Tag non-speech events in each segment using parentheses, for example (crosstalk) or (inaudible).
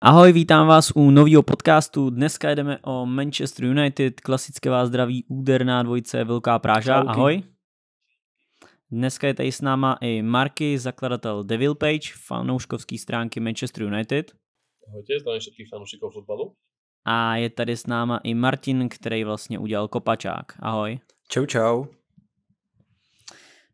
Ahoj, vítám vás u nového podcastu. Dneska jdeme o Manchester United. Klasické vás zdraví úderná dvojce Velká Práža. Čauky. Ahoj. Dneska je tady s náma i Marky, zakladatel Devil Page, fanouškovský stránky Manchester United. Ahojte, zdravím všetkých fanoušikov fotbalu. A je tady s náma i Martin, který vlastně udělal kopačák. Ahoj. Čau, čau.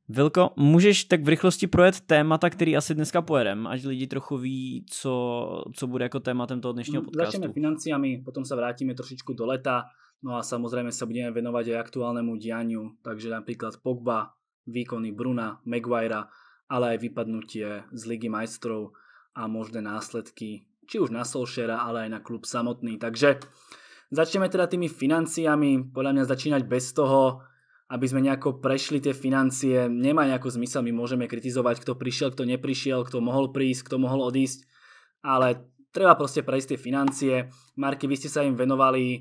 Vilko, můžeš tak v rychlosti projet témata, který asi dneska pojedem, až lidi trochu ví, co, co bude jako tématem toho dnešního mm, podcastu. Začneme financiami, potom sa vrátime trošičku do leta, no a samozrejme sa budeme venovať aj aktuálnemu dianiu, takže napríklad Pogba, výkony Bruna, Maguirea, ale aj vypadnutie z Ligy majstrov a možné následky, či už na Solšera, ale aj na klub samotný. Takže začneme teda tými financiami, podľa mňa začínať bez toho, aby sme nejako prešli tie financie, nemá nejakú zmysel, my môžeme kritizovať, kto prišiel, kto neprišiel, kto mohol prísť, kto mohol odísť, ale treba proste prejsť tie financie. Marky, vy ste sa im venovali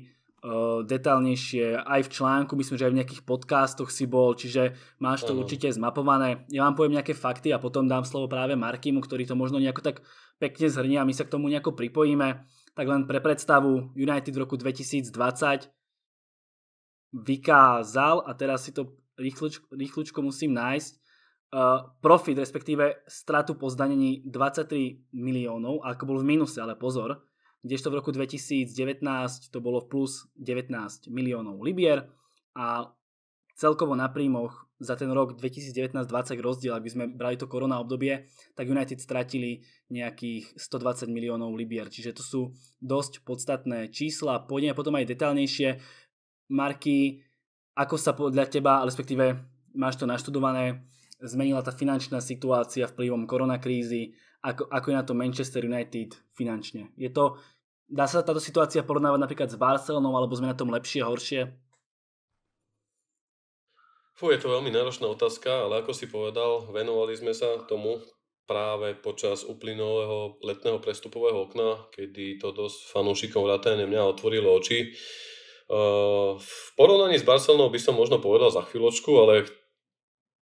uh, e, detálnejšie aj v článku, myslím, že aj v nejakých podcastoch si bol, čiže máš to uh-huh. určite zmapované. Ja vám poviem nejaké fakty a potom dám slovo práve Markymu, ktorý to možno nejako tak pekne zhrnie a my sa k tomu nejako pripojíme. Tak len pre predstavu, United v roku 2020 vykázal, a teraz si to rýchlučko, rýchlučko musím nájsť, uh, profit, respektíve stratu po zdanení 23 miliónov, ako bol v mínuse, ale pozor, kdežto v roku 2019 to bolo v plus 19 miliónov libier a celkovo na príjmoch za ten rok 2019 20 rozdiel, ak by sme brali to korona obdobie, tak United stratili nejakých 120 miliónov libier. Čiže to sú dosť podstatné čísla. Pôjdeme potom aj detálnejšie Marky, ako sa podľa teba, respektíve máš to naštudované, zmenila tá finančná situácia vplyvom koronakrízy, ako, ako je na to Manchester United finančne. Je to, dá sa táto situácia porovnávať napríklad s Barcelonou, alebo sme na tom lepšie, horšie? Fú, je to veľmi náročná otázka, ale ako si povedal, venovali sme sa tomu práve počas uplynulého letného prestupového okna, kedy to dosť fanúšikom vrátane mňa otvorilo oči Eh, v porovnaní s Barcelonou by som možno povedal za chvíľočku, ale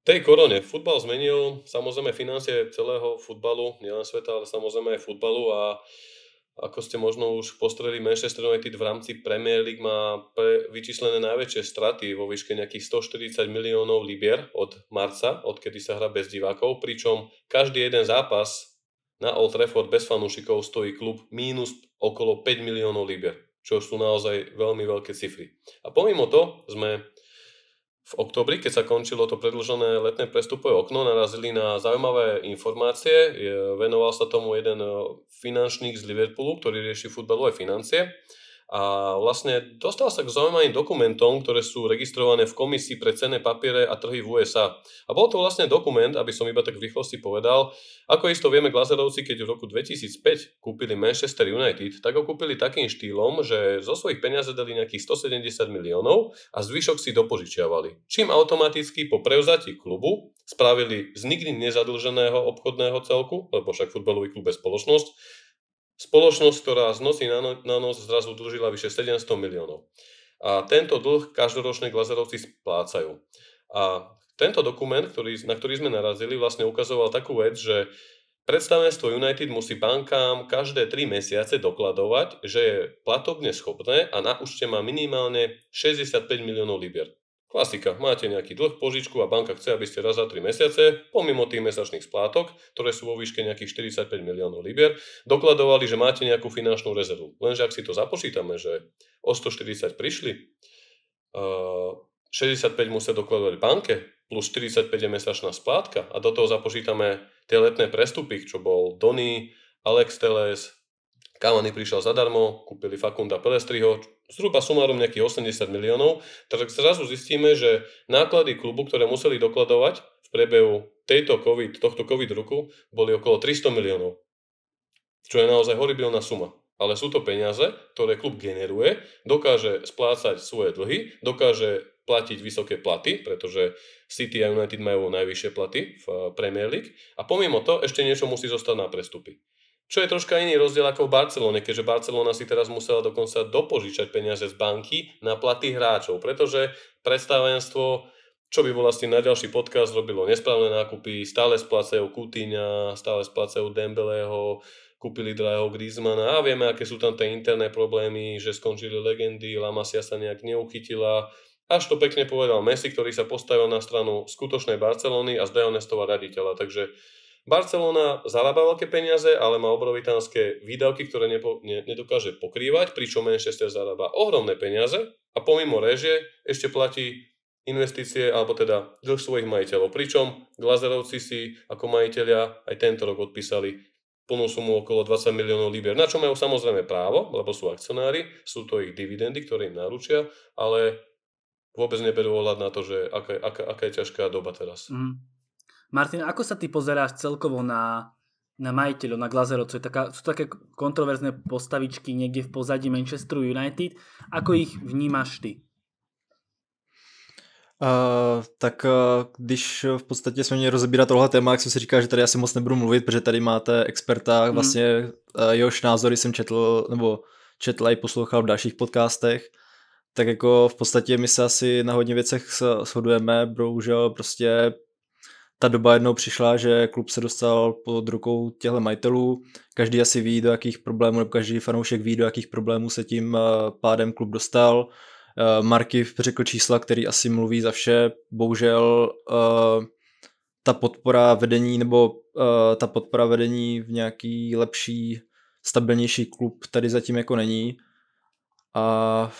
tej korone futbal zmenil samozrejme financie celého futbalu, nielen sveta, ale samozrejme aj futbalu a ako ste možno už postreli, Manchester United v rámci Premier League má pre vyčíslené najväčšie straty vo výške nejakých 140 miliónov libier od marca, odkedy sa hrá bez divákov, pričom každý jeden zápas na Old Trafford bez fanúšikov stojí klub mínus okolo 5 miliónov libier čo sú naozaj veľmi veľké cifry. A pomimo to sme v oktobri, keď sa končilo to predlžené letné prestupové okno, narazili na zaujímavé informácie. Venoval sa tomu jeden e, finančník z Liverpoolu, ktorý rieši futbalové financie a vlastne dostal sa k zaujímavým dokumentom, ktoré sú registrované v Komisii pre cenné papiere a trhy v USA. A bol to vlastne dokument, aby som iba tak v rýchlosti povedal, ako isto vieme Glazerovci, keď v roku 2005 kúpili Manchester United, tak ho kúpili takým štýlom, že zo svojich peniazí dali nejakých 170 miliónov a zvyšok si dopožičiavali. Čím automaticky po prevzati klubu spravili z nikdy nezadlženého obchodného celku, lebo však futbalový klub je spoločnosť, Spoločnosť, ktorá z noci na, no, na noc zrazu dlžila vyše 700 miliónov. A tento dlh každoročne glazerovci splácajú. A tento dokument, ktorý, na ktorý sme narazili, vlastne ukazoval takú vec, že Predstavenstvo United musí bankám každé 3 mesiace dokladovať, že je platobne schopné a na účte má minimálne 65 miliónov libier. Klasika. Máte nejaký dlh, požičku a banka chce, aby ste raz za 3 mesiace, pomimo tých mesačných splátok, ktoré sú vo výške nejakých 45 miliónov libier, dokladovali, že máte nejakú finančnú rezervu. Lenže ak si to započítame, že o 140 prišli, 65 musia dokladovať banke, plus 45 je mesačná splátka a do toho započítame tie letné prestupy, čo bol Donny, Alex Teles, Kamany prišiel zadarmo, kúpili Fakunda Pelestriho, zhruba sumárom nejakých 80 miliónov, tak zrazu zistíme, že náklady klubu, ktoré museli dokladovať v priebehu tejto COVID, tohto COVID roku, boli okolo 300 miliónov. Čo je naozaj horibilná suma. Ale sú to peniaze, ktoré klub generuje, dokáže splácať svoje dlhy, dokáže platiť vysoké platy, pretože City a United majú najvyššie platy v eh, Premier League a pomimo to ešte niečo musí zostať na prestupy. Čo je troška iný rozdiel ako v Barcelone, keďže Barcelona si teraz musela dokonca dopožičať peniaze z banky na platy hráčov, pretože predstavenstvo, čo by vlastne na ďalší podcast robilo nesprávne nákupy, stále splácajú Kutíňa, stále splácajú Dembeleho, kúpili drahého Griezmana a vieme, aké sú tam tie interné problémy, že skončili legendy, Lamasia sa nejak neuchytila, až to pekne povedal Messi, ktorý sa postavil na stranu skutočnej Barcelony a z raditeľa. Takže Barcelona zarába veľké peniaze, ale má obrovitánske výdavky, ktoré nepo, ne, nedokáže pokrývať, pričom Manchester zarába ohromné peniaze a pomimo režie ešte platí investície, alebo teda dlh svojich majiteľov. Pričom Glazerovci si ako majiteľia aj tento rok odpísali plnú sumu okolo 20 miliónov libier, na čo majú samozrejme právo, lebo sú akcionári, sú to ich dividendy, ktoré im naručia, ale vôbec neberú ohľad na to, že aká, aká, aká je ťažká doba teraz. Mm. Martin, ako sa ty pozeráš celkovo na, na majiteľov, na Glazerov, čo je taká, sú také kontroverzné postavičky niekde v pozadí Manchesteru United. Ako ich vnímáš ty? Uh, tak uh, když v podstatě jsme měli rozebírat tohle téma, jak jsem si říkal, že tady asi moc nebudu mluvit, protože tady máte experta, mm. vlastně uh, jehož názory jsem četl, nebo četl a i poslouchal v dalších podcastech, tak jako v podstatě my se asi na hodně věcech shodujeme, bohužel prostě ta doba jednou přišla, že klub se dostal pod rukou těchto majitelů. Každý asi ví, do jakých problémů, nebo každý fanoušek ví, do jakých problémů se tím eh, pádem klub dostal. Eh, Marky řekl čísla, který asi mluví za vše. Bohužel eh, ta podpora vedení nebo ta podpora vedení v nějaký lepší, stabilnější klub tady zatím jako není. A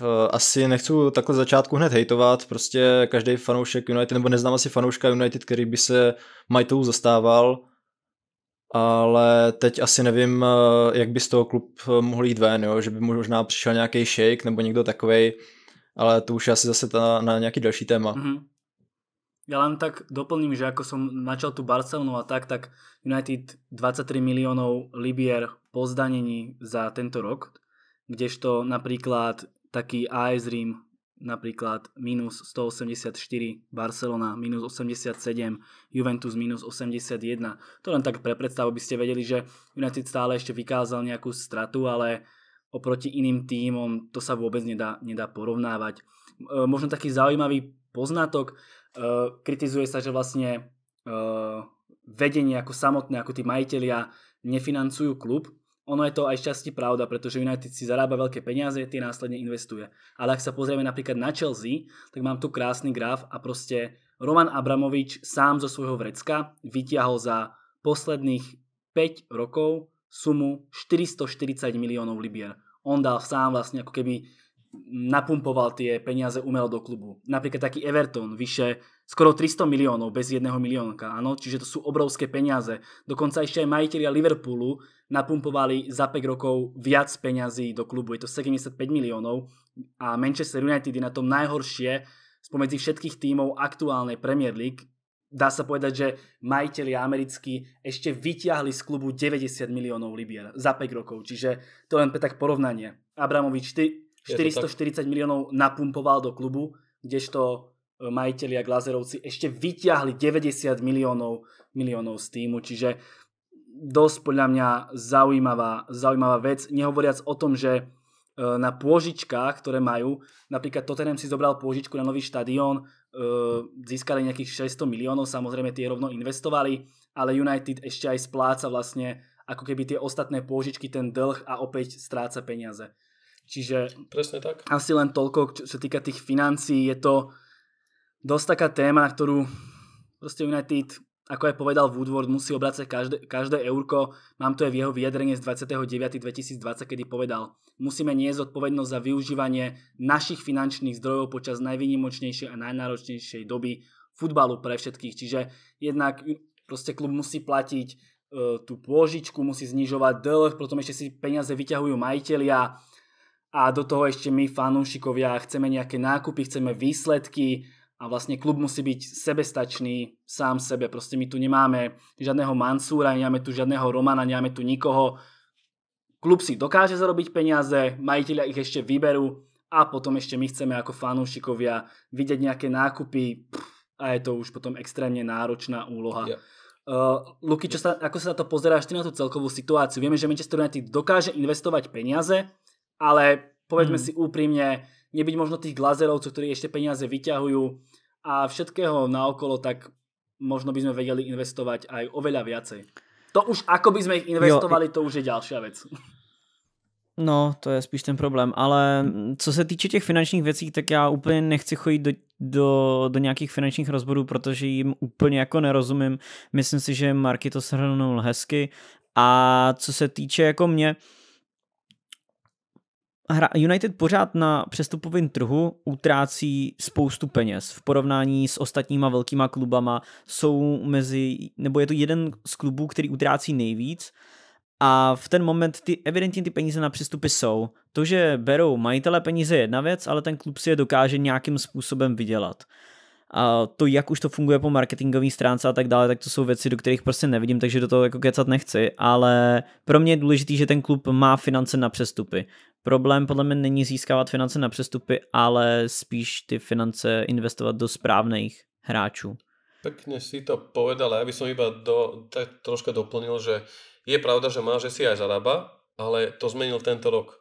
Eh, asi nechci takhle začátku hned hejtovat, prostě každý fanoušek United, nebo neznám asi fanouška United, který by se majitelů zastával, ale teď asi nevím, eh, jak by z toho klub eh, mohl jít ven, jo? že by možná přišel nějaký shake nebo někdo takovej, ale to už je asi zase na, na nějaký další téma. Mm -hmm. Ja len tak doplním, že ako som načal tú Barcelonu a tak, tak United 23 miliónov libier po zdanení za tento rok, kdežto napríklad taký AS Rím napríklad minus 184, Barcelona minus 87, Juventus minus 81. To len tak pre predstavu by ste vedeli, že United stále ešte vykázal nejakú stratu, ale oproti iným tímom to sa vôbec nedá, nedá porovnávať. E, možno taký zaujímavý poznatok, e, kritizuje sa, že vlastne e, vedenie ako samotné, ako tí majiteľia nefinancujú klub, ono je to aj šťastie pravda, pretože United si zarába veľké peniaze, tie následne investuje. Ale ak sa pozrieme napríklad na Chelsea, tak mám tu krásny graf a proste Roman Abramovič sám zo svojho vrecka vytiahol za posledných 5 rokov sumu 440 miliónov libier. On dal sám vlastne ako keby napumpoval tie peniaze umelo do klubu. Napríklad taký Everton, vyše skoro 300 miliónov bez jedného miliónka, áno? Čiže to sú obrovské peniaze. Dokonca ešte aj majiteľia Liverpoolu napumpovali za 5 rokov viac peňazí do klubu. Je to 75 miliónov a Manchester United je na tom najhoršie spomedzi všetkých tímov aktuálnej Premier League. Dá sa povedať, že majiteľi americkí ešte vyťahli z klubu 90 miliónov libier za 5 rokov. Čiže to len pre tak porovnanie. Abramovič, ty 440 miliónov napumpoval do klubu, kdežto e, a Glazerovci ešte vyťahli 90 miliónov, miliónov z týmu, čiže dosť podľa mňa zaujímavá, zaujímavá vec, nehovoriac o tom, že e, na pôžičkách, ktoré majú, napríklad Tottenham si zobral pôžičku na nový štadión, e, získali nejakých 600 miliónov, samozrejme tie rovno investovali, ale United ešte aj spláca vlastne ako keby tie ostatné pôžičky, ten dlh a opäť stráca peniaze. Čiže Presne tak. asi len toľko, čo sa týka tých financií, je to dosť taká téma, na ktorú proste United, ako aj povedal Woodward, musí obrácať každé, každé eurko. Mám tu aj v jeho vyjadrenie z 29.2020, kedy povedal, musíme niesť zodpovednosť za využívanie našich finančných zdrojov počas najvinimočnejšej a najnáročnejšej doby futbalu pre všetkých. Čiže jednak proste klub musí platiť e, tú pôžičku, musí znižovať dlh, potom ešte si peniaze vyťahujú majiteľia, a do toho ešte my fanúšikovia chceme nejaké nákupy, chceme výsledky a vlastne klub musí byť sebestačný sám sebe. Proste my tu nemáme žiadneho Mansúra, nemáme tu žiadneho Romana, nemáme tu nikoho. Klub si dokáže zarobiť peniaze, majiteľia ich ešte vyberú a potom ešte my chceme ako fanúšikovia vidieť nejaké nákupy a je to už potom extrémne náročná úloha. Uh, Luky, čo sa, ako sa to pozeráš ty na tú celkovú situáciu? Vieme, že Manchester United dokáže investovať peniaze, ale povedzme mm. si úprimne, nebyť možno tých glazerovcov, ktorí ešte peniaze vyťahujú a všetkého naokolo, tak možno by sme vedeli investovať aj oveľa viacej. To už, ako by sme ich investovali, jo. to už je ďalšia vec. No, to je spíš ten problém, ale mm, co se týče těch finančních věcí, tak já úplně nechci chodit do, do, do nějakých finančních rozborů, protože jim úplně jako nerozumím. Myslím si, že Marky to shrnul hezky a co se týče jako mě, uh, United pořád na přestupovém trhu utrácí spoustu peněz v porovnání s ostatníma velkýma klubama. Jsou mezi, nebo je to jeden z klubů, který utrácí nejvíc. A v ten moment ty, evidentně ty peníze na přestupy jsou. To, že berou majitele peníze je jedna věc, ale ten klub si je dokáže nějakým způsobem vydělat to, jak už to funguje po marketingové stránce a tak dále, tak to jsou věci, do kterých prostě nevidím, takže do toho jako kecat nechci, ale pro mě je důležitý, že ten klub má finance na přestupy. Problém podle mě není získávat finance na přestupy, ale spíš ty finance investovat do správných hráčů. Pekne si to povedal, ja by som iba do, tak troška doplnil, že je pravda, že má, že si aj zarába, ale to zmenil tento rok.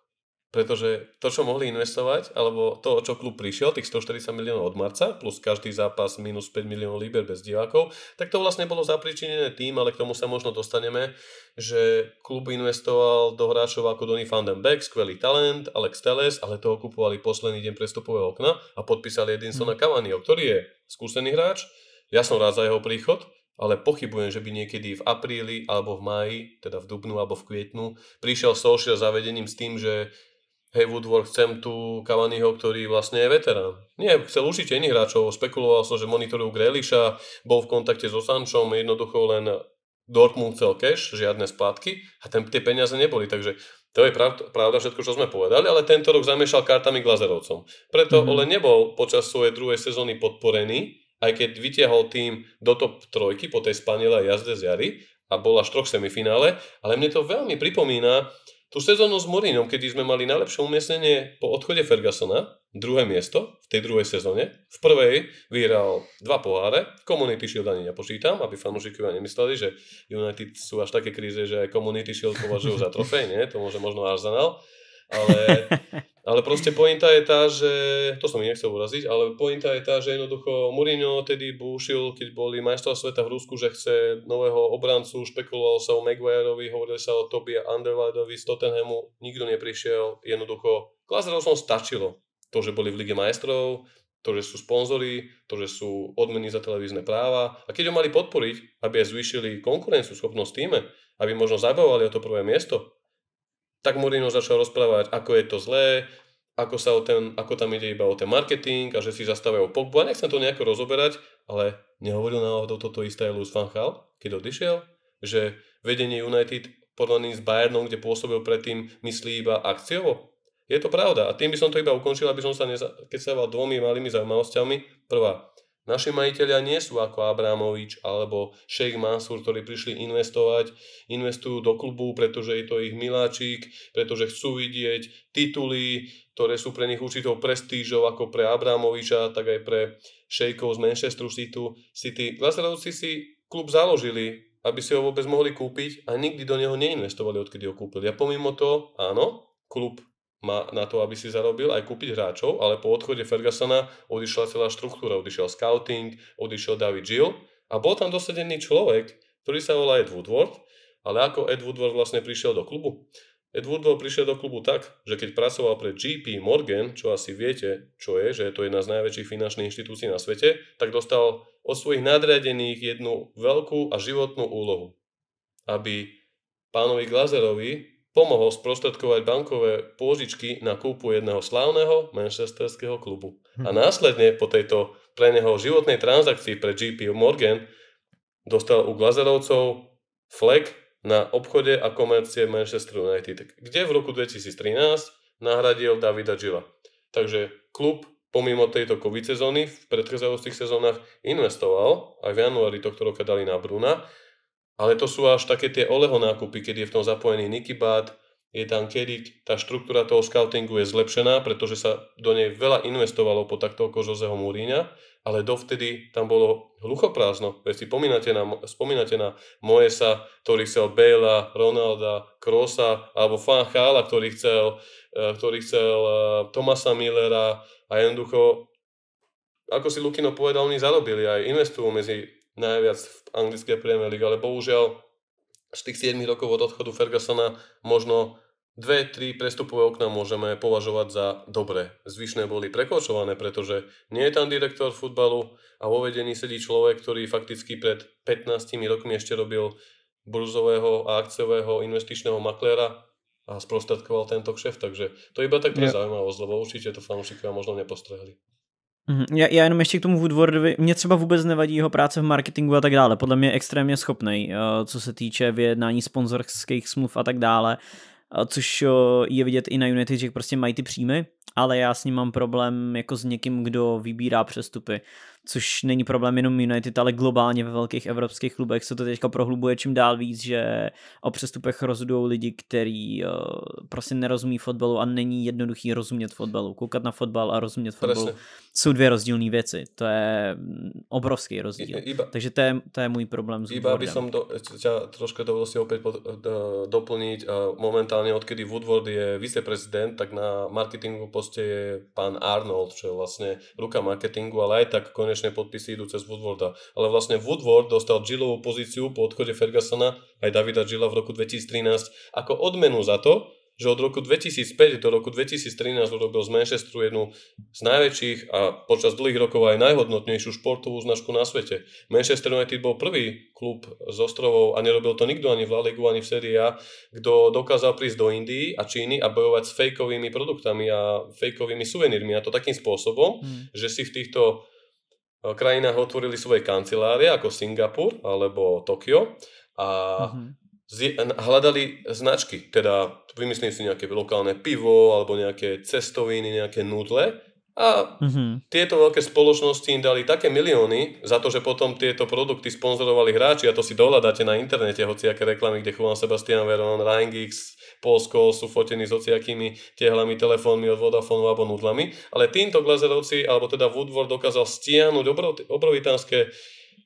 Pretože to, čo mohli investovať, alebo to, o čo klub prišiel, tých 140 miliónov od marca, plus každý zápas minus 5 miliónov líber bez divákov, tak to vlastne bolo zapričinené tým, ale k tomu sa možno dostaneme, že klub investoval do hráčov ako Donny van den Beek, skvelý talent, Alex Teles, ale toho kupovali posledný deň prestupového okna a podpísali Edinsona hmm. Cavaniho, ktorý je skúsený hráč, ja som rád za jeho príchod, ale pochybujem, že by niekedy v apríli alebo v máji, teda v dubnu alebo v kvietnu, prišiel Solskjaer vedením s tým, že hej Woodward, chcem tu Cavaniho, ktorý vlastne je veterán. Nie, chcel určite iných hráčov, spekuloval som, že monitorujú Greliša, bol v kontakte so Sančom, jednoducho len Dortmund chcel cash, žiadne splátky a tam tie peniaze neboli, takže to je pravda, pravda všetko, čo sme povedali, ale tento rok zamiešal kartami Glazerovcom. Preto mm-hmm. Ole nebol počas svojej druhej sezóny podporený, aj keď vytiahol tým do top trojky po tej spanielej jazde z jary a bol až troch semifinále, ale mne to veľmi pripomína tú sezónu s Morinom, kedy sme mali najlepšie umiestnenie po odchode Fergusona, druhé miesto v tej druhej sezóne. V prvej vyhral dva poháre, Community Shield ani nepočítam, aby fanúšikovia nemysleli, že United sú až také kríze, že aj Community Shield považujú za trofej, nie? To môže možno Arsenal. Ale (laughs) Ale proste pointa je tá, že, to som nechcel uraziť, ale pointa je tá, že jednoducho Mourinho tedy búšil, keď boli majstrov sveta v Rusku, že chce nového obrancu, špekuloval sa o Maguireovi, hovoril sa o Tobi Underwildovi z Tottenhamu, nikto neprišiel, jednoducho som stačilo to, že boli v Lige majstrov, to, že sú sponzory, to, že sú odmeny za televízne práva. A keď ho mali podporiť, aby aj zvýšili konkurenciu, schopnosť týme, aby možno zabavovali o to prvé miesto, tak Mourinho začal rozprávať, ako je to zlé, ako, sa o ten, ako tam ide iba o ten marketing a že si zastávajú Pogbu. A nechcem to nejako rozoberať, ale nehovoril náhodou toto isté Luz Van Gaal, keď odišiel, že vedenie United porovnaný s Bayernom, kde pôsobil predtým, myslí iba akciovo. Je to pravda. A tým by som to iba ukončil, aby som sa nezakecaval dvomi malými zaujímavosťami. Prvá, Naši majiteľia nie sú ako Abramovič alebo Šejk Mansur, ktorí prišli investovať, investujú do klubu, pretože je to ich miláčik, pretože chcú vidieť tituly, ktoré sú pre nich určitou prestížou ako pre Abramoviča, tak aj pre Šejkov z Manchesteru City. Glazerovci si klub založili, aby si ho vôbec mohli kúpiť a nikdy do neho neinvestovali, odkedy ho kúpili. A pomimo to, áno, klub má na to, aby si zarobil, aj kúpiť hráčov, ale po odchode Fergusona odišla celá štruktúra, odišiel scouting, odišiel David Gill a bol tam dosadený človek, ktorý sa volá Ed Woodward, ale ako Ed Woodward vlastne prišiel do klubu? Ed Woodward prišiel do klubu tak, že keď pracoval pre GP Morgan, čo asi viete, čo je, že je to jedna z najväčších finančných inštitúcií na svete, tak dostal od svojich nadriadených jednu veľkú a životnú úlohu. Aby pánovi Glazerovi pomohol sprostredkovať bankové pôžičky na kúpu jedného slávneho manchesterského klubu. Hm. A následne po tejto pre neho životnej transakcii pre GP Morgan dostal u Glazerovcov flag na obchode a komercie Manchester United, kde v roku 2013 nahradil Davida Gila. Takže klub pomimo tejto covid sezóny v predchádzajúcich sezónach investoval, aj v januári tohto roka dali na Bruna, ale to sú až také tie oleho nákupy, keď je v tom zapojený Nikibad, je tam kedy tá štruktúra toho scoutingu je zlepšená, pretože sa do nej veľa investovalo po taktovko Joseho Múriňa, ale dovtedy tam bolo hluchoprázdno. Veď si spomínate na, spomínate na Moesa, ktorý chcel Bela, Ronalda, Krosa, alebo Chala, ktorý chcel, e, ktorý chcel e, Tomasa Millera a jednoducho, ako si Lukino povedal, oni zarobili aj investujú medzi najviac v anglickej Premier League, ale bohužiaľ z tých 7 rokov od odchodu Fergusona možno 2-3 prestupové okna môžeme považovať za dobré. Zvyšné boli prekočované, pretože nie je tam direktor futbalu a vo vedení sedí človek, ktorý fakticky pred 15 rokmi ešte robil burzového a akciového investičného makléra a sprostredkoval tento kšef, takže to iba tak pre zaujímavosť, lebo určite to fanúšikovia možno nepostrehli. Mhm. Já, já jenom ještě k tomu Woodwardovi. Mě třeba vůbec nevadí jeho práce v marketingu a tak dále. Podle mě je extrémně schopný, eh, co se týče vyjednání sponzorských smluv a tak dále, eh, což eh, je vidět i na Unity, že prostě mají ty příjmy, ale já s ním mám problém jako s někým, kdo vybírá přestupy což není problém jenom United, ale globálně ve velkých evropských klubech se to teďka prohlubuje čím dál víc, že o přestupech rozhodují lidi, který uh, prostě nerozumí fotbalu a není jednoduchý rozumět fotbalu. Koukat na fotbal a rozumět fotbalu Presne. jsou dvě rozdílné věci. To je mm, obrovský rozdíl. I, iba, Takže to je, to je můj problém s Iba by som do, ťa trošku dovolil si opět pod, eh, do, doplnit. Eh, momentálně, odkedy Woodward je viceprezident, tak na marketingu poste je pán Arnold, čo je ruka marketingu, ale aj tak konečne konečné podpisy idú cez Woodwarda. Ale vlastne Woodward dostal Gillovú pozíciu po odchode Fergusona aj Davida Gilla v roku 2013 ako odmenu za to, že od roku 2005 do roku 2013 urobil z Manchesteru jednu z najväčších a počas dlhých rokov aj najhodnotnejšiu športovú značku na svete. Manchester United bol prvý klub z ostrovov a nerobil to nikto ani v La Ligu, ani v Serie A, kto dokázal prísť do Indii a Číny a bojovať s fejkovými produktami a fejkovými suvenírmi a to takým spôsobom, mm. že si v týchto Eh, krajinách otvorili svoje kancelárie ako Singapur alebo Tokio a uh-huh hľadali značky, teda vymyslím si nejaké lokálne pivo alebo nejaké cestoviny, nejaké nudle a uh-huh. tieto veľké spoločnosti im dali také milióny za to, že potom tieto produkty sponzorovali hráči a to si dohľadáte na internete, hoci aké reklamy, kde chovám Sebastian Veron, Geeks, Polsko sú fotení s hociakými tehlami, telefónmi od Vodafónu alebo nudlami, ale týmto Glazerovci, alebo teda Woodward dokázal stiahnuť obrovitánske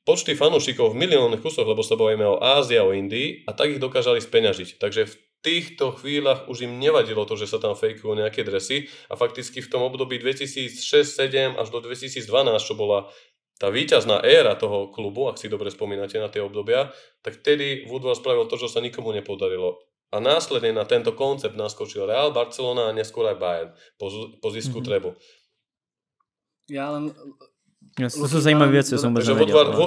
počty fanúšikov v miliónnych kusoch, lebo sa bavíme o Ázii a o Indii a tak ich dokážali speňažiť. Takže v týchto chvíľach už im nevadilo to, že sa tam fejkujú nejaké dresy a fakticky v tom období 2006-2007 až do 2012, čo bola tá víťazná éra toho klubu, ak si dobre spomínate na tie obdobia, tak vtedy Woodward spravil to, čo sa nikomu nepodarilo. A následne na tento koncept naskočil Real, Barcelona a neskôr aj Bayern po, po zisku mm-hmm. Trebu. Ja len ja, to sú zaujímavé veci, som vôbec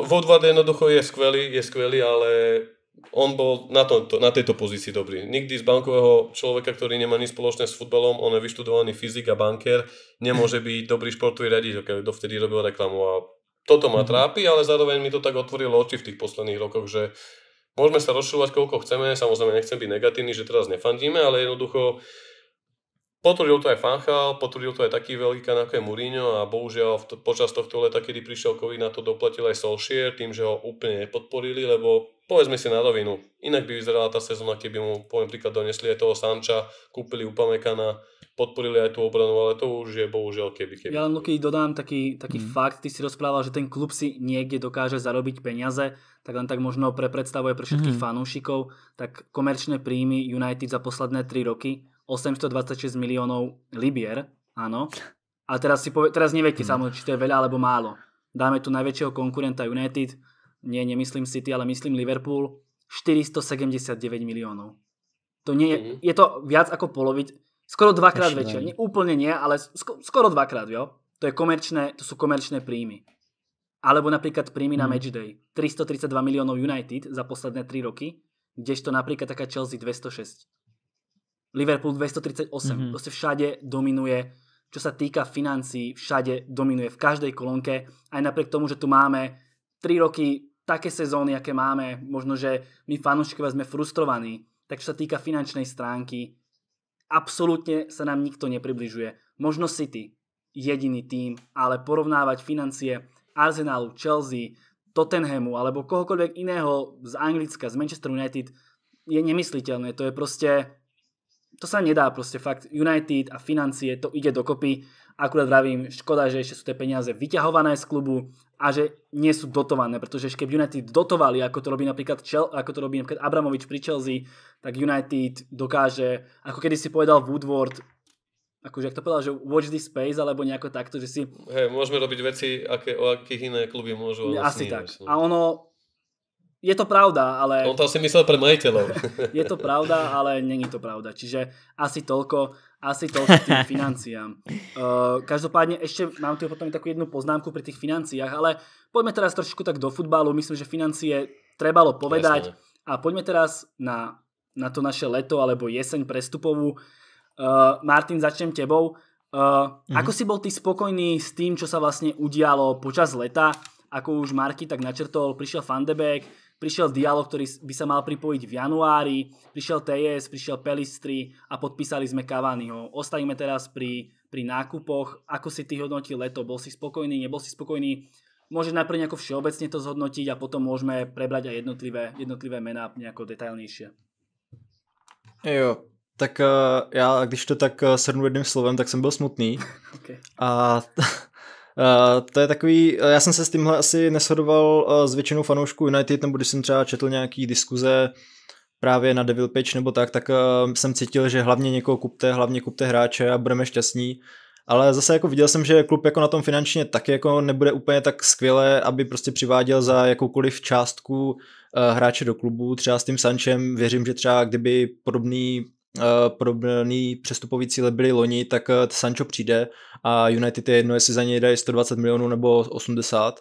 Vodvard, no. jednoducho je skvelý, je skvelý, ale on bol na, to, na tejto pozícii dobrý. Nikdy z bankového človeka, ktorý nemá nič spoločné s futbalom, on je vyštudovaný fyzik a bankér, nemôže byť dobrý športový riaditeľ, keď dovtedy robil reklamu a toto ma mhm. trápi, ale zároveň mi to tak otvorilo oči v tých posledných rokoch, že Môžeme sa rozšľovať koľko chceme, samozrejme nechcem byť negatívny, že teraz nefandíme, ale jednoducho potvrdil to aj Fanchal, potvrdil to aj taký kan ako je Mourinho a bohužiaľ to, počas tohto leta, kedy prišiel COVID, na to doplatil aj Solskjaer tým, že ho úplne nepodporili, lebo povedzme si na rovinu, inak by vyzerala tá sezóna, keby mu poviem príklad donesli aj toho Sanča, kúpili Upamekana, podporili aj tú obranu, ale to už je bohužiaľ keby keby. Ja len keď dodám taký, taký mm. fakt, ty si rozprával, že ten klub si niekde dokáže zarobiť peniaze, tak len tak možno pre predstavu pre všetkých mm. fanúšikov, tak komerčné príjmy United za posledné 3 roky 826 miliónov libier, áno. A teraz, si povie, teraz neviete mm. samozrejme, či to je veľa alebo málo. Dáme tu najväčšieho konkurenta United, nie, nemyslím City, ale myslím Liverpool, 479 miliónov. To nie je, mm. je to viac ako polovic, Skoro dvakrát Ešte večer, Nie, úplne nie, ale sko- skoro dvakrát, jo. To, je komerčné, to sú komerčné príjmy. Alebo napríklad príjmy mm. na mhm. Matchday. 332 miliónov United za posledné 3 roky, kdežto napríklad taká Chelsea 206. Liverpool 238. Mm-hmm. Proste všade dominuje, čo sa týka financií, všade dominuje v každej kolónke. Aj napriek tomu, že tu máme 3 roky také sezóny, aké máme, možno, že my fanúšikové sme frustrovaní, tak čo sa týka finančnej stránky, absolútne sa nám nikto nepribližuje. Možno City, jediný tým, ale porovnávať financie Arsenalu, Chelsea, Tottenhamu alebo kohokoľvek iného z Anglicka, z Manchester United je nemysliteľné. To je proste... To sa nedá proste fakt. United a financie, to ide dokopy. Akurát vravím, škoda, že ešte sú tie peniaze vyťahované z klubu a že nie sú dotované, pretože keby United dotovali, ako to robí napríklad, ako to robí napríklad Abramovič pri Chelsea, tak United dokáže, ako kedy si povedal Woodward, akože ak to povedal, že watch this space, alebo nejako takto, že si... Hej, môžeme robiť veci, aké, o akých iné kluby môžu. Asi sníme, tak. Som. A ono, je to pravda, ale... On to asi myslel pre majiteľov. (laughs) je to pravda, ale není to pravda. Čiže asi toľko, asi toľko tým (laughs) financiám. Uh, každopádne ešte mám tu potom takú jednu poznámku pri tých financiách, ale poďme teraz trošku tak do futbalu. Myslím, že financie trebalo povedať. Jasne. A poďme teraz na na to naše leto alebo jeseň prestupovú. Uh, Martin, začnem tebou. Uh, mm-hmm. Ako si bol ty spokojný s tým, čo sa vlastne udialo počas leta? Ako už Marky tak načrtol, prišiel Fandebek, prišiel dialog, ktorý by sa mal pripojiť v januári, prišiel TS, prišiel Pelistri a podpísali sme Cavaniho. Ostaňme teraz pri, pri nákupoch. Ako si ty hodnotil leto? Bol si spokojný, nebol si spokojný? Môže najprv nejako všeobecne to zhodnotiť a potom môžeme prebrať aj jednotlivé, jednotlivé mená nejako detailnejšie. Jo, tak uh, já, když to tak uh, eh, srnu jedným slovem, tak jsem byl smutný. (laughs) okay. A Uh, (laughs) to je takový, já jsem se s tímhle asi neshodoval uh, s většinou fanoušků United, nebo když jsem třeba četl nějaký diskuze právě na Devil Page nebo tak, tak uh, jsem cítil, že hlavně někoho kupte, hlavně kupte hráče a budeme šťastní. Ale zase jako viděl jsem, že klub jako na tom finančně taky jako nebude úplně tak skvěle, aby prostě přiváděl za jakoukoliv částku Eh, hráče do klubu, třeba s tím Sančem, věřím, že třeba kdyby podobný eh, podobný přestupový cíle byly loni, tak eh, Sancho přijde a United je jedno, jestli za něj dají 120 milionů nebo 80.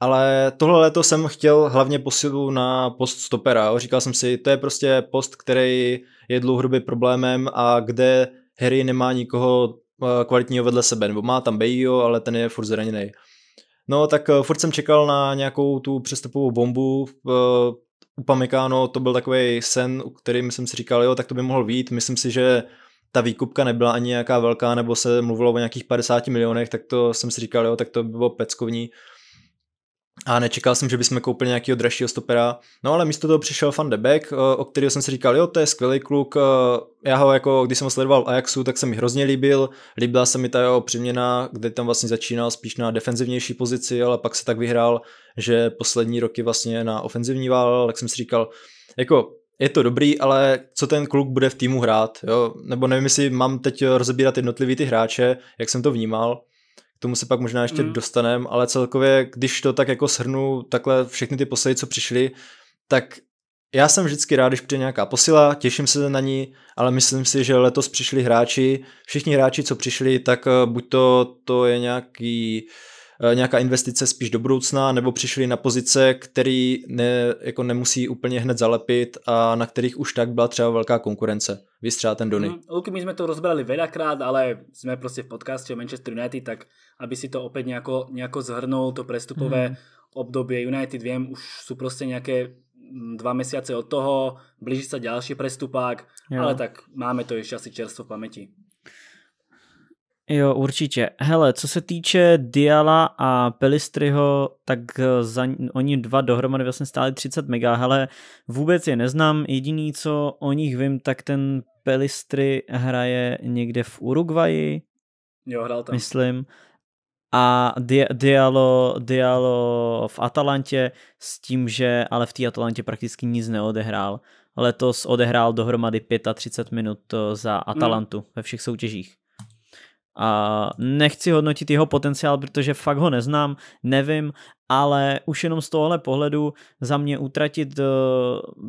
Ale tohle léto jsem chtěl hlavně posilu na post stopera. Říkal jsem si, to je prostě post, který je dlouhodobě problémem a kde Harry nemá nikoho kvalitního vedle sebe, nebo má tam Bejo, ale ten je furt zraněný. No tak eh, furt jsem čekal na nějakou tu přestupovou bombu, eh, u Pamikáno to byl takový sen, u kterým jsem si říkal, jo, tak to by mohl být. Myslím si, že ta výkupka nebyla ani nějaká velká, nebo se mluvilo o nějakých 50 milionech, tak to jsem si říkal, jo, tak to by bylo peckovní a nečekal jsem, že bychom koupili nějakého dražšího stopera. No ale místo toho přišel Van de Beek, eh, o kterého jsem si říkal, jo, to je skvělý kluk, eh, já ho jako, když jsem ho sledoval v Ajaxu, tak se mi hrozně líbil, líbila se mi ta jeho přiměna, kde tam vlastně začínal spíš na defenzivnější pozici, ale pak se tak vyhrál, že poslední roky vlastně na ofenzivní válel, tak jsem si říkal, jako je to dobrý, ale co ten kluk bude v týmu hrát, jo? nebo nevím, jestli mám teď rozebírat jednotlivý ty hráče, jak jsem to vnímal, k tomu se pak možná ještě mm. dostaneme, ale celkově, když to tak jako shrnu, takhle všechny ty posily, co přišly, tak já jsem vždycky rád, když přijde nějaká posila, těším se na ní, ale myslím si, že letos přišli hráči, všichni hráči, co přišli, tak eh, buď to, to je nějaký uh, Eh, nějaká investice spíš do budoucna, nebo přišli na pozice, které ne, jako nemusí úplně hned zalepit a na kterých už tak byla třeba velká konkurence. Vy třeba ten Dony. Mm, Luky, my jsme to rozbrali veľakrát, ale jsme prostě v podcastě o Manchester United, tak aby si to opět nějako, nějako zhrnul, to prestupové mhm. mm. obdobie United, viem, už sú proste nejaké dva mesiace od toho, blíži sa ďalší prestupák, jo. ale tak máme to ešte asi čerstvo v pamäti. Jo, určitě. Hele, co se týče Diala a Pelistryho, tak eh, za, oni dva dohromady vlastně stály 30 mega. Hele, vůbec je neznám. Jediný, co o nich vím, tak ten Pelistry hraje někde v Uruguayi. Jo, hrál tam. Myslím. A Di- Dialo, Dialo v Atalantě s tím, že ale v té Atalantě prakticky nic neodehrál. Letos odehrál dohromady 35 minut eh, za hmm. Atalantu mm. ve všech soutěžích. A nechci hodnotit jeho potenciál, protože fakt ho neznám, nevím, ale už jenom z tohohle pohledu za mě utratit eh,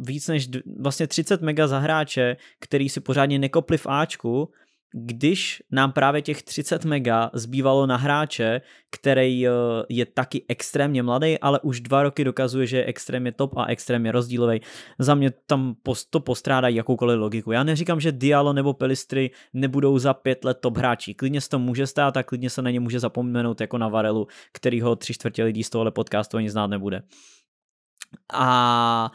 víc než vlastně 30 mega za hráče, který si pořádně nekopli v Ačku, když nám právě těch 30 mega zbývalo na hráče, který eh, je taky extrémně mladý, ale už dva roky dokazuje, že je extrémně top a extrémně rozdílový. Za mě tam to postrádá jakoukoliv logiku. Já neříkám, že dialo nebo Pelistry nebudou za pět let top hráči. Klidně se to může stát a klidně se na ně může zapomenout jako na Varelu, kterýho tři čtvrtě lidí z tohohle podcastu ani znát nebude. A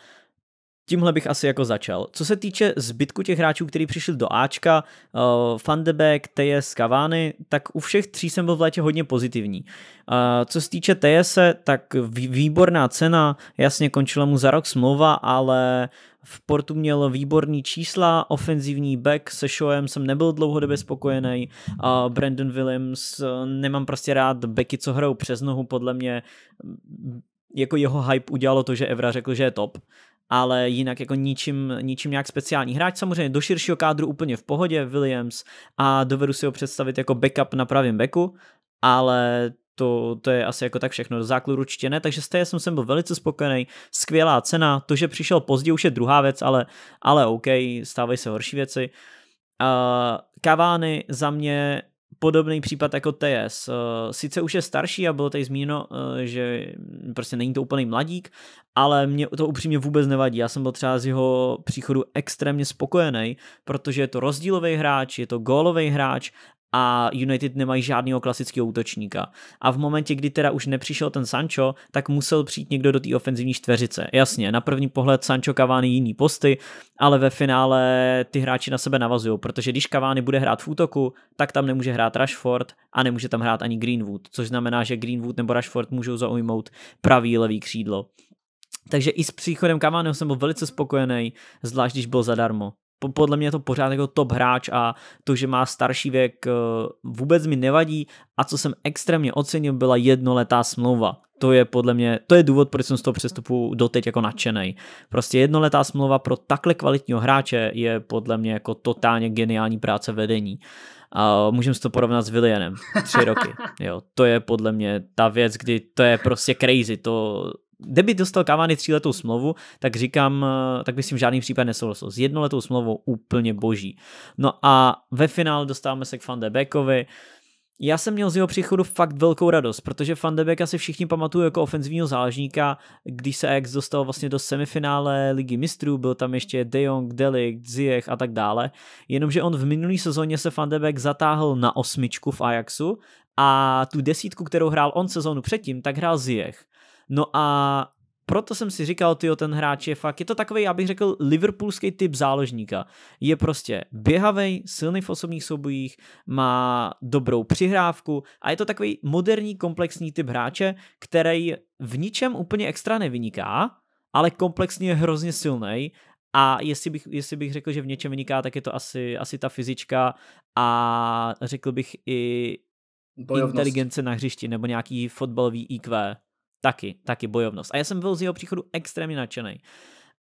Tímhle bych asi jako začal. Co se týče zbytku těch hráčů, kteří přišli do Ačka, uh, eh, Fandebek, TS, Kavány, tak u všech tří jsem byl v létě hodně pozitivní. Uh, co se týče TS, tak výborná cena, jasně končila mu za rok smlouva, ale v Portu měl výborný čísla, ofenzivní back se Showem jsem nebyl dlouhodobě spokojený. Uh, Brandon Williams, uh, nemám prostě rád backy, co hrajou přes nohu, podle mě mm, jako jeho hype udělalo to, že Evra řekl, že je top ale jinak jako ničím, ničím nějak speciální. Hráč samozřejmě do širšího kádru úplně v pohodě, Williams, a dovedu si ho představit jako backup na pravém beku, ale to, to je asi jako tak všechno do základu určitě ne, takže z té jsem, jsem byl velice spokojený, skvělá cena, to, že přišel pozdě už je druhá věc, ale, ale OK, stávají se horší věci. Uh, Kavány za mě podobný případ jako TS. Eh, sice už je starší a bylo tady zmíněno, eh, že prostě není to úplný mladík, ale mě to upřímně vůbec nevadí. Já jsem byl třeba z jeho příchodu extrémně spokojený, protože je to rozdílový hráč, je to gólový hráč a United nemají žádného klasického útočníka. A v momentě, kdy teda už nepřišel ten Sancho, tak musel přijít někdo do té ofenzivní čtveřice. Jasně, na první pohled Sancho Cavani jiný posty, ale ve finále ty hráči na sebe navazují, protože když Cavani bude hrát v útoku, tak tam nemůže hrát Rashford a nemůže tam hrát ani Greenwood, což znamená, že Greenwood nebo Rashford můžou zaujmout pravý levý křídlo. Takže i s příchodem Cavaniho jsem byl velice spokojený, zvlášť když byl zadarmo podle mě je to pořád jako top hráč a to, že má starší věk, eh, vůbec mi nevadí. A co jsem extrémně ocenil, byla jednoletá smlouva. To je podle mě, to je důvod, proč jsem z toho přestupu doteď jako nadšený. Prostě jednoletá smlouva pro takhle kvalitního hráče je podle mě jako totálně geniální práce vedení. A si to porovnat s Willianem. Tři roky. (laughs) Jo, to je podle mě ta věc, kdy to je prostě crazy. To kdyby dostal Cavani tříletou smlouvu, tak říkám, eh, tak myslím, žádný případ nesouhlasil. S jednoletou smlouvou úplně boží. No a ve finále dostáváme se k Van de Beekovi. Já jsem měl z jeho příchodu fakt velkou radost, protože Van de Beek si všichni pamatují jako ofenzivního záležníka, když se Ajax dostal vlastně do semifinále Ligy mistrů, byl tam ještě De Jong, Delik, Ziyech a tak dále, jenomže on v minulý sezóně se Van de Beek zatáhl na osmičku v Ajaxu a tu desítku, kterou hrál on sezónu předtím, tak hrál Ziyech. No a proto jsem si říkal, tyjo, ten hráč je fakt, je to takový, já bych řekl, liverpoolský typ záložníka. Je prostě běhavej, silný v osobních soubojích, má dobrou přihrávku a je to takový moderní komplexní typ hráče, který v ničem úplně extra nevyniká, ale komplexně je hrozně silný a jestli bych, jestli bych řekl, že v něčem vyniká, tak je to asi, asi ta fyzička a řekl bych i bojovnost. inteligence na hřišti nebo nějaký fotbalový IQ. Taky, taky bojovnost. A já jsem byl z jeho příchodu extrémně nadšený.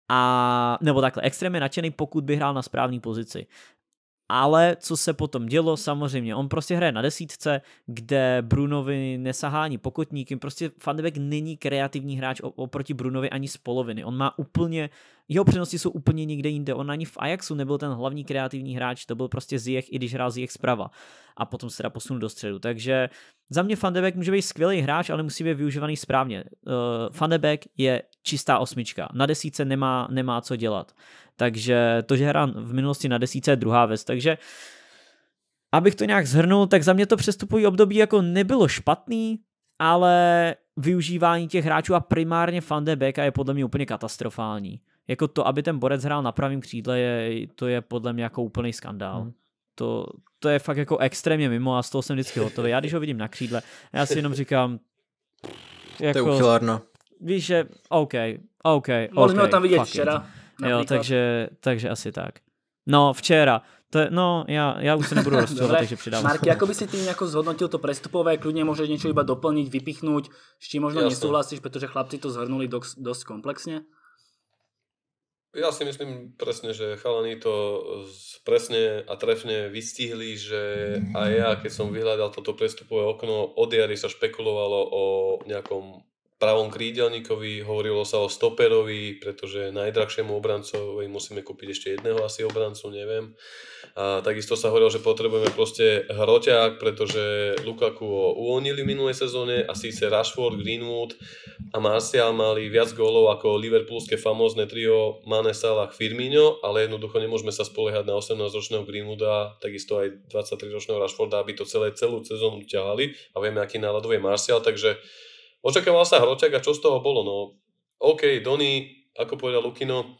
A, nebo takhle, extrémně nadšený, pokud by hrál na správné pozici. Ale co se potom dělo, samozřejmě, on prostě hraje na desítce, kde Brunovi nesahá ani pokotník, prostě Fandebek není kreativní hráč oproti Brunovi ani z poloviny, on má úplně, jeho přenosti jsou úplně nikde jinde, on ani v Ajaxu nebyl ten hlavní kreativní hráč, to byl prostě Ziyech, i když hrál Ziyech zprava a potom se teda posunul do středu, takže za mě Fandebek může být skvělý hráč, ale musí být využívaný správně. Uh, je čistá osmička. Na desíce nemá, nemá co dělat. Takže to, že hrál v minulosti na desíce, je druhá věc. Takže abych to nějak zhrnul, tak za mě to přestupují období jako nebylo špatný, ale využívání těch hráčů a primárně Van de je podle mě úplně katastrofální. Jako to, aby ten borec hrál na pravém křídle, je, to je podle mě jako úplný skandál. Hmm to, to je fakt jako extrémně mimo a z toho jsem vždycky hotový. Já když ho vidím na křídle, já si jenom říkám... Jako, to je uchylárna víš, že OK, OK, Mohli okay, sme ho tam vidieť včera. Jo, takže, takže asi tak. No, včera. To je, no, ja, ja už sa nebudu (laughs) rozčúvať, takže pridávam. Marky, ako by si ty nejako zhodnotil to prestupové, kľudne môžeš niečo iba doplniť, vypichnúť, s čím možno Jasne. nesúhlasíš, pretože chlapci to zhrnuli dosť, dosť komplexne? Ja si myslím presne, že chalani to presne a trefne vystihli, že aj ja, keď som vyhľadal toto prestupové okno, od jary sa špekulovalo o nejakom pravom krídelníkovi, hovorilo sa o stoperovi, pretože najdrahšiemu obrancovi musíme kúpiť ešte jedného asi obrancu, neviem. A takisto sa hovorilo, že potrebujeme proste hroťák, pretože Lukaku ho uvoľnili minulej sezóne a síce Rashford, Greenwood a Martial mali viac gólov ako Liverpoolské famózne trio Mane, Salah, Firmino, ale jednoducho nemôžeme sa spoliehať na 18-ročného Greenwooda, takisto aj 23-ročného Rashforda, aby to celé celú sezónu ťahali a vieme, aký náladový je Martial, takže Očakával sa hroťak a čo z toho bolo? No, OK, Donny, ako povedal Lukino,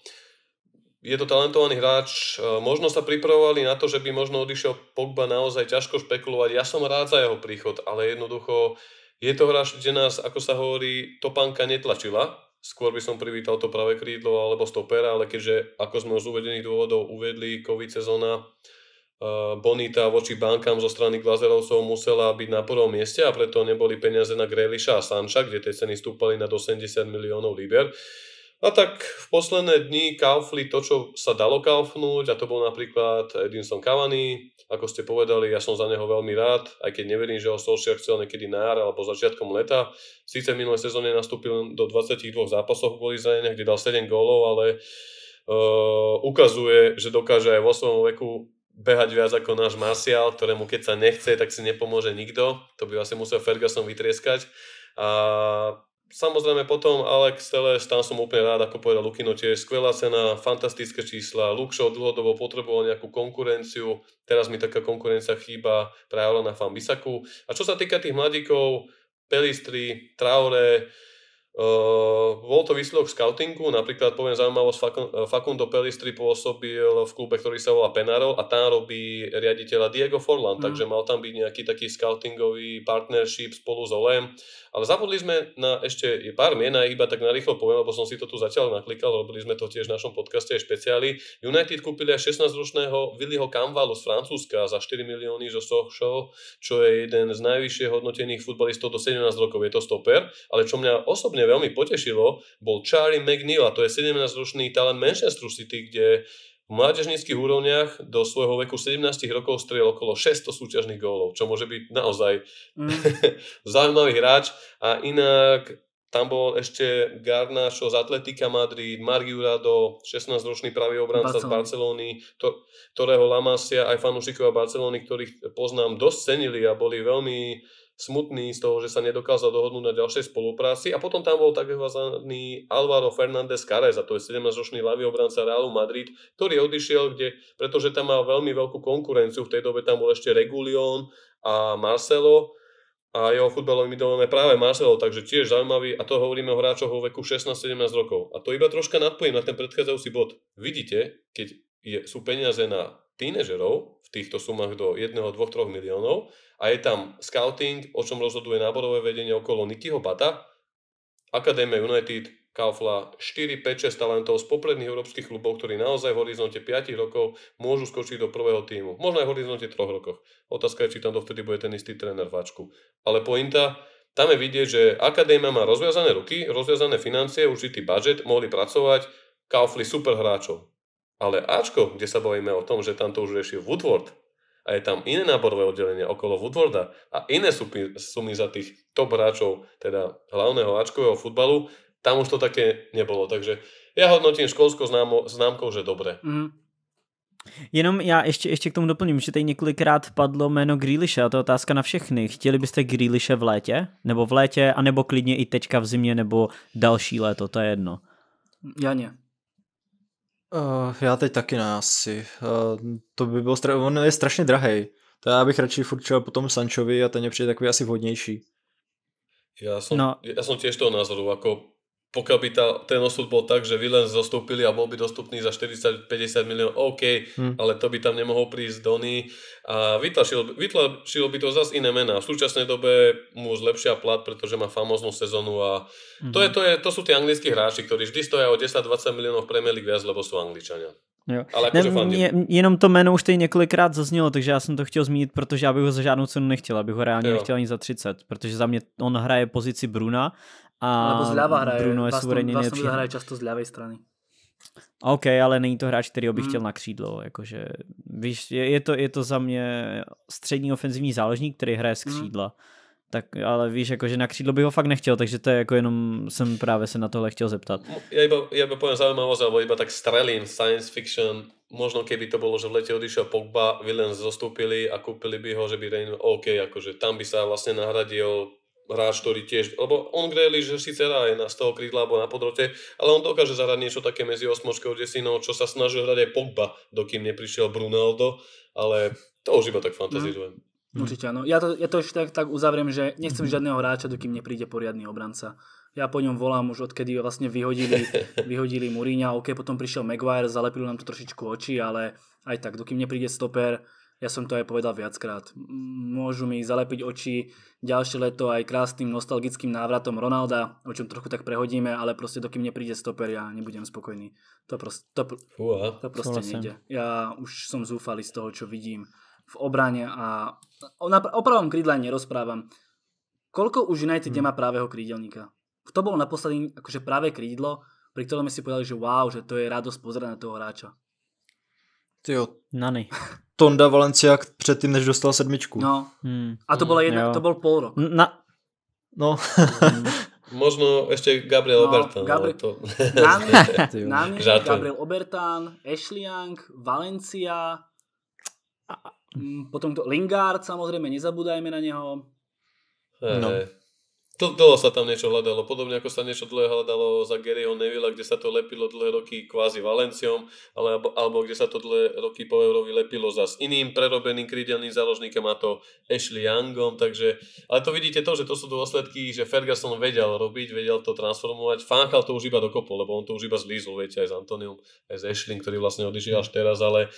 je to talentovaný hráč, e, možno sa pripravovali na to, že by možno odišiel Pogba naozaj ťažko špekulovať. Ja som rád za jeho príchod, ale jednoducho je to hráč, kde nás, ako sa hovorí, topánka netlačila. Skôr by som privítal to práve krídlo alebo stopera, ale keďže, ako sme z uvedených dôvodov uvedli, COVID sezóna, Eh, bonita voči bankám zo strany Glazerovcov musela byť na prvom mieste a preto neboli peniaze na Greliša a Sanča, kde tie ceny stúpali na 80 miliónov liber. A tak v posledné dni kaufli to, čo sa dalo kaufnúť a to bol napríklad Edinson Cavani. Ako ste povedali, ja som za neho veľmi rád, aj keď neverím, že ho Solskja chcel niekedy na jar alebo začiatkom leta. Síce minulé sezóne nastúpil do 22 zápasov kvôli zranenia, kde dal 7 gólov, ale uh, ukazuje, že dokáže aj vo svojom veku behať viac ako náš marcial. ktorému keď sa nechce, tak si nepomôže nikto. To by asi musel Ferguson vytrieskať. A samozrejme potom Alex Teles, tam som úplne rád, ako povedal Lukino, tiež skvelá cena, fantastické čísla. Luxo dlhodobo potreboval nejakú konkurenciu, teraz mi taká konkurencia chýba práve na Fambisaku. A čo sa týka tých mladíkov, Pelistri, Traore, Eh, bol to výsledok scoutingu, napríklad poviem zaujímavosť, eh, Facundo Pelistri pôsobil v klube, ktorý sa volá Penarol a tam robí riaditeľa Diego Forlan, mm. takže mal tam byť nejaký taký scoutingový partnership spolu s Olem ale zabudli sme na ešte pár mien a iba tak narýchlo poviem, lebo som si to tu zatiaľ naklikal, robili sme to tiež v našom podcaste aj špeciáli. United kúpili aj 16-ročného Willyho Kamvalu z Francúzska za 4 milióny zo Sochšou, čo je jeden z najvyššie hodnotených futbalistov do 17 rokov, je to stoper. Ale čo mňa osobne veľmi potešilo, bol Charlie McNeil a to je 17-ročný talent Manchester City, kde v mládežníckých úrovniach do svojho veku 17 rokov strel okolo 600 súťažných gólov, čo môže byť naozaj mm. (laughs) zaujímavý hráč. A inak tam bol ešte Garnáčo z Atletika Madrid, Margiurado, 16-ročný pravý obranca Barcelona. z Barcelóny, to, ktorého Lamasia aj fanúšikovia Barcelóny, ktorých poznám, dosť cenili a boli veľmi smutný z toho, že sa nedokázal dohodnúť na ďalšej spolupráci a potom tam bol takzvaný Alvaro Fernández Carreza, to je 17-ročný ľavý obranca Realu Madrid, ktorý odišiel, kde, pretože tam mal veľmi veľkú konkurenciu, v tej dobe tam bol ešte Regulion a Marcelo a jeho futbalovým idolom je práve Marcelo, takže tiež zaujímavý a to hovoríme o hráčoch vo veku 16-17 rokov. A to iba troška nadpojím na ten predchádzajúci bod. Vidíte, keď je, sú peniaze na tínežerov v týchto sumách do 1, 2, 3 miliónov a je tam scouting, o čom rozhoduje náborové vedenie okolo Nikyho Bata, Akadémia United kaufla 4, 5, 6 talentov z popredných európskych klubov, ktorí naozaj v horizonte 5 rokov môžu skočiť do prvého týmu. Možno aj v horizonte 3 rokov. Otázka je, či tam dovtedy bude ten istý tréner Vačku. Ale pointa, tam je vidieť, že akadémia má rozviazané ruky, rozviazané financie, určitý budget, mohli pracovať, kaufli super hráčov. Ale Ačko, kde sa bavíme o tom, že tam to už rieši Woodward a je tam iné náborové oddelenie okolo Woodwarda a iné sumy, sumy za tých top hráčov, teda hlavného Ačkového futbalu, tam už to také nebylo. Takže ja hodnotím školskou známo, známkou, že dobré. Mm. Jenom já ještě, ještě k tomu doplním, že tady několikrát padlo jméno Grealisha, a to je otázka na všechny. Chtěli byste Grealisha v létě? Nebo v létě, anebo klidně i teďka v zimě, nebo další léto, to je jedno. Já ne. Uh, já teď taky ne asi. Uh, to by bylo stra... On je strašně drahý. To já bych radši furt čel potom Sančovi a ten je přijde takový asi vhodnější. Ja som, no. ja som tiež toho názoru, ako pokiaľ by tá, ten osud bol tak, že len zostúpili a bol by dostupný za 40-50 miliónov, OK, hm. ale to by tam nemohol prísť Donny a vytlačilo, vytlačilo by to zase iné mená. V súčasnej dobe mu zlepšia plat, pretože má famoznú sezonu a hm. to, je, to, je, to sú tie anglickí hráči, ktorí vždy stojí o 10-20 miliónov Premier League viac, lebo sú angličania. Jo. Ale akože ne, mě, jenom to jméno už tady několikrát zaznělo, takže já jsem to chtěl zmínit, protože já bych ho za žádnou cenu nechtěl, abych ho reálně jo. nechtěl ani za 30, protože za mě on hraje pozici Bruna a Lebo zľava hraje. Bruno je suverénne nejlepší. hraje často z ľavej strany. OK, ale není to hráč, který bych mm. chtěl na křídlo. Jakože, víš, je, je, to, je to za mě střední ofenzivní záložník, který hraje z mm. křídla. Tak, ale víš, jakože na křídlo bych ho fakt nechtěl, takže to je jako jenom jsem právě se na tohle chtěl zeptat. No, já iba, já iba poviem zaujímavosť, alebo iba tak strelím, science fiction, možno keby to bolo, že v lete odišiel Pogba, Williams zostúpili a kúpili by ho, že by Rein, OK, akože tam by sa vlastne nahradil hráč, ktorý tiež, lebo on Grealish síce aj na z toho krídla alebo na podrote, ale on dokáže zahrať niečo také medzi osmočkou a desinou, čo sa snažil hrať aj Pogba, dokým neprišiel Brunaldo, ale to už iba tak fantazizujem. Mhm. Mm. Mm. Určite áno. Ja to, ja to ešte tak, tak uzavriem, že nechcem mhm. žiadneho hráča, dokým nepríde poriadny obranca. Ja po ňom volám už odkedy vlastne vyhodili, (laughs) vyhodili Mourinho, ok, potom prišiel Maguire, zalepil nám to trošičku oči, ale aj tak, dokým nepríde stoper, ja som to aj povedal viackrát. Môžu mi zalepiť oči ďalšie leto aj krásnym nostalgickým návratom Ronalda, o čom trochu tak prehodíme, ale proste dokým nepríde stoper, ja nebudem spokojný. To, prost, to, to proste nejde. Ja už som zúfalý z toho, čo vidím v obrane a o, na, o pravom krídle nerozprávam. Koľko už United hmm. nemá právého krídelníka? to bol naposledy akože práve krídlo, pri ktorom si povedali, že wow, že to je radosť pozerať na toho hráča? Ty jo. Nany. Tonda Valenciák předtím, než dostal sedmičku. No. Hmm. A to, bola hmm, jedna, jo. to bol pol rok. Na... No. Hmm. Možno ešte Gabriel no, Obertan. Gabri... To... Námiet, (laughs) Gabriel Obertan, Ashley Young, Valencia, hmm, potom to Lingard, samozrejme, nezabúdajme na neho. Eh, no. To dlho sa tam niečo hľadalo, podobne ako sa niečo dlho hľadalo za Garyho Nevilla, kde sa to lepilo dlhé roky kvázi Valenciom, alebo, alebo kde sa to dlhé roky po Eurovi lepilo za s iným prerobeným krídelným záložníkom a to Ashley Youngom, takže, ale to vidíte to, že to sú dôsledky, že Ferguson vedel robiť, vedel to transformovať, Fánchal to už iba dokopol, lebo on to už iba zlízol, viete, aj s Antoniom, aj s Ashley, ktorý vlastne odišiel až teraz, ale uh,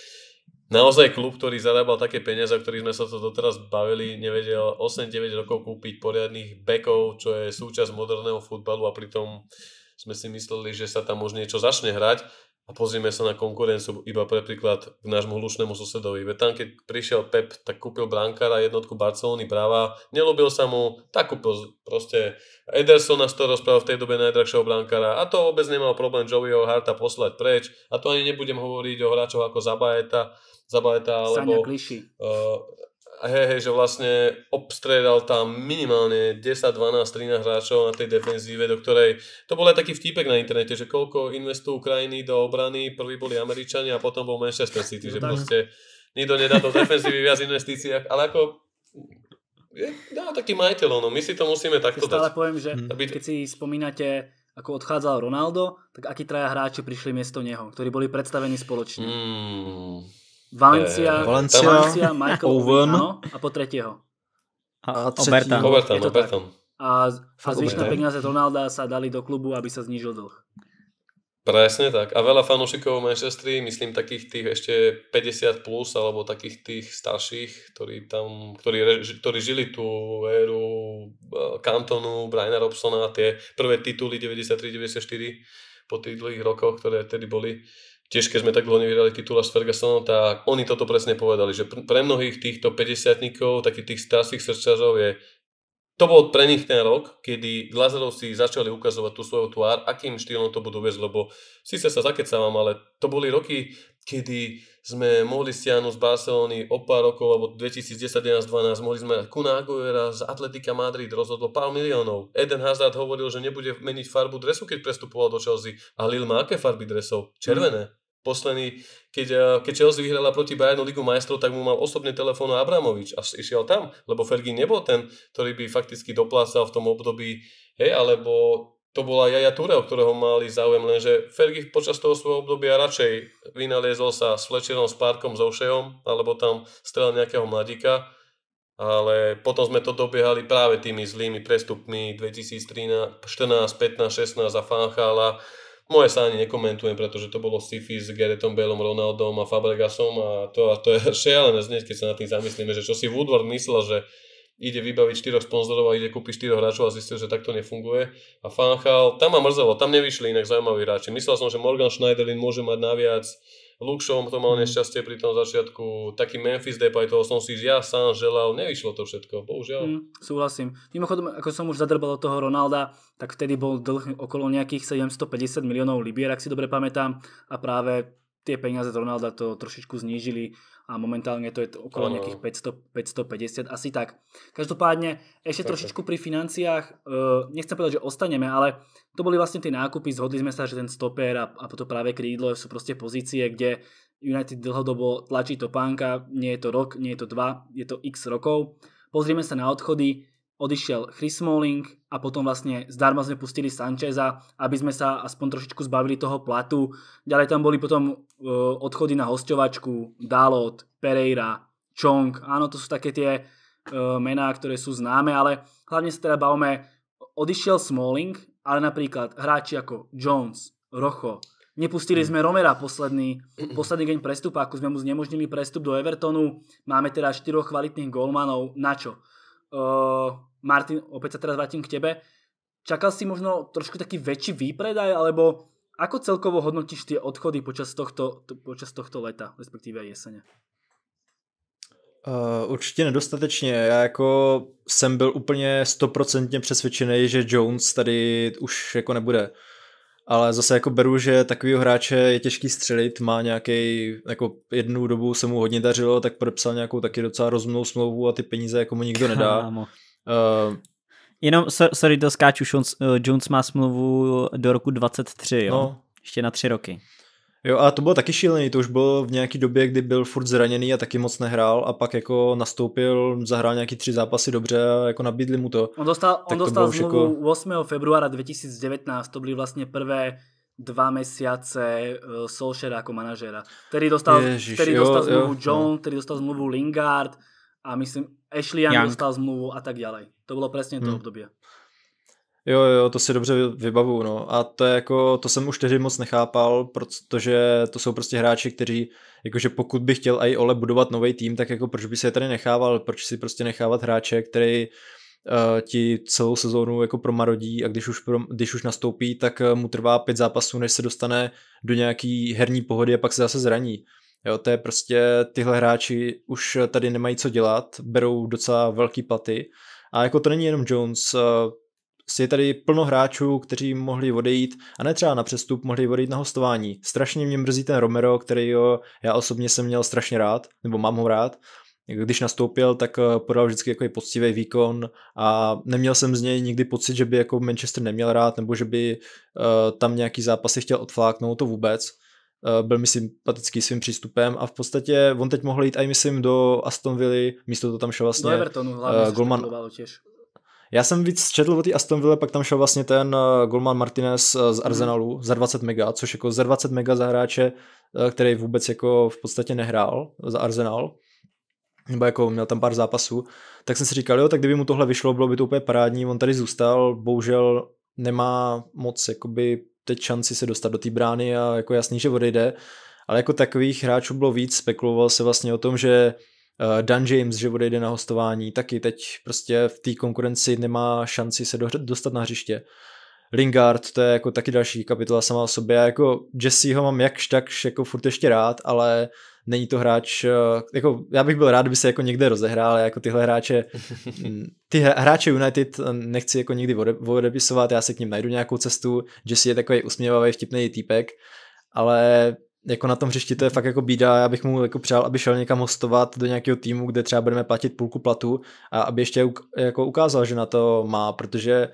naozaj klub, ktorý zarábal také peniaze, o ktorých sme sa to doteraz bavili, nevedel 8-9 rokov kúpiť poriadných bekov, čo je súčasť moderného futbalu a pritom sme si mysleli, že sa tam už niečo začne hrať a pozrime sa na konkurenciu iba pre príklad k nášmu hlušnému susedovi. Veď tam, keď prišiel Pep, tak kúpil brankára jednotku Barcelony práva, nelúbil sa mu, tak kúpil proste Edersona, z toho rozprával v tej dobe najdrahšieho brankára a to vôbec nemal problém Joeyho Harta poslať preč a to ani nebudem hovoriť o hráčoch ako Zabajeta, Zabaleta, alebo... Uh, hej, hej, že vlastne obstredal tam minimálne 10, 12, 13 hráčov na tej defenzíve, do ktorej... To bol aj taký vtípek na internete, že koľko investujú Ukrajiny do obrany, prví boli Američania a potom bol Manchester City, no, že tak. proste nikto nedá do defenzívy viac investíciách, ale ako je, dá taký majiteľ, no my si to musíme takto Stále dať. Stále poviem, že mhm. aby... keď si spomínate, ako odchádzal Ronaldo, tak akí traja hráči prišli miesto neho, ktorí boli predstavení spoločne. Hmm. Eh, Valencia, Valencia, Valencia Michael Owen, a po tretieho. A, a Obertan. Obertan, je to Obertan. A, a zvyšné peniaze Ronalda sa dali do klubu, aby sa znížil dlh. Presne tak. A veľa fanúšikov Manchestery, myslím takých tých ešte 50 plus, alebo takých tých starších, ktorí tam, ktorí, ktorí žili tú éru eh, Cantonu, Briana Robsona, tie prvé tituly 93-94 po tých dlhých rokoch, ktoré tedy boli tiež keď sme tak dlho nevyhrali titul až s Fergusonom, tak oni toto presne povedali, že pre mnohých týchto 50 takých tých starších srdčařov je to bol pre nich ten rok, kedy Glazerovci začali ukazovať tú svoju tvár, akým štýlom to budú viesť, lebo síce sa zakecávam, ale to boli roky, kedy sme mohli stiahnuť z Barcelony o pár rokov, alebo 2010, 2012 12, mohli sme Kuna Aguera z Atletika Madrid rozhodlo pár miliónov. Eden Hazard hovoril, že nebude meniť farbu dresu, keď prestupoval do Chelsea. A Lil má aké farby dresov? Červené. Mm posledný, keď, eh, keď Chelsea vyhrala proti Bayernu Ligu majstrov, tak mu mal osobne telefón Abramovič a išiel tam, lebo Fergie nebol ten, ktorý by fakticky doplácal v tom období, hej, alebo to bola Jaja Ture, o ktorého mali záujem, lenže Fergie počas toho svojho obdobia radšej vynaliezol sa s Fletcherom, s Parkom, s Ošejom, alebo tam strel nejakého mladíka, ale potom sme to dobiehali práve tými zlými prestupmi 2013, 14, 15, 16 a Fanchala, moje sa ani nekomentujem, pretože to bolo sci-fi s Garrettom Bellom, Ronaldom a Fabregasom a to, a to je (laughs) šialené znieť, keď sa nad tým zamyslíme, že čo si Woodward myslel, že ide vybaviť štyroch sponzorov a ide kúpiť štyroch hráčov a zistil, že takto nefunguje. A Fanchal, tam ma mrzelo, tam nevyšli inak zaujímaví hráči. Myslel som, že Morgan Schneiderlin môže mať naviac Luxom to mal hmm. nešťastie pri tom začiatku, taký Memphis Depay, toho som si ja sám želal, nevyšlo to všetko, bohužiaľ. Mm, súhlasím. Mimochodom, ako som už zadrbal od toho Ronalda, tak vtedy bol dlh okolo nejakých 750 miliónov libier, ak si dobre pamätám, a práve tie peniaze z Ronalda to trošičku znížili a momentálne to je to okolo ano. nejakých 500, 550, asi tak. Každopádne ešte tak, trošičku pri financiách, uh, nechcem povedať, že ostaneme, ale to boli vlastne tie nákupy, zhodli sme sa, že ten stoper a, a to práve krídlo sú proste pozície, kde United dlhodobo tlačí to pánka, nie je to rok, nie je to dva, je to x rokov. Pozrieme sa na odchody, odišiel Chris Smalling a potom vlastne zdarma sme pustili Sancheza, aby sme sa aspoň trošičku zbavili toho platu. Ďalej tam boli potom e, odchody na hostovačku, Dalot, Pereira, Chong. Áno, to sú také tie e, mená, ktoré sú známe, ale hlavne sa teda bavme, odišiel Smalling, ale napríklad hráči ako Jones, Rocho, Nepustili mm. sme Romera posledný, posledný deň prestupu, ako sme mu znemožnili prestup do Evertonu. Máme teda štyroch kvalitných golmanov. Na čo? Martin, opäť sa teraz vrátim k tebe. Čakal si možno trošku taký väčší výpredaj, alebo ako celkovo hodnotíš tie odchody počas tohto, počas tohto leta, respektíve jesene? Uh, určitě nedostatečně. Já jako jsem byl úplně stoprocentně přesvědčený, že Jones tady už jako nebude ale zase jako beru, že takovýho hráče je těžký střelit, má nějaký, jako jednu dobu se mu hodně dařilo, tak podepsal nějakou taky docela rozumnou smlouvu a ty peníze jako mu nikdo nedá. Uh, (laughs) Jenom, sorry, to skáču, eh, Jones má smlouvu do roku 23, jo? No. Ještě na tři roky. Jo, a to bylo taky šílený, to už bylo v nějaký době, kdy byl furt zraněný a taky moc nehrál a pak jako nastoupil, zahrál nějaký tři zápasy dobře a jako nabídli mu to. On dostal, on dostal zmluvu jako... 8. februára 2019, to byly vlastně prvé dva mesiace uh, Solskjaera ako manažéra. Ktorý dostal, Ježiš, ktorý jo, dostal zmluvu jo, no. John, no. ktorý dostal zmluvu Lingard a myslím Ashley Young, Young dostal zmluvu a tak ďalej. To bolo presne to hmm. obdobie. Jo, jo, to si dobře vybavu, no. A to je jako, to jsem už tehdy moc nechápal, protože to jsou prostě hráči, kteří, jakože pokud by chtěl i Ole budovat nový tým, tak jako proč by se je tady nechával, proč si prostě nechávat hráče, který uh, ti celou sezónu jako promarodí a když už, pro, když už nastoupí, tak eh, mu trvá pět zápasů, než se dostane do nějaký herní pohody a pak se zase zraní. Jo, to je prostě, tyhle hráči už tady nemají co dělat, berou docela velký platy a jako to není jenom Jones, eh, je tady plno hráčů, kteří mohli odejít, a ne třeba na přestup, mohli odejít na hostování. Strašně mě mrzí ten Romero, který já osobně jsem měl strašně rád, nebo mám ho rád. Když nastoupil, tak eh, podal vždycky jako poctivý výkon a neměl jsem z něj nikdy pocit, že by jako Manchester neměl rád, nebo že by uh, tam nějaký zápasy chtěl odfláknout, to vůbec eh, byl mi sympatický svým přístupem a v podstatě on teď mohl jít aj myslím do Aston Villa, místo to tam šel vlastně. Do Evertonu hlavně uh, Já jsem víc četl o té Aston Villa, pak tam šel vlastně ten eh, Golman Martinez eh, z mhm. Arsenalu mm. za 20 mega, což jako za 20 mega za hráče, eh, který vůbec jako v podstatě nehrál za Arsenal, nebo jako měl tam pár zápasů, tak jsem si říkal, jo, tak kdyby mu tohle vyšlo, bylo by to úplně parádní, on tady zůstal, bohužel nemá moc jakoby teď šanci se dostat do té brány a jako jasný, že odejde, ale jako takových hráčů bylo víc, spekuloval se vlastně o tom, že Eh, Dan James, že odejde na hostování, taky teď prostě v té konkurenci nemá šanci se dostat na hřiště. Lingard, to je jako taky další kapitola sama o sobě. Já jako Jesseho mám jakž takž jako furt ještě rád, ale není to hráč, eh, jako já bych byl rád, kdyby se jako někde rozehrál, ale jako tyhle hráče, (laughs) ty hráče United eh, nechci jako nikdy odepisovat, já se k ním najdu nějakou cestu, Jesse je takový usměvavý, vtipný týpek, ale jako na tom hřišti to je fakt jako bída, já bych mu jako přál, aby šel někam hostovat do nějakého týmu, kde třeba budeme platit půlku platu a aby ještě jako ukázal, že na to má, protože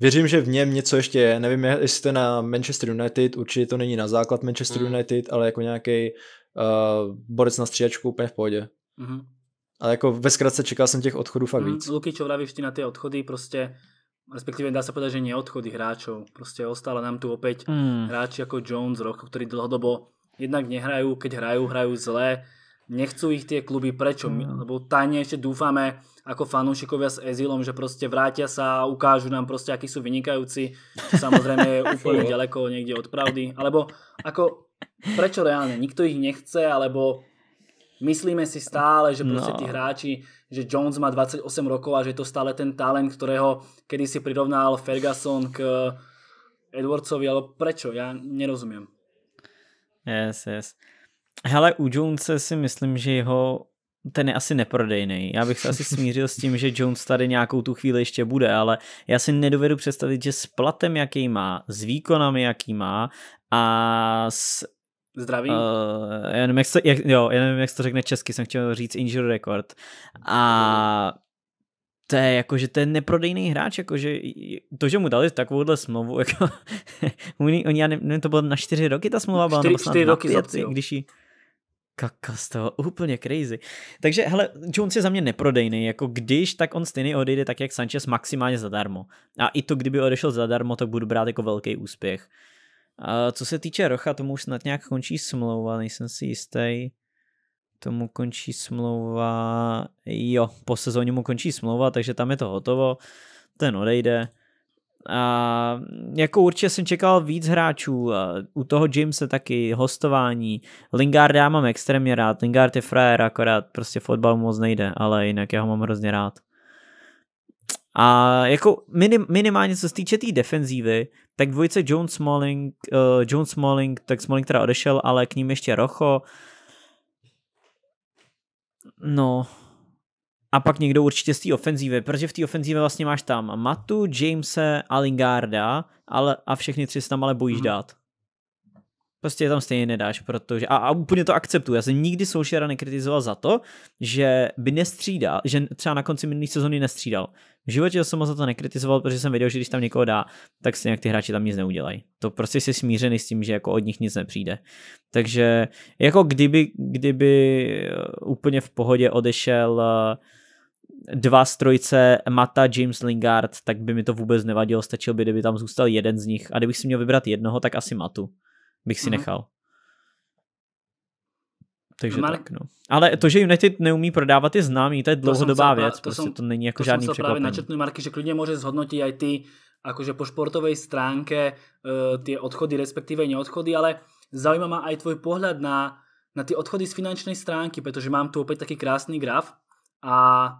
věřím, že v něm něco ještě je, nevím, jestli to je na Manchester United, určitě to není na základ Manchester mm. United, ale jako nějaký uh, eh, borec na střídačku úplně v pohodě. Mm. Ale jako ve zkratce čekal jsem těch odchodů fakt mm, víc. Luky, čo na ty odchody, prostě respektíve dá sa povedať, že odchody hráčov. Proste ostala nám tu opäť mm. hráči ako Jones, Rocco, ktorí dlhodobo jednak nehrajú, keď hrajú, hrajú zle. Nechcú ich tie kluby, prečo? Mm. Lebo tajne ešte dúfame ako fanúšikovia s Ezilom, že proste vrátia sa a ukážu nám proste, akí sú vynikajúci, čo samozrejme je (laughs) úplne ďaleko niekde od pravdy. Alebo ako, prečo reálne? Nikto ich nechce, alebo myslíme si stále, že proste no. tí hráči že Jones má 28 rokov a že je to stále ten talent, ktorého kedy si prirovnal Ferguson k eh, Edwardsovi, ale prečo? Ja nerozumiem. Yes, yes. Hele, u Jones si myslím, že jeho ten je asi neprodejný. Já bych se asi smířil s tím, že Jones tady nějakou tu chvíli ještě bude, ale já si nedovedu představit, že s platem, jaký má, s výkonami, jaký má a s Zdravím. Uh, já, nevím, jak se, jak, jo, já nevím, jak se to řekne česky, jsem chtěl říct injury record. A to je jako, že to je neprodejný hráč, jakože to, že mu dali takovouhle smlouvu, (laughs) jako, oni, oni, já nevím, to bylo na čtyři roky ta smlouva byla, čtyři, čtyři roky pět, zapci, když ji, kakas toho, úplně crazy. Takže hele, Jones je za mě neprodejný, jako když, tak on stejně odejde tak jak Sanchez maximálně zadarmo. A i to, kdyby odešel zadarmo, tak budu brát jako velký úspěch. A co se týče Rocha, tomu už snad nějak končí smlouva, nejsem si jistý. Tomu končí smlouva, jo, po sezóně mu končí smlouva, takže tam je to hotovo, ten odejde. A jako určitě jsem čekal víc hráčů, u toho Jimse taky, hostování, Lingard já mám extrémně rád, Lingard je frajer, akorát prostě fotbal moc nejde, ale jinak já ho mám hrozně rád. A jako minim, minimálně co se týče té tý defenzívy, tak dvojice Jones Smalling, uh, eh, Jones Smalling, tak Smalling teda odešel, ale k ním ještě Rocho. No, a pak někdo určitě z té ofenzívy, protože v té ofenzíve vlastně máš tam Matu, Jamese a Lingarda, ale, a všechny tři se tam ale bojíš mm-hmm. dát. Prostě je tam stejně nedáš, protože, a, a úplně to akceptuju, já jsem nikdy Solskjaera nekritizoval za to, že by nestřídal, že třeba na konci minulé sezóny nestřídal. V životě jsem ho za to nekritizoval, protože jsem věděl, že když tam někoho dá, tak se nějak ty hráči tam nic neudělají. To prostě si smířený s tím, že jako od nich nic nepřijde. Takže jako kdyby, kdyby eh, úplně v pohodě odešel eh, dva strojce Mata, James Lingard, tak by mi to vůbec nevadilo, stačilo by, kdyby tam zůstal jeden z nich a kdybych si měl vybrat jednoho, tak asi Matu bych si mm-hmm. nechal. Takže Mar- tak, no. Ale to, že United neumí prodávat, je známý, to je dlouhodobá to věc, to, prostě jsem, to není jako to žádný jsem právě Marky, že klidně může zhodnotit aj ty, jakože po športovej stránke uh, odchody, respektíve neodchody, ale zaujíma má aj tvůj pohľad na, na ty odchody z finančnej stránky, protože mám tu opäť taký krásný graf a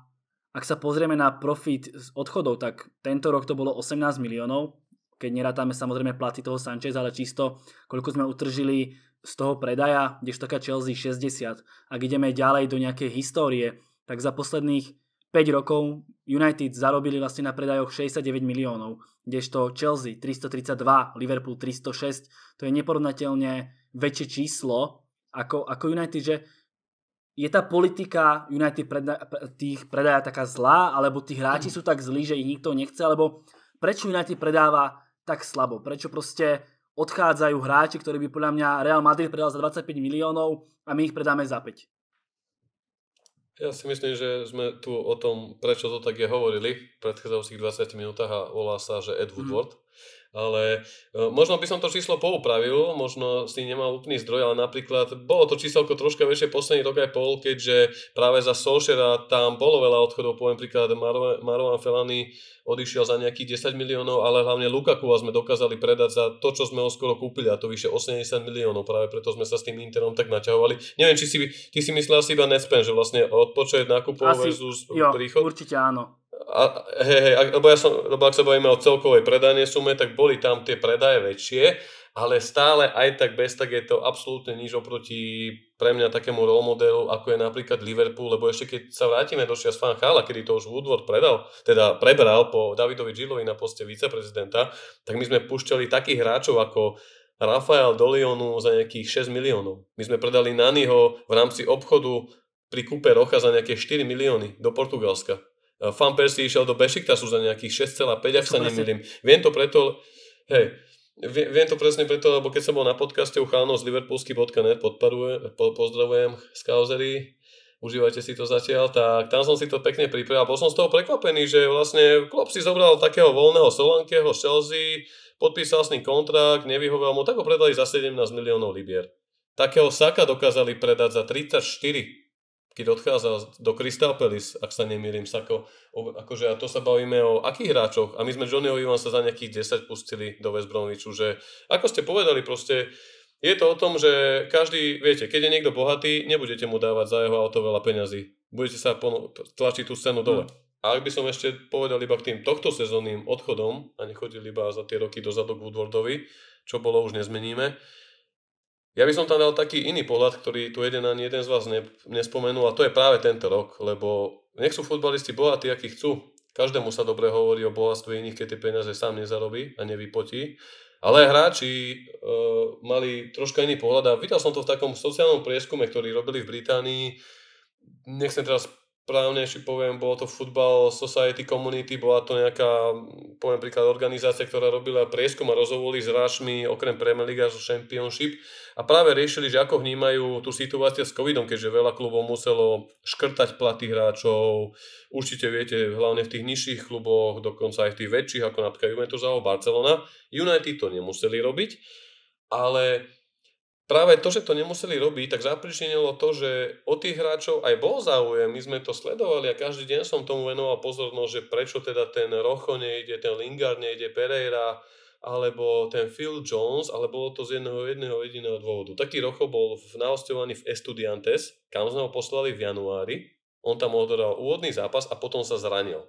ak sa pozrieme na profit z odchodov, tak tento rok to bolo 18 miliónov, keď nerátame samozrejme platy toho Sanchez, ale čisto koľko sme utržili z toho predaja, kdežto taká Chelsea 60. Ak ideme ďalej do nejakej histórie, tak za posledných 5 rokov United zarobili vlastne na predajoch 69 miliónov, kdežto Chelsea 332, Liverpool 306, to je neporovnateľne väčšie číslo ako, ako United, že je tá politika United predaj, tých predaja taká zlá, alebo tí hráči sú tak zlí, že ich nikto nechce, alebo prečo United predáva tak slabo. Prečo proste odchádzajú hráči, ktorí by podľa mňa Real Madrid predal za 25 miliónov a my ich predáme za 5. Ja si myslím, že sme tu o tom, prečo to tak je, hovorili v predchádzajúcich 20 minútach a volá sa, že Ed mhm. Woodward. Mm ale e, možno by som to číslo poupravil, možno si nemal úplný zdroj, ale napríklad bolo to číselko troška väčšie posledný rok aj pol, keďže práve za Solšera tam bolo veľa odchodov, poviem príklad Maro, Marovan Felany odišiel za nejakých 10 miliónov, ale hlavne Lukaku sme dokázali predať za to, čo sme ho skoro kúpili a to vyše 80 miliónov, práve preto sme sa s tým Interom tak naťahovali. Neviem, či si, ty si myslel si iba Nespen, že vlastne odpočet nákupov versus príchod? Určite áno a, hej, hej, lebo, ja som, lebo ak sa bavíme o celkovej predajnej sume, tak boli tam tie predaje väčšie, ale stále aj tak bez tak je to absolútne nič oproti pre mňa takému role modelu, ako je napríklad Liverpool, lebo ešte keď sa vrátime do čias Chála, kedy to už Woodward predal, teda prebral po Davidovi Gilovi na poste viceprezidenta, tak my sme pušťali takých hráčov ako Rafael do Lyonu za nejakých 6 miliónov. My sme predali Naniho v rámci obchodu pri kúpe Rocha za nejaké 4 milióny do Portugalska. E, Fan Persie išiel do Bešiktasu za nejakých 6,5, ak sa nemýlim. Viem to preto, hej, Viem to presne preto, lebo keď som bol na podcaste u chánov z Liverpoolsky.net, po, pozdravujem z Kauzery, užívajte si to zatiaľ, tak tam som si to pekne pripravil. Bol som z toho prekvapený, že vlastne klop si zobral takého voľného Solankeho z Chelsea, podpísal s ním kontrakt, nevyhoval mu, tak ho predali za 17 miliónov libier. Takého Saka dokázali predať za 34 keď odchádza do Crystal Palace, ak sa nemýlim, Sako, akože a to sa bavíme o akých hráčoch a my sme Johnnyho Ivansa za nejakých 10 pustili do West Bromwichu, že ako ste povedali proste, je to o tom, že každý, viete, keď je niekto bohatý, nebudete mu dávať za jeho auto veľa peňazí. Budete sa tlačiť tú cenu dole. Hmm. A ak by som ešte povedal iba k tým tohto sezónnym odchodom a nechodil iba za tie roky dozadu k Woodwardovi, čo bolo už nezmeníme, ja by som tam dal taký iný pohľad, ktorý tu jeden ani jeden z vás ne, nespomenul a to je práve tento rok, lebo nech sú futbalisti bohatí, akí chcú. Každému sa dobre hovorí o bohatstve iných, keď tie peniaze sám nezarobí a nevypotí. Ale hráči e, mali troška iný pohľad a videl som to v takom sociálnom prieskume, ktorý robili v Británii. Nechcem teraz správnejší poviem, bolo to Football Society Community, bola to nejaká, poviem príklad, organizácia, ktorá robila prieskum a rozhovory s hráčmi okrem Premier League a Championship a práve riešili, že ako vnímajú tú situáciu s covidom, keďže veľa klubov muselo škrtať platy hráčov, určite viete, hlavne v tých nižších kluboch, dokonca aj v tých väčších, ako napríklad Juventus alebo Barcelona. United to nemuseli robiť, ale práve to, že to nemuseli robiť, tak zapričinilo to, že od tých hráčov aj bol záujem. My sme to sledovali a každý deň som tomu venoval pozornosť, že prečo teda ten Rocho nejde, ten Lingard nejde, Pereira, alebo ten Phil Jones, ale bolo to z jedného jedného jediného dôvodu. Taký Rocho bol naostňovaný v Estudiantes, kam sme ho poslali v januári. On tam odhral úvodný zápas a potom sa zranil.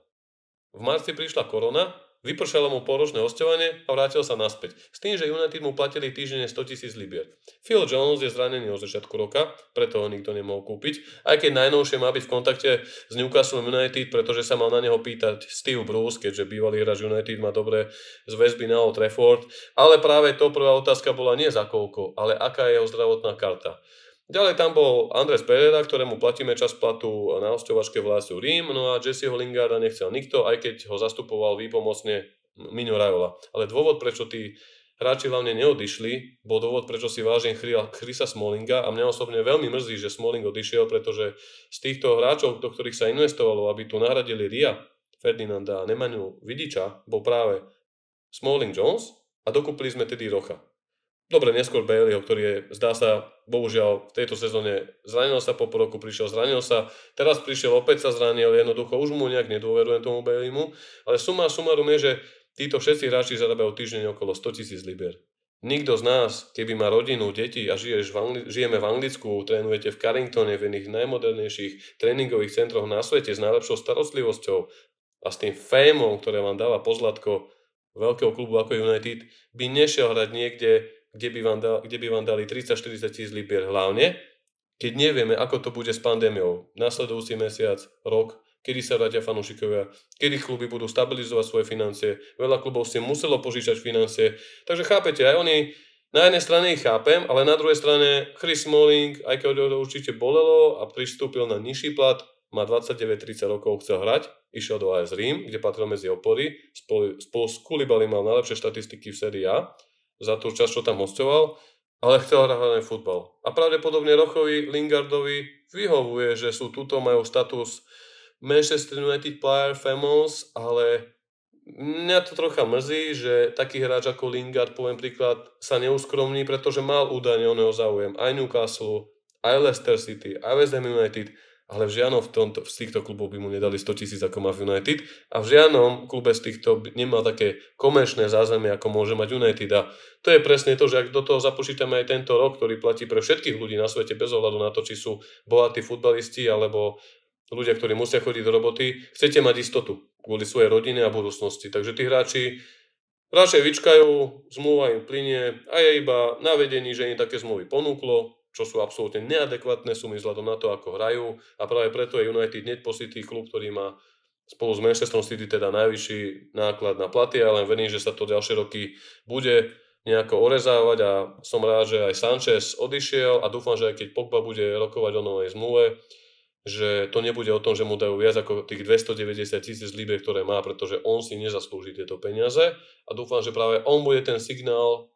V marci prišla korona, Vypršalo mu poročné osťovanie a vrátil sa naspäť, s tým, že United mu platili týždenne 100 tisíc libier. Phil Jones je zranený od začiatku roka, preto ho nikto nemohol kúpiť, aj keď najnovšie má byť v kontakte s Newcastle United, pretože sa mal na neho pýtať Steve Bruce, keďže bývalý hráč United má dobré zväzby na Old Trafford, ale práve to prvá otázka bola nie za koľko, ale aká je jeho zdravotná karta. Ďalej tam bol Andres Pereira, ktorému platíme čas platu na osťovačke vlásu Rím, no a Jesseho Lingarda nechcel nikto, aj keď ho zastupoval výpomocne Mino Rajola. Ale dôvod, prečo tí hráči hlavne neodišli, bol dôvod, prečo si vážim Chrisa Smolinga a mňa osobne veľmi mrzí, že Smoling odišiel, pretože z týchto hráčov, do ktorých sa investovalo, aby tu nahradili Ria, Ferdinanda a Nemanu Vidiča, bol práve Smalling Jones a dokúpili sme tedy Rocha. Dobre, neskôr Baileyho, ktorý je, zdá sa, bohužiaľ v tejto sezóne zranil sa po roku, prišiel, zranil sa, teraz prišiel, opäť sa zranil, jednoducho už mu nejak nedôverujem tomu Baileymu, ale suma sumarum je, že títo všetci hráči zarábajú týždeň okolo 100 tisíc liber. Nikto z nás, keby má rodinu, deti a žiješ v Angli- žijeme v Anglicku, trénujete v Carringtone, v iných najmodernejších tréningových centroch na svete s najlepšou starostlivosťou a s tým fémom, ktoré vám dáva pozlatko veľkého klubu ako United, by nešiel hrať niekde kde by vám, dal, kde by vám dali 30-40 tisíc lipier hlavne, keď nevieme, ako to bude s pandémiou, nasledujúci mesiac, rok, kedy sa vrátia fanúšikovia, kedy kluby budú stabilizovať svoje financie. Veľa klubov si muselo požičať financie. Takže chápete, aj oni, na jednej strane ich chápem, ale na druhej strane Chris Smalling, aj keď ho určite bolelo a pristúpil na nižší plat, má 29-30 rokov, chcel hrať, išiel do AS Rím, kde patril medzi opory, spolu, spolu s Kulibalim mal najlepšie štatistiky v sérii A za tú časť, čo tam hostoval, ale chcel hrať hlavne futbal. A pravdepodobne Rochovi, Lingardovi vyhovuje, že sú tuto, majú status Manchester United player famous, ale mňa to trocha mrzí, že taký hráč ako Lingard, poviem príklad, sa neuskromní, pretože mal údajne o neho záujem aj Newcastle, aj Leicester City, aj West Ham United – ale v žiadnom v tomto, z týchto klubov by mu nedali 100 tisíc ako má v United a v žiadnom klube z týchto nemá také komerčné zázemie, ako môže mať United. A to je presne to, že ak do toho započítame aj tento rok, ktorý platí pre všetkých ľudí na svete bez ohľadu na to, či sú bohatí futbalisti alebo ľudia, ktorí musia chodiť do roboty, chcete mať istotu kvôli svojej rodine a budúcnosti. Takže tí hráči radšej vyčkajú, zmluva im plinie a je iba na vedení, že im také zmluvy ponúklo, čo sú absolútne neadekvátne sumy vzhľadom na to, ako hrajú a práve preto je United hneď positý klub, ktorý má spolu s Manchesterom City teda najvyšší náklad na platy ale len verím, že sa to ďalšie roky bude nejako orezávať a som rád, že aj Sanchez odišiel a dúfam, že aj keď Pogba bude rokovať o novej zmluve, že to nebude o tom, že mu dajú viac ako tých 290 tisíc líbe, ktoré má, pretože on si nezaslúži tieto peniaze a dúfam, že práve on bude ten signál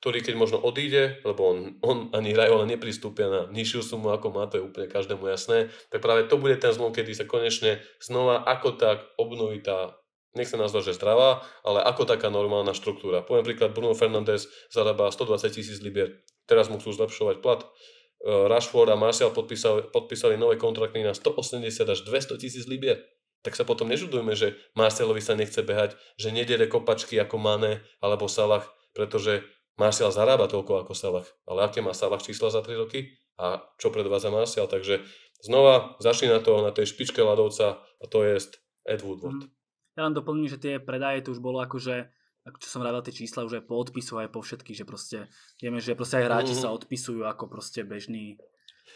ktorý keď možno odíde, lebo on, on ani Rajola nepristúpia na nižšiu sumu ako má, to je úplne každému jasné, tak práve to bude ten zlom, kedy sa konečne znova ako tak obnoví tá sa nazva, že zdravá, ale ako taká normálna štruktúra. Poviem príklad, Bruno Fernández zarába 120 tisíc libier, teraz mu chcú zlepšovať plat. E, Rashford a Martial podpísali, podpísali nové kontrakty na 180 až 200 tisíc libier. Tak sa potom nežudujme, že Marcelovi sa nechce behať, že nedere kopačky ako Mane alebo Salah, pretože Marsial zarába toľko ako Salah, ale aké má Salah čísla za 3 roky a čo predváza Marsial. takže znova zašli na to na tej špičke ladovca a to je Ed Woodward. Mhm. Ja len doplním, že tie predaje to už bolo akože čo som rádal tie čísla už aj po odpisu, aj po všetky, že proste vieme, že proste aj hráči mm. sa mhm. odpisujú ako proste bežný.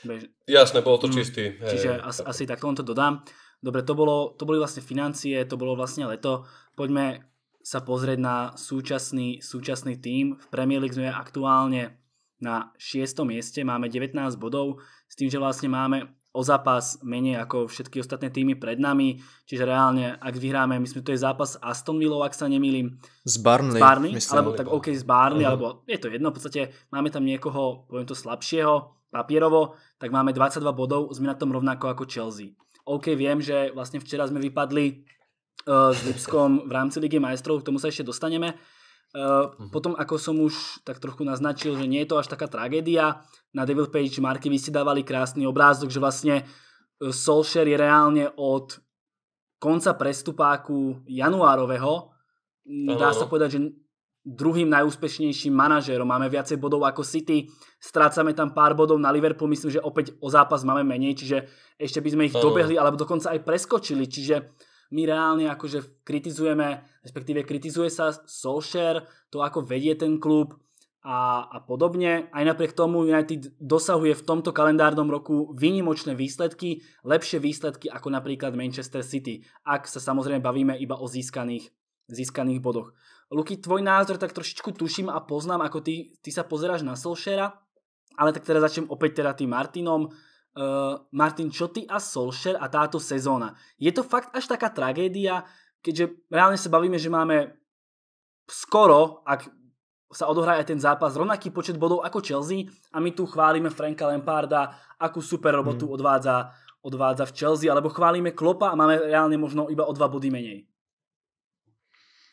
Bež... Jasné, bolo to mm. čistý. Čiže hey, asi, tak. asi takto len to dodám. Dobre, to, bolo, to boli vlastne financie, to bolo vlastne leto. Poďme sa pozrieť na súčasný, súčasný tým. V Premier League sme aktuálne na 6. mieste, máme 19 bodov, s tým, že vlastne máme o zápas menej ako všetky ostatné týmy pred nami, čiže reálne, ak vyhráme, myslím, to je zápas Aston Villa, ak sa nemýlim. Z Barnley. Z Barnley myslím, alebo tak OK, z Barnley, uh-huh. alebo je to jedno, v podstate máme tam niekoho, poviem to slabšieho, papierovo, tak máme 22 bodov, sme na tom rovnako ako Chelsea. OK, viem, že vlastne včera sme vypadli Eh, s Lipskom v rámci Ligy majstrov, k tomu sa ešte dostaneme. Eh, mhm. Potom, ako som už tak trochu naznačil, že nie je to až taká tragédia, na Devil Page Marky vy si dávali krásny obrázok, že vlastne eh, Solskjaer je reálne od konca prestupáku januárového, dá sa povedať, že druhým najúspešnejším manažérom. Máme viacej bodov ako City, strácame tam pár bodov na Liverpool, myslím, že opäť o zápas máme menej, čiže ešte by sme ich dobehli, alebo dokonca aj preskočili. Čiže my reálne akože kritizujeme, respektíve kritizuje sa Solskjaer, to ako vedie ten klub a, a podobne. Aj napriek tomu United dosahuje v tomto kalendárnom roku výnimočné výsledky, lepšie výsledky ako napríklad Manchester City, ak sa samozrejme bavíme iba o získaných, získaných bodoch. Luky, tvoj názor tak trošičku tuším a poznám, ako ty, ty sa pozeráš na Solskjaera, ale tak teraz začnem opäť teda tým Martinom. Uh, uh, Martin Čoty a Solšer a táto sezóna. Je to fakt až taká tragédia, keďže reálne sa bavíme, že máme skoro, ak sa odohrá aj ten zápas, rovnaký počet bodov ako Chelsea a my tu chválime Franka Lemparda, akú super robotu mm. odvádza, odvádza v Chelsea, alebo chválime Klopa a máme reálne možno iba o dva body menej.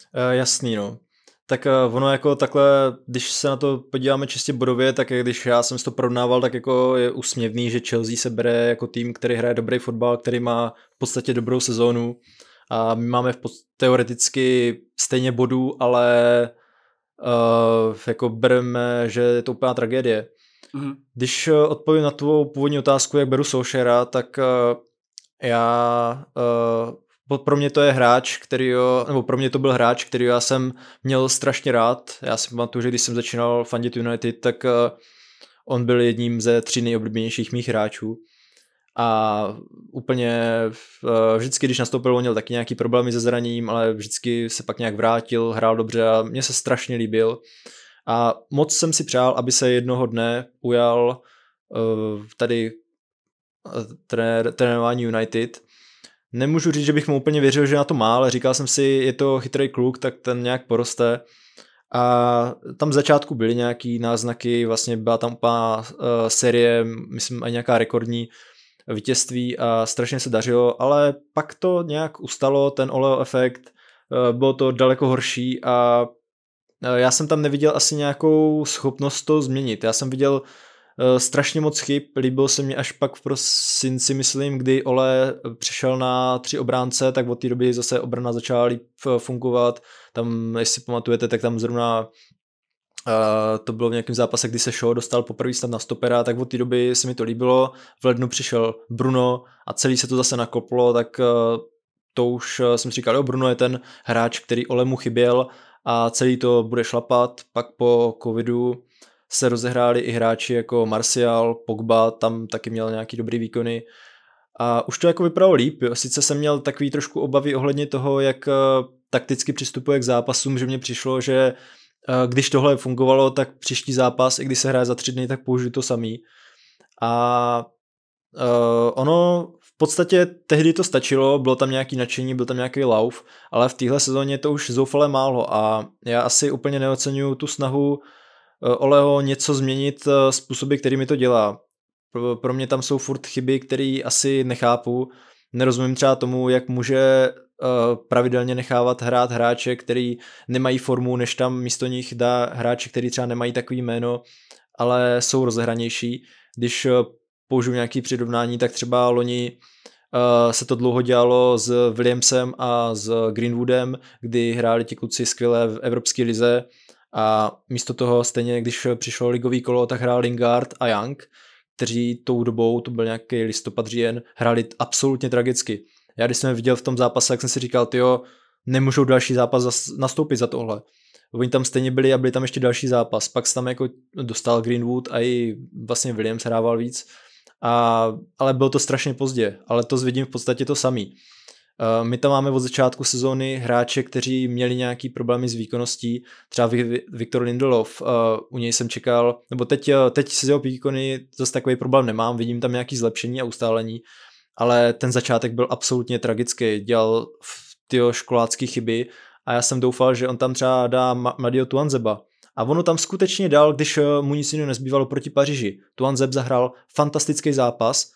Uh, jasný, no tak eh, ono jako takhle, když se na to podíváme čistě bodově, tak když já jsem si to porovnával, tak jako je usměvný, že Chelsea se bere jako tým, který hraje dobrý fotbal, který má v podstatě dobrou sezónu a my máme v teoreticky stejně bodů, ale uh, jako bereme, že je to úplná tragédie. Mm-hmm. Když eh, odpovím na tvou původní otázku, jak beru Soušera, tak uh, já uh, pro mě to je hráč, který, nebo pro mě to byl hráč, který já jsem měl strašně rád. Já si pamatuju, že když jsem začínal fandit United, tak eh, on byl jedním ze tří nejoblíbenějších mých hráčů. A úplně eh, vždycky, když nastoupil, on měl taky nějaký problémy se zraním, ale vždycky se pak nějak vrátil, hrál dobře a mně se strašně líbil. A moc jsem si přál, aby se jednoho dne ujal eh, tady trénování United – Nemůžu říct, že bych mu úplně věřil, že na to má, ale říkal jsem si, je to chytrý kluk, tak ten nějak poroste. A tam v začátku byly nějaký náznaky, vlastně byla tam úplná uh, série, myslím, i nějaká rekordní vítězství a strašně se dařilo, ale pak to nějak ustalo, ten oleo efekt, uh, bylo to daleko horší a eh, já jsem tam neviděl asi nějakou schopnost to změnit. Já jsem viděl Eh, strašně moc chyb, Líbilo se mi až pak v prosinci, myslím, kdy Ole eh, přišel na tři obránce, tak od té doby zase obrana začala líp eh, fungovat. Tam, jestli pamatujete, tak tam zrovna Uh, to bylo v nějakém zápase, kdy se show, dostal poprvé snad na stopera, tak od té doby se mi to líbilo. V lednu přišel Bruno a celý se to zase nakoplo, tak uh, to už jsem si říkal, jo, Bruno je ten hráč, který Olemu chyběl a celý to bude šlapat. Pak po covidu se rozehráli i hráči jako Martial, Pogba, tam taky měl nějaký dobrý výkony. A už to jako vypadalo líp. Sice jsem měl takový trošku obavy ohledně toho, jak eh, takticky přistupuje k zápasům, že mně přišlo, že eh, když tohle fungovalo, tak příští zápas, i když se hraje za tři dny, tak použiju to samý. A uh, ono v podstatě tehdy to stačilo, bylo tam nějaký nadšení, byl tam nějaký lauf, ale v téhle sezóně to už zoufale málo a já asi úplně neocenuju tu snahu Oleho eh, něco změnit eh, způsoby, kterými to dělá. Pro, pro mě tam jsou furt chyby, které asi nechápu. Nerozumím třeba tomu, jak může eh, pravidelně nechávat hrát hráče, který nemají formu, než tam místo nich dá hráče, který třeba nemají takový jméno, ale jsou rozehranější. Když použiju nějaké přirovnání, tak třeba loni se to dlouho dělalo s Williamsem a s Greenwoodem, kdy hráli ti kluci skvěle v Evropské lize, a místo toho stejně, když přišlo ligový kolo, tak hrál Lingard a Young, kteří tou dobou, to byl nějaký listopad, říjen, hráli absolutně tragicky. Já když jsem viděl v tom zápase, jak jsem si říkal, jo, nemůžou další zápas nastoupit za tohle. Oni tam stejně byli a byli tam ještě další zápas. Pak se tam jako dostal Greenwood a i vlastně Williams hrával víc. A, ale bylo to strašně pozdě, ale to zvidím v podstatě to samý. Eh, my tam máme od začátku sezóny hráče, kteří měli nějaký problémy s výkonností, třeba Viktor Lindelov, eh, u něj jsem čekal, nebo teď, eh, teď z jeho výkony zase takový problém nemám, vidím tam nějaký zlepšení a ustálení, ale ten začátek byl absolutně tragický, dělal ty školácké chyby a já jsem doufal, že on tam třeba dá Madio Tuanzeba, a ono tam skutečně dal, když mu nic jiného nezbývalo proti Paříži. Tuan Zeb zahrál fantastický zápas,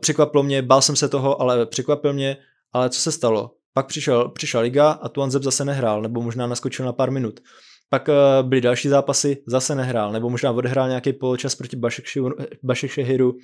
překvapilo mě, bál jsem se toho, ale překvapil mě, ale co se stalo? Pak přišel, přišla liga a Tuanzeb zase nehrál, nebo možná naskočil na pár minut. Pak eh, byly další zápasy, zase nehrál, nebo možná odehrál nějaký poločas proti eh, Šehiru.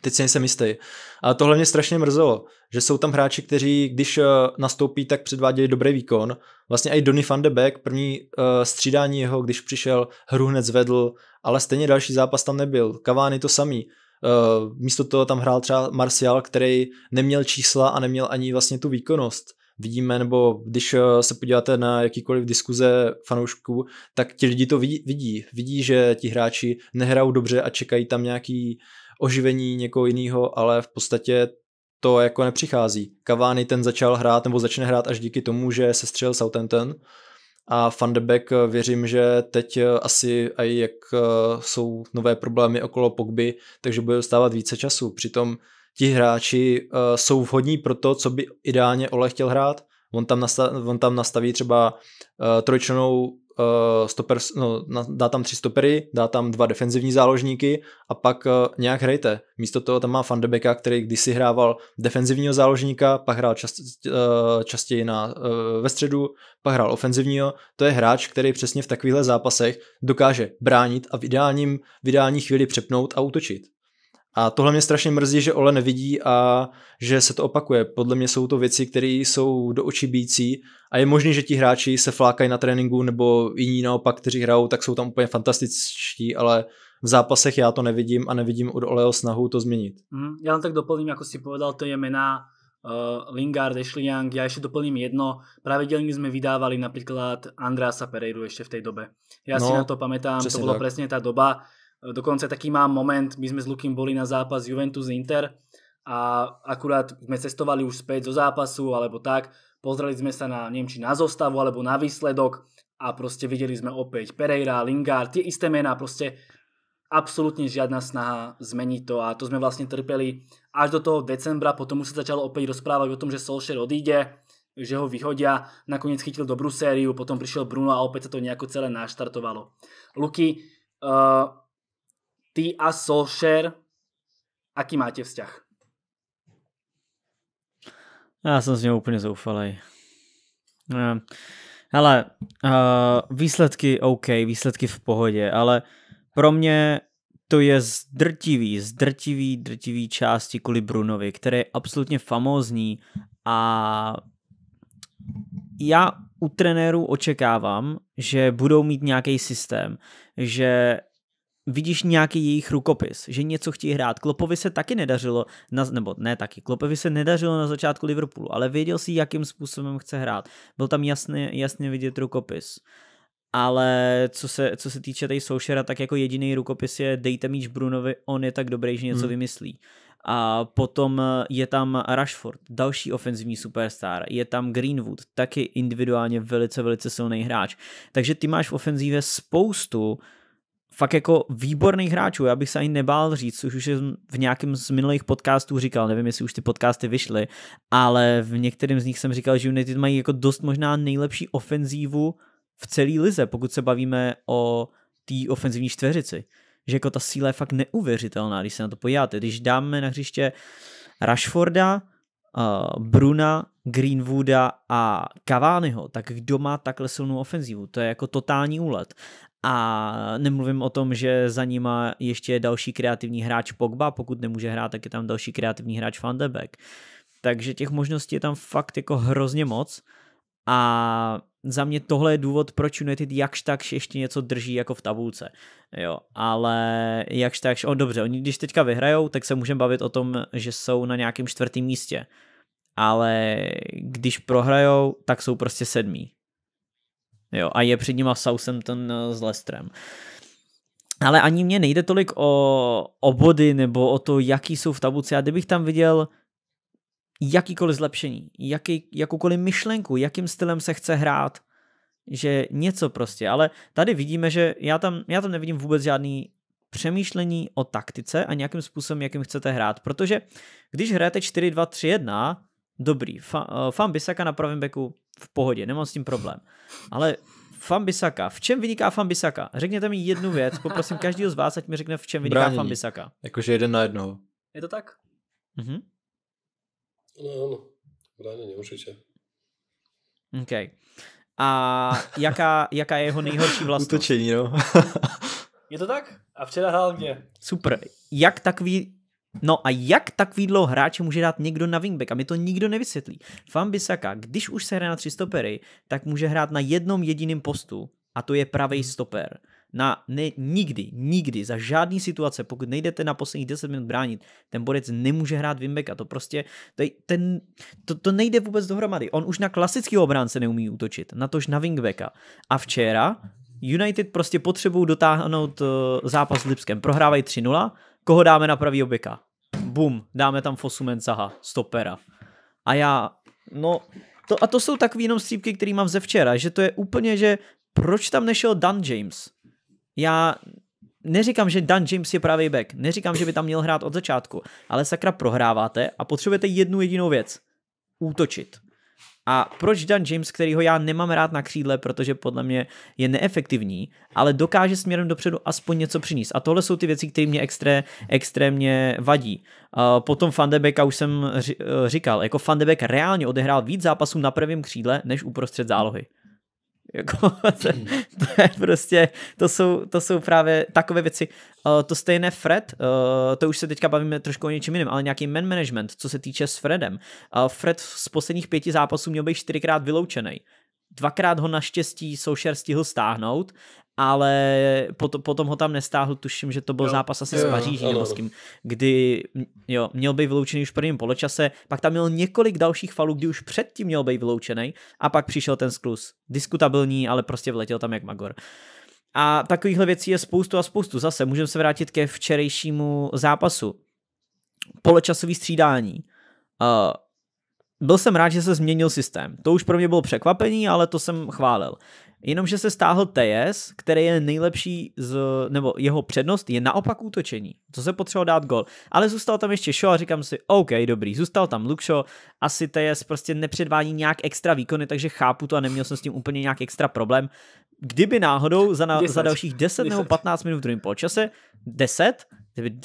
teď si nejsem jistý. A tohle mě strašně mrzelo, že jsou tam hráči, kteří když eh, nastoupí, tak předvádějí dobrý výkon. Vlastně i Donny van de Beek, první střídání jeho, když přišel, hru hned zvedl, ale stejně další zápas tam nebyl. Kavány to samý. Uh, místo toho tam hrál třeba Martial, který neměl čísla a neměl ani vlastně tu výkonnost. Vidíme, nebo když eh, se podíváte na jakýkoliv diskuze fanoušků, tak ti lidi to vidí. Vidí, že ti hráči nehrajou dobře a čekají tam nějaký oživení někoho jiného, ale v podstatě to jako nepřichází. Cavani ten začal hrát nebo začne hrát až díky tomu, že se střel Southampton, a Van eh, věřím, že teď eh, asi i jak eh, jsou nové problémy okolo Pogby, takže bude dostávat více času. Přitom ti hráči jsou vhodní pro to, co by ideálně Ole chtěl hrát. On tam, nastaví, on tam nastaví třeba trojčlenou Eh, stoper, no, dá tam tři stopery, dá tam dva defenzivní záložníky a pak eh, nějak hrajte. Místo toho tam má Fandebeka, který kdysi hrával defenzivního záložníka, pak hrál čast, eh, častěji na, ve středu, pak hrál ofenzivního. To je hráč, který přesně v takovýchhle zápasech dokáže bránit a v, ideálním, v ideální chvíli přepnout a útočit. A tohle mě strašně mrzí, že Ole nevidí a že se to opakuje. Podle mě jsou to věci, které jsou do očí bící a je možné, že ti hráči se flákají na tréninku nebo jiní naopak, kteří hrajou, tak jsou tam úplně fantastičtí, ale v zápasech já to nevidím a nevidím od Oleho snahu to změnit. Mm, já tak doplním, jako si povedal, to je jména uh, Lingard, Ashley Young, já ještě doplním jedno, Pravidelně jsme vydávali například Andrása Pereiru ještě v té době. Já no, si na to pamätám, to byla přesně ta doba, Dokonca taký mám moment, my sme s Lukim boli na zápas Juventus-Inter a akurát sme cestovali už späť zo zápasu alebo tak, pozreli sme sa na, neviem, či na zostavu alebo na výsledok a proste videli sme opäť Pereira, Lingard, tie isté mená, proste absolútne žiadna snaha zmeniť to a to sme vlastne trpeli až do toho decembra, potom už sa začalo opäť rozprávať o tom, že Solskjaer odíde, že ho vyhodia, nakoniec chytil dobrú sériu, potom prišiel Bruno a opäť sa to nejako celé naštartovalo. Luky, eh, ty a Solskjaer, aký máte vzťah? Ja som s ňou úplne zoufalej. Ale uh, výsledky OK, výsledky v pohodě, ale pro mě to je zdrtivý, zdrtivý drtivý, části kvůli Brunovi, ktoré je absolutně famózní a ja u trenérů očekávám, že budou mít nějaký systém, že vidíš nějaký jejich rukopis, že něco chtějí hrát. Klopovi se taky nedařilo, na, nebo ne taky, Klopovi se nedařilo na začátku Liverpoolu, ale věděl si, jakým způsobem chce hrát. Byl tam jasně, jasně vidět rukopis. Ale co se, co se týče tej Soušera, tak jako jediný rukopis je dejte míč Brunovi, on je tak dobrý, že něco hmm. vymyslí. A potom je tam Rashford, další ofenzivní superstar. Je tam Greenwood, taky individuálně velice, velice silný hráč. Takže ty máš v ofenzíve spoustu uh, fakt jako výborných hráčů, já bych se ani nebál říct, což už jsem v nějakém z minulých podcastů říkal, nevím, jestli už ty podcasty vyšly, ale v některém z nich jsem říkal, že United mají jako dost možná nejlepší ofenzívu v celé lize, pokud se bavíme o té ofenzivní čtveřici. Že jako ta síla je fakt neuvěřitelná, když se na to podíváte. Když dáme na hřiště Rashforda, uh, Bruna, Greenwooda a Cavaniho, tak kdo má takhle silnou ofenzívu? To je jako totální úlet. A nemluvím o tom, že za nima ještě je další kreativní hráč Pogba, pokud nemůže hrát, tak je tam další kreativní hráč Van de Beek. Takže těch možností je tam fakt jako hrozně moc a za mě tohle je důvod, proč United jakž takž ještě něco drží jako v tabulce. Jo, ale jakž takž, on dobře, oni když teďka vyhrajou, tak se můžeme bavit o tom, že jsou na nějakém čtvrtém místě. Ale když prohrajou, tak jsou prostě sedmí. Jo, a je před nima Southampton eh, s Lestrem. Ale ani mě nejde tolik o, o body nebo o to, jaký jsou v tabuci, a kdybych tam viděl jakýkoliv zlepšení, jaký, jakoukoliv myšlenku, jakým stylem se chce hrát, že něco prostě. Ale tady vidíme, že já tam, já tam nevidím vůbec žádný přemýšlení o taktice a nějakým způsobem, jakým chcete hrát. Protože když hrajete 4-2-3-1, dobrý, fa, eh, bisaka na pravém beku v pohodě, nemám s tím problém. Ale Bisaka, V čem vyniká Bisaka? Řekněte mi jednu věc, poprosím každého z vás, ať mi řekne, v čem vyniká fan Bisaka. Jakože jeden na jednoho. Je to tak? Mhm. No áno, bránenie určite. OK. A jaká, jaká je jeho nejhorší vlastnost? Utočení, no. je to tak? A včera hrál kde? Super. Jak takový No a jak dlouho hráče může dát někdo na wingback? A mi to nikdo nevysvětlí. Bisaka, když už se hraje na tři stopery, tak může hrát na jednom jediném postu a to je pravý stoper na ne, nikdy, nikdy, za žádný situace, pokud nejdete na posledních 10 minut bránit, ten borec nemůže hrát a to prostě, to, ten, to, to nejde vůbec dohromady. On už na klasického obránce neumí útočit, Na tož na wingbacka. A včera United prostě potřebují dotáhnout eh, zápas s Lipskem. Prohrávají 3-0, koho dáme na pravý oběka? Bum, dáme tam Fosu Mensaha, stopera. A já, no, to, a to jsou takový jenom střípky, který mám ze včera, že to je úplně, že proč tam nešel Dan James? já neříkám, že Dan James je pravý back, neříkám, že by tam měl hrát od začátku, ale sakra prohráváte a potřebujete jednu jedinou věc. Útočit. A proč Dan James, kterýho já nemám rád na křídle, protože podle mě je neefektivní, ale dokáže směrem dopředu aspoň něco přinést. A tohle jsou ty věci, které mě extré, extrémně vadí. Uh, potom Fandebeka de už jsem e, říkal, jako Fandebek reálně odehrál víc zápasů na prvém křídle, než uprostřed zálohy. Jako, (laughs) to, hmm. to je prostě, to jsou, to jsou právě takové věci. Uh, to stejné Fred, uh, to už se teďka bavíme trošku o něčem jiném, ale nějaký man management, co se týče s Fredem. Uh, Fred z posledních pěti zápasů měl být čtyřikrát vyloučený. Dvakrát ho naštěstí Soušer stihl stáhnout ale potom, potom ho tam nestáhl, tuším, že to byl jo, zápas asi jo, s Paříží nebo s kým, kdy jo, měl být vyloučený už v prvním poločase, pak tam měl několik dalších falů, kdy už předtím měl být vyloučený a pak přišel ten sklus. Diskutabilní, ale prostě vletěl tam jak Magor. A takovýchhle věcí je spoustu a spoustu. Zase můžeme se vrátit ke včerejšímu zápasu. Poločasový střídání. Uh, byl jsem rád, že se změnil systém. To už pro mě bylo překvapení, ale to jsem chválil. Jenomže se stáhl TS, který je nejlepší, z, nebo jeho přednost je naopak útočení. To se potřeboval dát gol. Ale zůstal tam ještě Shaw a říkám si, OK, dobrý, zůstal tam Lukšo, asi TS prostě nepředvádí nějak extra výkony, takže chápu to a neměl jsem s tím úplně nějak extra problém. Kdyby náhodou za, na, 10, za dalších 10, 10 nebo 15 minut v druhém poločase, 10,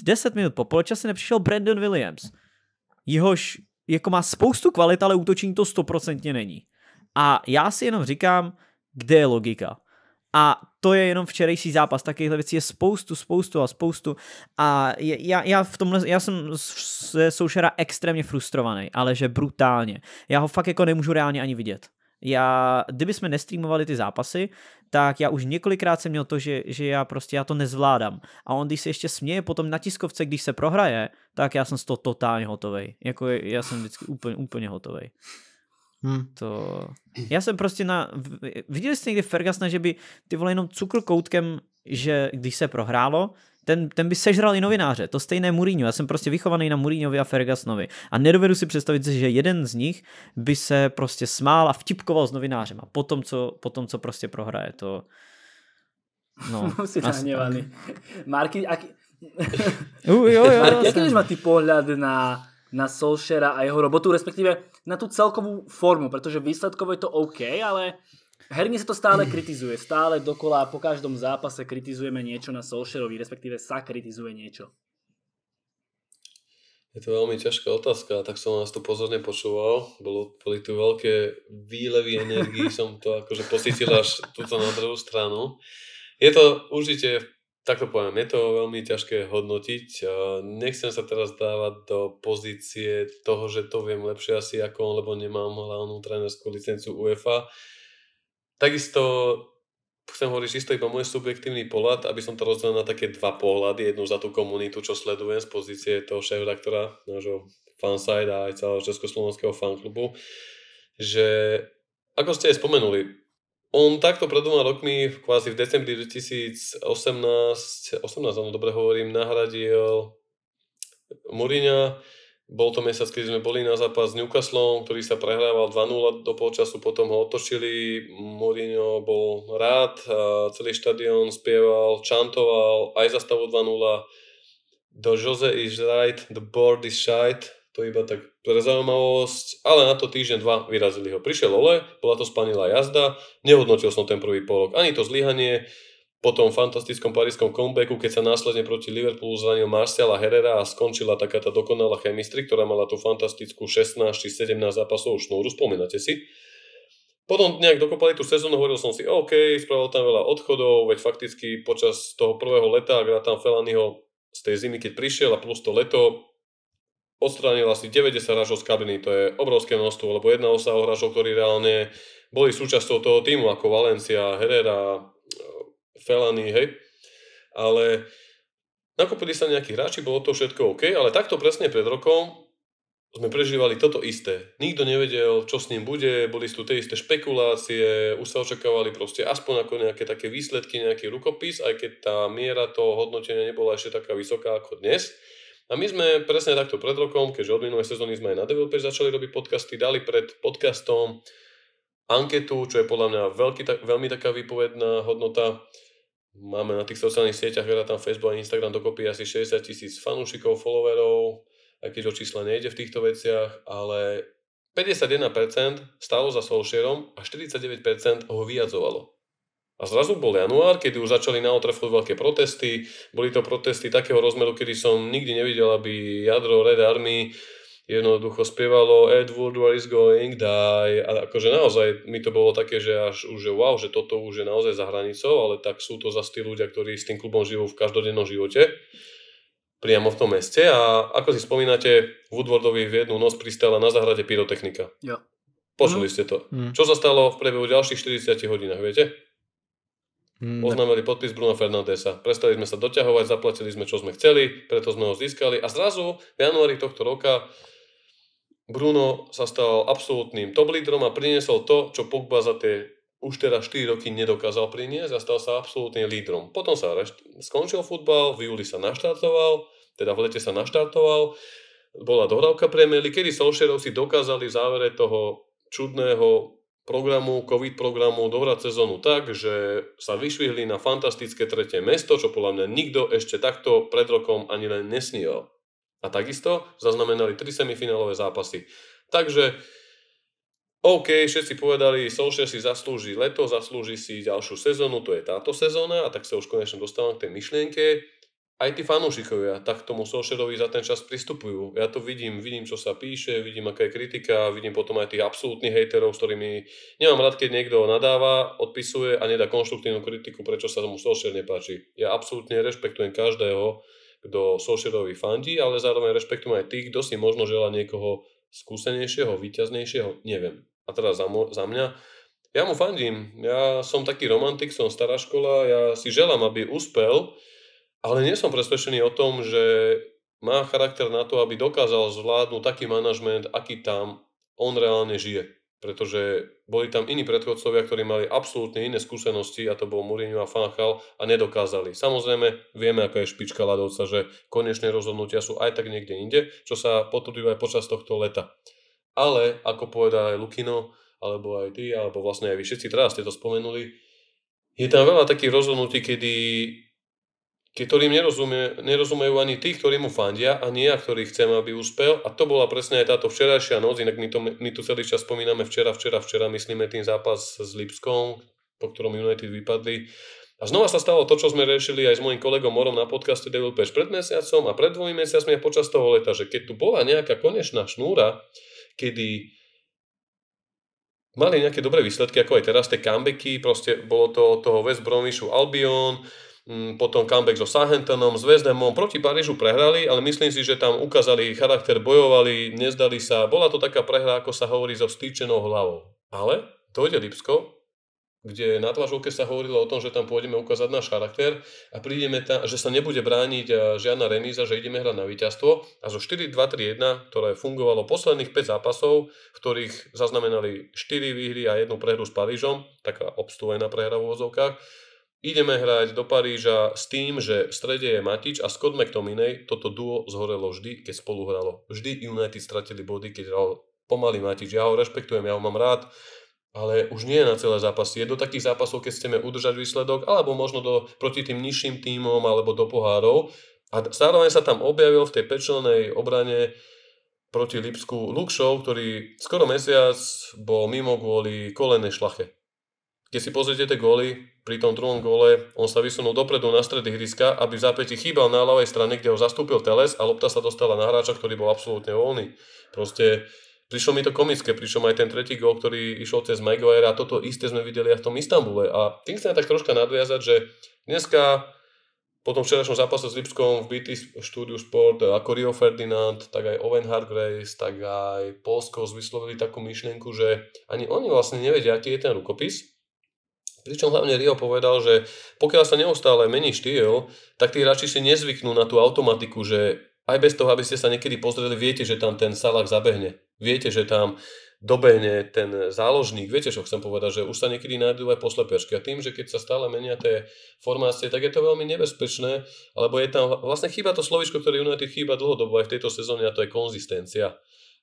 10 minut po poločase nepřišel Brandon Williams, jehož jako má spoustu kvalit, ale útočení to stoprocentně není. A já si jenom říkám, kde je logika. A to je jenom včerejší zápas. Takovýchhle věcí je spoustu, spoustu a spoustu. A já, já v tomhle, já jsem se Soušera extrémně frustrovaný, ale že brutálně. Já ho fakt jako nemůžu reálně ani vidět. Já, kdyby jsme nestreamovali ty zápasy, tak já už několikrát jsem měl to, že, že já prostě já to nezvládám. A on, když se ještě směje potom na tiskovce, když se prohraje, tak já jsem z toho totálně hotovej. Jako já jsem vždycky úplně, úplně hotovej. Hmm. To... Já jsem prostě na... Viděli jste někdy Fergusona, že by ty vole jenom cukrkoutkem, že když se prohrálo, ten, ten by sežral i novináře. To stejné Mourinho. Já jsem prostě vychovaný na Mourinhovi a Fergusonovi. A nedovedu si představit, že jeden z nich by se prostě smál a vtipkoval s novinářem. A potom, co, potom, co prostě prohraje, to... No, (laughs) si nahnevaný. Marky, aký... jo, jo, (laughs) Marky, aký má ty pohled na na Solšera a jeho robotu, respektíve na tú celkovú formu, pretože výsledkovo je to OK, ale herne sa to stále kritizuje. Stále dokola a po každom zápase kritizujeme niečo na Solšerovi, respektíve sa kritizuje niečo. Je to veľmi ťažká otázka, tak som nás tu pozorne počúval. Bolo, boli tu veľké výlevy energii, som to akože pocítil až túto na druhú stranu. Je to určite tak to poviem, je to veľmi ťažké hodnotiť. Nechcem sa teraz dávať do pozície toho, že to viem lepšie asi ako on, lebo nemám hlavnú trénerskú licenciu UEFA. Takisto chcem hovoriť čisto iba môj subjektívny pohľad, aby som to rozdelil na také dva pohľady. Jednu za tú komunitu, čo sledujem z pozície toho šéfa, ktorá nášho fanside a aj celého československého fanklubu, že ako ste aj spomenuli, on takto pred dvoma rokmi, kvázi v decembri 2018, 18, ano, dobre hovorím, nahradil Muriňa. Bol to mesiac, keď sme boli na zápas s Newcastlom, ktorý sa prehrával 2-0 do polčasu, potom ho otočili. Mourinho bol rád, celý štadión spieval, čantoval aj za stavu 2-0. Do Jose is right, the board is shite. To iba tak pre zaujímavosť, ale na to týždeň, dva vyrazili ho. Prišiel Ole, bola to spanilá jazda, nehodnotil som ten prvý polok, ani to zlyhanie, po tom fantastickom parískom comebacku, keď sa následne proti Liverpoolu zranil Marciala Herrera a skončila taká tá dokonalá chemistry, ktorá mala tú fantastickú 16 či 17 zápasovú šnúru, spomínate si. Potom nejak dokopali tú sezónu, hovoril som si, OK, spravil tam veľa odchodov, veď fakticky počas toho prvého leta, ak tam Felaniho z tej zimy, keď prišiel a plus to leto, odstránil asi 90 hráčov z kabiny, to je obrovské množstvo, lebo jednalo sa o hráčov, ktorí reálne boli súčasťou toho týmu, ako Valencia, Herrera, e, Felany, hej. Ale nakúpili sa nejakí hráči, bolo to všetko OK, ale takto presne pred rokom sme prežívali toto isté. Nikto nevedel, čo s ním bude, boli tu tie isté špekulácie, už sa očakávali proste aspoň ako nejaké také výsledky, nejaký rukopis, aj keď tá miera toho hodnotenia nebola ešte taká vysoká ako dnes. A my sme presne takto pred rokom, keďže od minulej sezóny sme aj na Developer začali robiť podcasty, dali pred podcastom anketu, čo je podľa mňa veľký, tak, veľmi taká výpovedná hodnota. Máme na tých sociálnych sieťach, veľa tam Facebook a Instagram dokopy asi 60 tisíc fanúšikov, followerov, aj keď o čísla nejde v týchto veciach, ale 51% stalo za Solskierom a 49% ho vyjadzovalo. A zrazu bol január, kedy už začali na Old veľké protesty. Boli to protesty takého rozmeru, kedy som nikdy nevidel, aby jadro Red Army jednoducho spievalo Edward, where is going, die. A akože naozaj mi to bolo také, že až už je wow, že toto už je naozaj za hranicou, ale tak sú to zase tí ľudia, ktorí s tým klubom žijú v každodennom živote priamo v tom meste a ako si spomínate, Woodwardovi v jednu noc pristála na zahrade pyrotechnika. Jo. Počuli mm. ste to. Mm. Čo sa stalo v priebehu ďalších 40 hodinách, viete? Hmm. Oznámili podpis Bruno Fernandesa. Prestali sme sa doťahovať, zaplatili sme, čo sme chceli, preto sme ho získali. A zrazu v januári tohto roka Bruno sa stal absolútnym top leaderom a priniesol to, čo Pogba za tie už teraz teda 4 roky nedokázal priniesť a stal sa absolútnym lídrom. Potom sa rešt- skončil futbal, v júli sa naštartoval, teda v lete sa naštartoval, bola dohrávka premiely, kedy Solšerov si dokázali v závere toho čudného programu, COVID programu dovrať sezónu tak, že sa vyšvihli na fantastické tretie mesto, čo podľa mňa nikto ešte takto pred rokom ani len nesníval. A takisto zaznamenali tri semifinálové zápasy. Takže OK, všetci povedali, Solskjaer si zaslúži leto, zaslúži si ďalšiu sezónu, to je táto sezóna a tak sa už konečne dostávam k tej myšlienke aj tí fanúšikovia tak tomu Solšerovi za ten čas pristupujú. Ja to vidím, vidím, čo sa píše, vidím, aká je kritika, vidím potom aj tých absolútnych hejterov, s ktorými nemám rád, keď niekto nadáva, odpisuje a nedá konštruktívnu kritiku, prečo sa tomu Solšer nepáči. Ja absolútne rešpektujem každého, kto Solšerovi fandí, ale zároveň rešpektujem aj tých, kto si možno žela niekoho skúsenejšieho, výťaznejšieho, neviem. A teraz za, mo- za mňa, ja mu fandím, ja som taký romantik, som stará škola, ja si želám, aby uspel, ale nie som presvedčený o tom, že má charakter na to, aby dokázal zvládnuť taký manažment, aký tam on reálne žije. Pretože boli tam iní predchodcovia, ktorí mali absolútne iné skúsenosti, a to bol Mourinho a Fanchal, a nedokázali. Samozrejme, vieme, aká je špička Ladovca, že konečné rozhodnutia sú aj tak niekde inde, čo sa potvrdilo aj počas tohto leta. Ale, ako povedal aj Lukino, alebo aj ty, alebo vlastne aj vy všetci teraz ste to spomenuli, je tam veľa takých rozhodnutí, kedy tí, ktorým nerozumie, nerozumejú ani tí, ktorí mu fandia, a nie ja, ktorý chcem, aby uspel. A to bola presne aj táto včerajšia noc, inak my, to, my tu celý čas spomíname včera, včera, včera, myslíme tým zápas s Lipskom, po ktorom United vypadli. A znova sa stalo to, čo sme riešili aj s mojim kolegom Morom na podcaste Devil Page pred mesiacom a pred dvomi mesiacmi a počas toho leta, že keď tu bola nejaká konečná šnúra, kedy mali nejaké dobré výsledky, ako aj teraz tie comebacky, proste bolo to od toho West Bromishu Albion, Mm, potom comeback so Sahentonom, s Vezdemom, proti Parížu prehrali, ale myslím si, že tam ukázali charakter, bojovali, nezdali sa. Bola to taká prehra, ako sa hovorí, so vstýčenou hlavou. Ale ide Lipsko, kde na tlažovke sa hovorilo o tom, že tam pôjdeme ukázať náš charakter a prídeme tam, že sa nebude brániť e, žiadna remíza, že ideme hrať na víťazstvo. A zo 4-2-3-1, ktoré fungovalo posledných 5 zápasov, v ktorých zaznamenali 4 výhry a jednu prehru s Parížom, taká obstúvená prehra v vozovkách, Ideme hrať do Paríža s tým, že v strede je Matič a Scott McTominay, toto duo zhorelo vždy, keď spolu hralo. Vždy United stratili body, keď hral pomaly Matič. Ja ho rešpektujem, ja ho mám rád, ale už nie je na celé zápasy. Je do takých zápasov, keď chceme udržať výsledok, alebo možno do, proti tým nižším tímom, alebo do pohárov. A zároveň sa tam objavil v tej pečelnej obrane proti Lipsku Luxov, ktorý skoro mesiac bol mimo kvôli kolenej šlache. Keď si pozrite tie góly, pri tom druhom góle on sa vysunul dopredu na stred ihriska, aby v zápäti chýbal na ľavej strane, kde ho zastúpil Teles a lopta sa dostala na hráča, ktorý bol absolútne voľný. Proste prišlo mi to komické, pričom aj ten tretí gól, ktorý išiel cez Maguire a toto isté sme videli aj v tom Istambule. A tým chcem tak troška nadviazať, že dneska po tom včerajšom zápase s Lipskom v BT štúdiu Sport ako Rio Ferdinand, tak aj Owen Hargraves, tak aj Polsko vyslovili takú myšlienku, že ani oni vlastne nevedia, aký je ten rukopis, Pričom hlavne Rio povedal, že pokiaľ sa neustále mení štýl, tak tí hráči si nezvyknú na tú automatiku, že aj bez toho, aby ste sa niekedy pozreli, viete, že tam ten salak zabehne. Viete, že tam dobehne ten záložník. Viete, čo chcem povedať, že už sa niekedy nájdú aj poslepiačky. A tým, že keď sa stále menia tie formácie, tak je to veľmi nebezpečné, alebo je tam, vlastne chýba to slovičko, ktoré United chýba dlhodobo aj v tejto sezóne a to je konzistencia.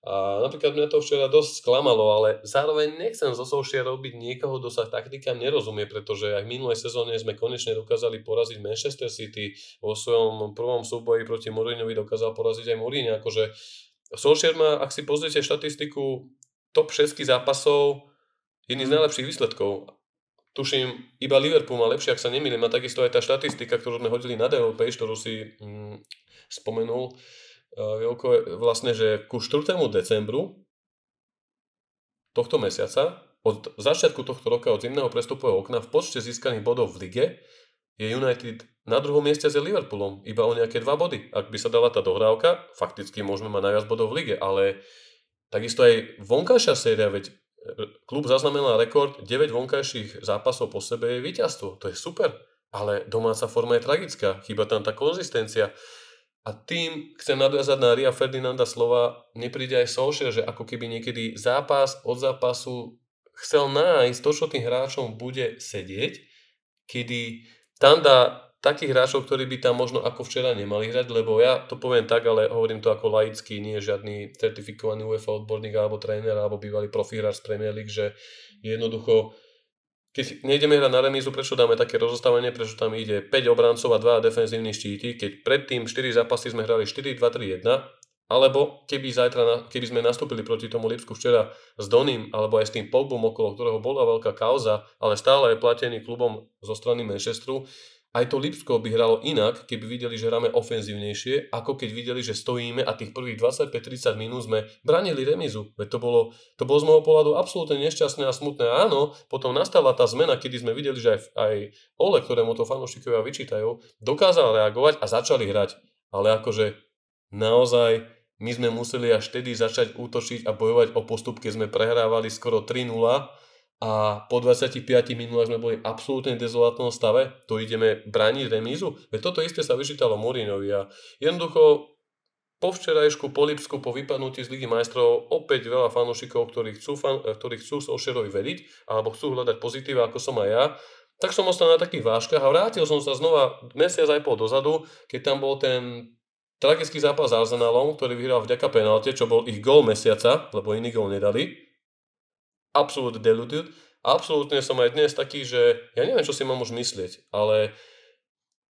A napríklad mňa to včera dosť sklamalo, ale zároveň nechcem zo Solskjaer robiť niekoho, kto sa taktikám nerozumie, pretože aj v minulej sezóne sme konečne dokázali poraziť Manchester City. Vo svojom prvom súboji proti Mourinhovi dokázal poraziť aj Mourinho. Akože Solskjaer má, ak si pozriete štatistiku, top 6 zápasov, jedný z mm. najlepších výsledkov. Tuším, iba Liverpool má lepšie, ak sa nemýlim. A takisto aj tá štatistika, ktorú sme hodili na DLP, ktorú si mm, spomenul, Vilko, eh, vlastne, že ku 4. decembru tohto mesiaca, od začiatku tohto roka, od zimného prestupového okna, v počte získaných bodov v lige je United na druhom mieste s Liverpoolom, iba o nejaké dva body. Ak by sa dala tá dohrávka, fakticky môžeme mať najviac bodov v lige, ale takisto aj vonkajšia séria, veď eh, klub zaznamenal rekord 9 vonkajších zápasov po sebe je víťazstvo. To je super, ale domáca forma je tragická, chýba tam tá konzistencia. A tým chcem nadviazať na Ria Ferdinanda slova, nepríde aj Solskjaer, že ako keby niekedy zápas od zápasu chcel nájsť to, čo tým hráčom bude sedieť, kedy tam dá takých hráčov, ktorí by tam možno ako včera nemali hrať, lebo ja to poviem tak, ale hovorím to ako laický, nie žiadny certifikovaný UEFA odborník alebo tréner alebo bývalý profihráč z Premier League, že jednoducho keď nejdeme hrať na remízu, prečo dáme také rozostavenie, prečo tam ide 5 obrancov a 2 defenzívni štíti, keď predtým 4 zápasy sme hrali 4, 2, 3, 1, alebo keby, zajtra, keby sme nastúpili proti tomu Lipsku včera s Doným, alebo aj s tým Pogbom, okolo ktorého bola veľká kauza, ale stále je platený klubom zo strany Manchesteru, aj to Lipsko by hralo inak, keby videli, že hráme ofenzívnejšie, ako keď videli, že stojíme a tých prvých 25-30 minút sme branili remizu. Veď to bolo, to bolo z môjho pohľadu absolútne nešťastné a smutné. Áno, potom nastala tá zmena, kedy sme videli, že aj, aj Ole, ktorému to fanúšikovia vyčítajú, dokázal reagovať a začali hrať. Ale akože naozaj my sme museli až vtedy začať útočiť a bojovať o postup, keď sme prehrávali skoro 3-0 a po 25 minútach sme boli v absolútne dezolátnom stave, to ideme braniť remízu. Veď toto isté sa vyžítalo Murinovi a jednoducho po včerajšku, po Lipsku, po vypadnutí z Ligy majstrov opäť veľa fanúšikov, ktorí chcú, fan, eh, ktorí chcú Solskjaerovi veriť alebo chcú hľadať pozitíva, ako som aj ja, tak som ostal na takých váškach a vrátil som sa znova mesiac aj pol dozadu, keď tam bol ten tragický zápas s Arsenalom, ktorý vyhral vďaka penalte, čo bol ich gol mesiaca, lebo iný gol nedali. Absolútne deluded. A absolútne som aj dnes taký, že ja neviem, čo si mám už myslieť, ale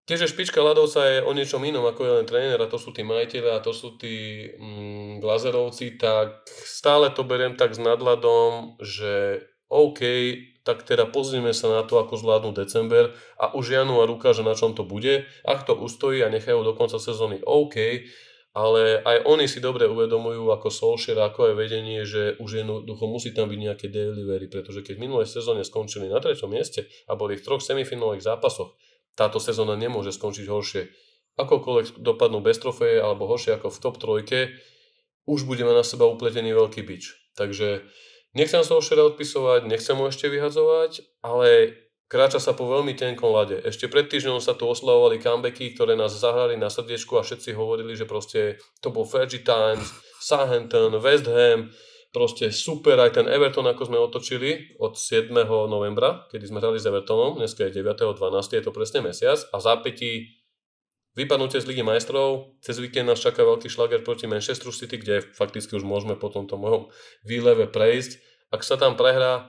tiež špička ľadovca je o niečom inom, ako je len tréner a to sú tí majiteľe a to sú tí mm, glazerovci, tak stále to beriem tak s nadladom, že OK, tak teda pozrieme sa na to, ako zvládnu december a už január ukáže, na čom to bude. Ak to ustojí a nechajú do konca sezóny OK, ale aj oni si dobre uvedomujú ako Solskjaer, ako aj vedenie, že už jednoducho musí tam byť nejaké delivery, pretože keď v minulej sezóne skončili na treťom mieste a boli v troch semifinálových zápasoch, táto sezóna nemôže skončiť horšie. Akokoľvek dopadnú bez trofeje alebo horšie ako v top trojke, už budeme na seba upletený veľký bič. Takže nechcem Solskjaera odpisovať, nechcem ho ešte vyhadzovať, ale Kráča sa po veľmi tenkom lade. Ešte pred týždňom sa tu oslavovali comebacky, ktoré nás zahrali na srdiečku a všetci hovorili, že proste to bol Fergie Times, Southampton, West Ham, proste super, aj ten Everton, ako sme otočili od 7. novembra, kedy sme hrali s Evertonom, dneska je 12. je to presne mesiac, a zápätí vypadnutie z Ligy majstrov, cez víkend nás čaká veľký šlager proti Manchester City, kde fakticky už môžeme po tomto mojom výleve prejsť. Ak sa tam prehrá,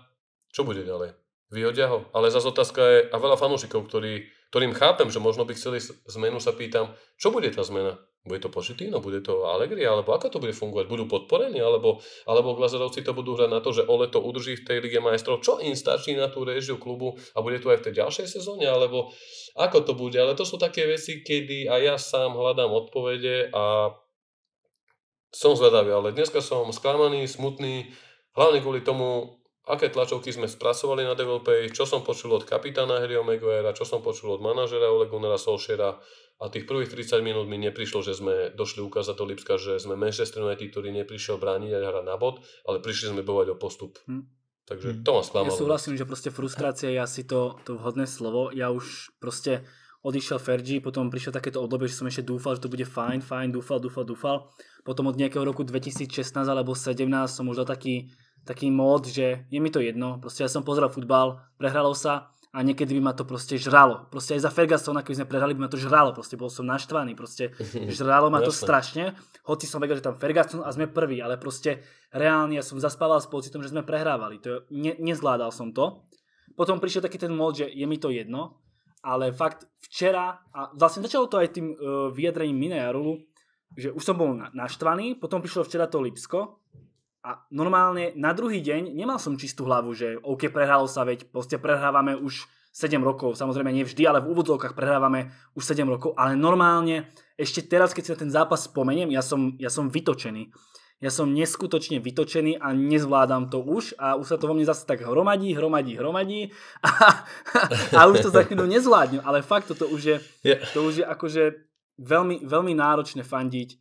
čo bude ďalej? Vyhodia ho. Ale zase otázka je, a veľa fanúšikov, ktorý, ktorým chápem, že možno by chceli zmenu, sa pýtam, čo bude tá zmena? Bude to Pochettino, bude to Allegri, alebo ako to bude fungovať? Budú podporení, alebo, alebo Glazerovci to budú hrať na to, že Ole to udrží v tej Lige majstrov, čo im stačí na tú režiu klubu a bude to aj v tej ďalšej sezóne, alebo ako to bude? Ale to sú také veci, kedy aj ja sám hľadám odpovede a som zvedavý, ale dneska som sklamaný, smutný, hlavne kvôli tomu, aké tlačovky sme spracovali na developej, čo som počul od kapitána Harryho Maguirea, čo som počul od manažera Ole Gunnera Solskjaera a tých prvých 30 minút mi neprišlo, že sme došli ukázať do Lipska, že sme Manchester United, ktorý neprišiel brániť a hrať na bod, ale prišli sme bovať o postup. Hm. Takže hm. to ma sklamalo. Ja súhlasím, že proste frustrácia je asi to, to vhodné slovo. Ja už proste odišiel Fergie, potom prišiel takéto obdobie, že som ešte dúfal, že to bude fajn, fajn, dúfal, dúfal, dúfal. Potom od nejakého roku 2016 alebo 17 som už dal taký taký mód, že je mi to jedno, proste ja som pozeral futbal, prehralo sa a niekedy by ma to proste žralo. Proste aj za Fergusona, keby sme prehrali, by ma to žralo, proste bol som naštvaný, proste (laughs) žralo ma to strašne, hoci som vedel, že tam Ferguson a sme prví, ale proste reálne ja som zaspával s pocitom, že sme prehrávali, nezvládal som to. Potom prišiel taký ten mód, že je mi to jedno, ale fakt včera, a vlastne začalo to aj tým e, vyjadrením vyjadrením Rulu, že už som bol naštvaný, potom prišlo včera to Lipsko, a normálne na druhý deň nemal som čistú hlavu, že OK, prehralo sa, veď proste prehrávame už 7 rokov, samozrejme nie vždy, ale v úvodzovkách prehrávame už 7 rokov, ale normálne ešte teraz, keď si na ten zápas spomeniem, ja som, ja som vytočený. Ja som neskutočne vytočený a nezvládam to už a už sa to vo mne zase tak hromadí, hromadí, hromadí (laughs) a, a, už to za chvíľu nezvládnem, ale fakt toto už je, to už je akože veľmi, veľmi náročné fandiť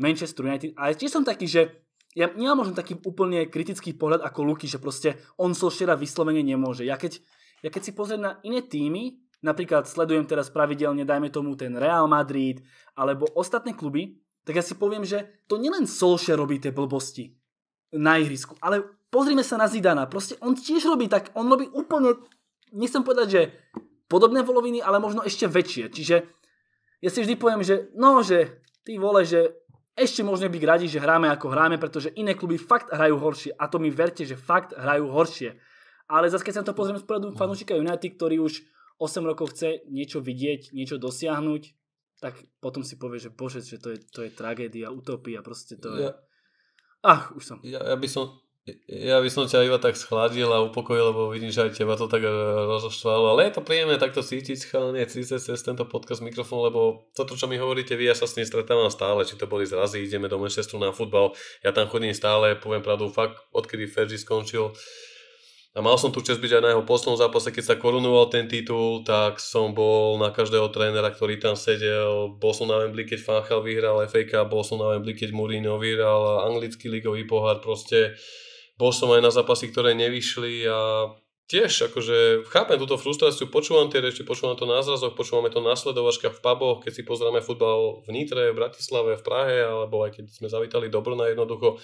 Manchester United. A tiež som taký, že ja, nemám možno taký úplne kritický pohľad ako Luky, že proste on Solskera vyslovene nemôže. Ja keď, ja keď si pozriem na iné týmy, napríklad sledujem teraz pravidelne, dajme tomu ten Real Madrid, alebo ostatné kluby, tak ja si poviem, že to nielen Solskera robí tie blbosti na ihrisku, ale pozrime sa na Zidana, proste on tiež robí tak, on robí úplne, nechcem povedať, že podobné voloviny, ale možno ešte väčšie, čiže ja si vždy poviem, že no, že ty vole, že ešte môžeme byť radi, že hráme ako hráme, pretože iné kluby fakt hrajú horšie. A to mi verte, že fakt hrajú horšie. Ale zase keď sa to pozrieme z poradu no. fanúšika United, ktorý už 8 rokov chce niečo vidieť, niečo dosiahnuť, tak potom si povie, že bože, že to je, tragédia, utopia, proste to je... Ach, už som ja by som ťa iba tak schladil a upokojil, lebo vidím, že aj teba to tak e, rozoštvalo. Ale je to príjemné takto cítiť, chalanie, cítiť cez tento podcast mikrofón, lebo toto, čo mi hovoríte vy, ja sa s ním stretávam stále. Či to boli zrazy, ideme do Manchesteru na futbal, ja tam chodím stále, poviem pravdu, fakt, odkedy Ferži skončil, a mal som tu čest byť aj na jeho poslednom zápase, keď sa korunoval ten titul, tak som bol na každého trénera, ktorý tam sedel. Bol som na Wembley, keď Fanchal vyhral FA Cup, bol som na Wembley, keď Mourinho vyhral anglický ligový pohár, proste bol som aj na zápasy, ktoré nevyšli a tiež akože chápem túto frustráciu, počúvam tie reči, počúvam to na zrazoch, počúvame to na sledovačkách v puboch, keď si pozrieme futbal v Nitre, v Bratislave, v Prahe, alebo aj keď sme zavítali do Brna jednoducho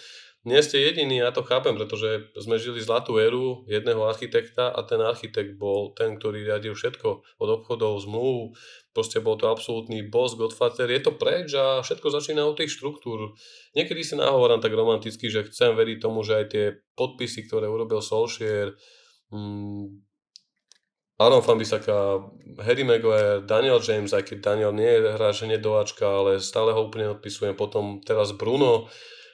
nie ste jediní, ja to chápem, pretože sme žili zlatú éru jedného architekta a ten architekt bol ten, ktorý riadil všetko od obchodov, zmluv, proste bol to absolútny boss, godfather, je to preč a všetko začína od tých štruktúr. Niekedy si nahovorám tak romanticky, že chcem veriť tomu, že aj tie podpisy, ktoré urobil Solskjaer, mm, Aaron Bissaka, Harry Maguire, Daniel James, aj keď Daniel nie je hráč, nie doáčka, ale stále ho úplne odpisujem. Potom teraz Bruno,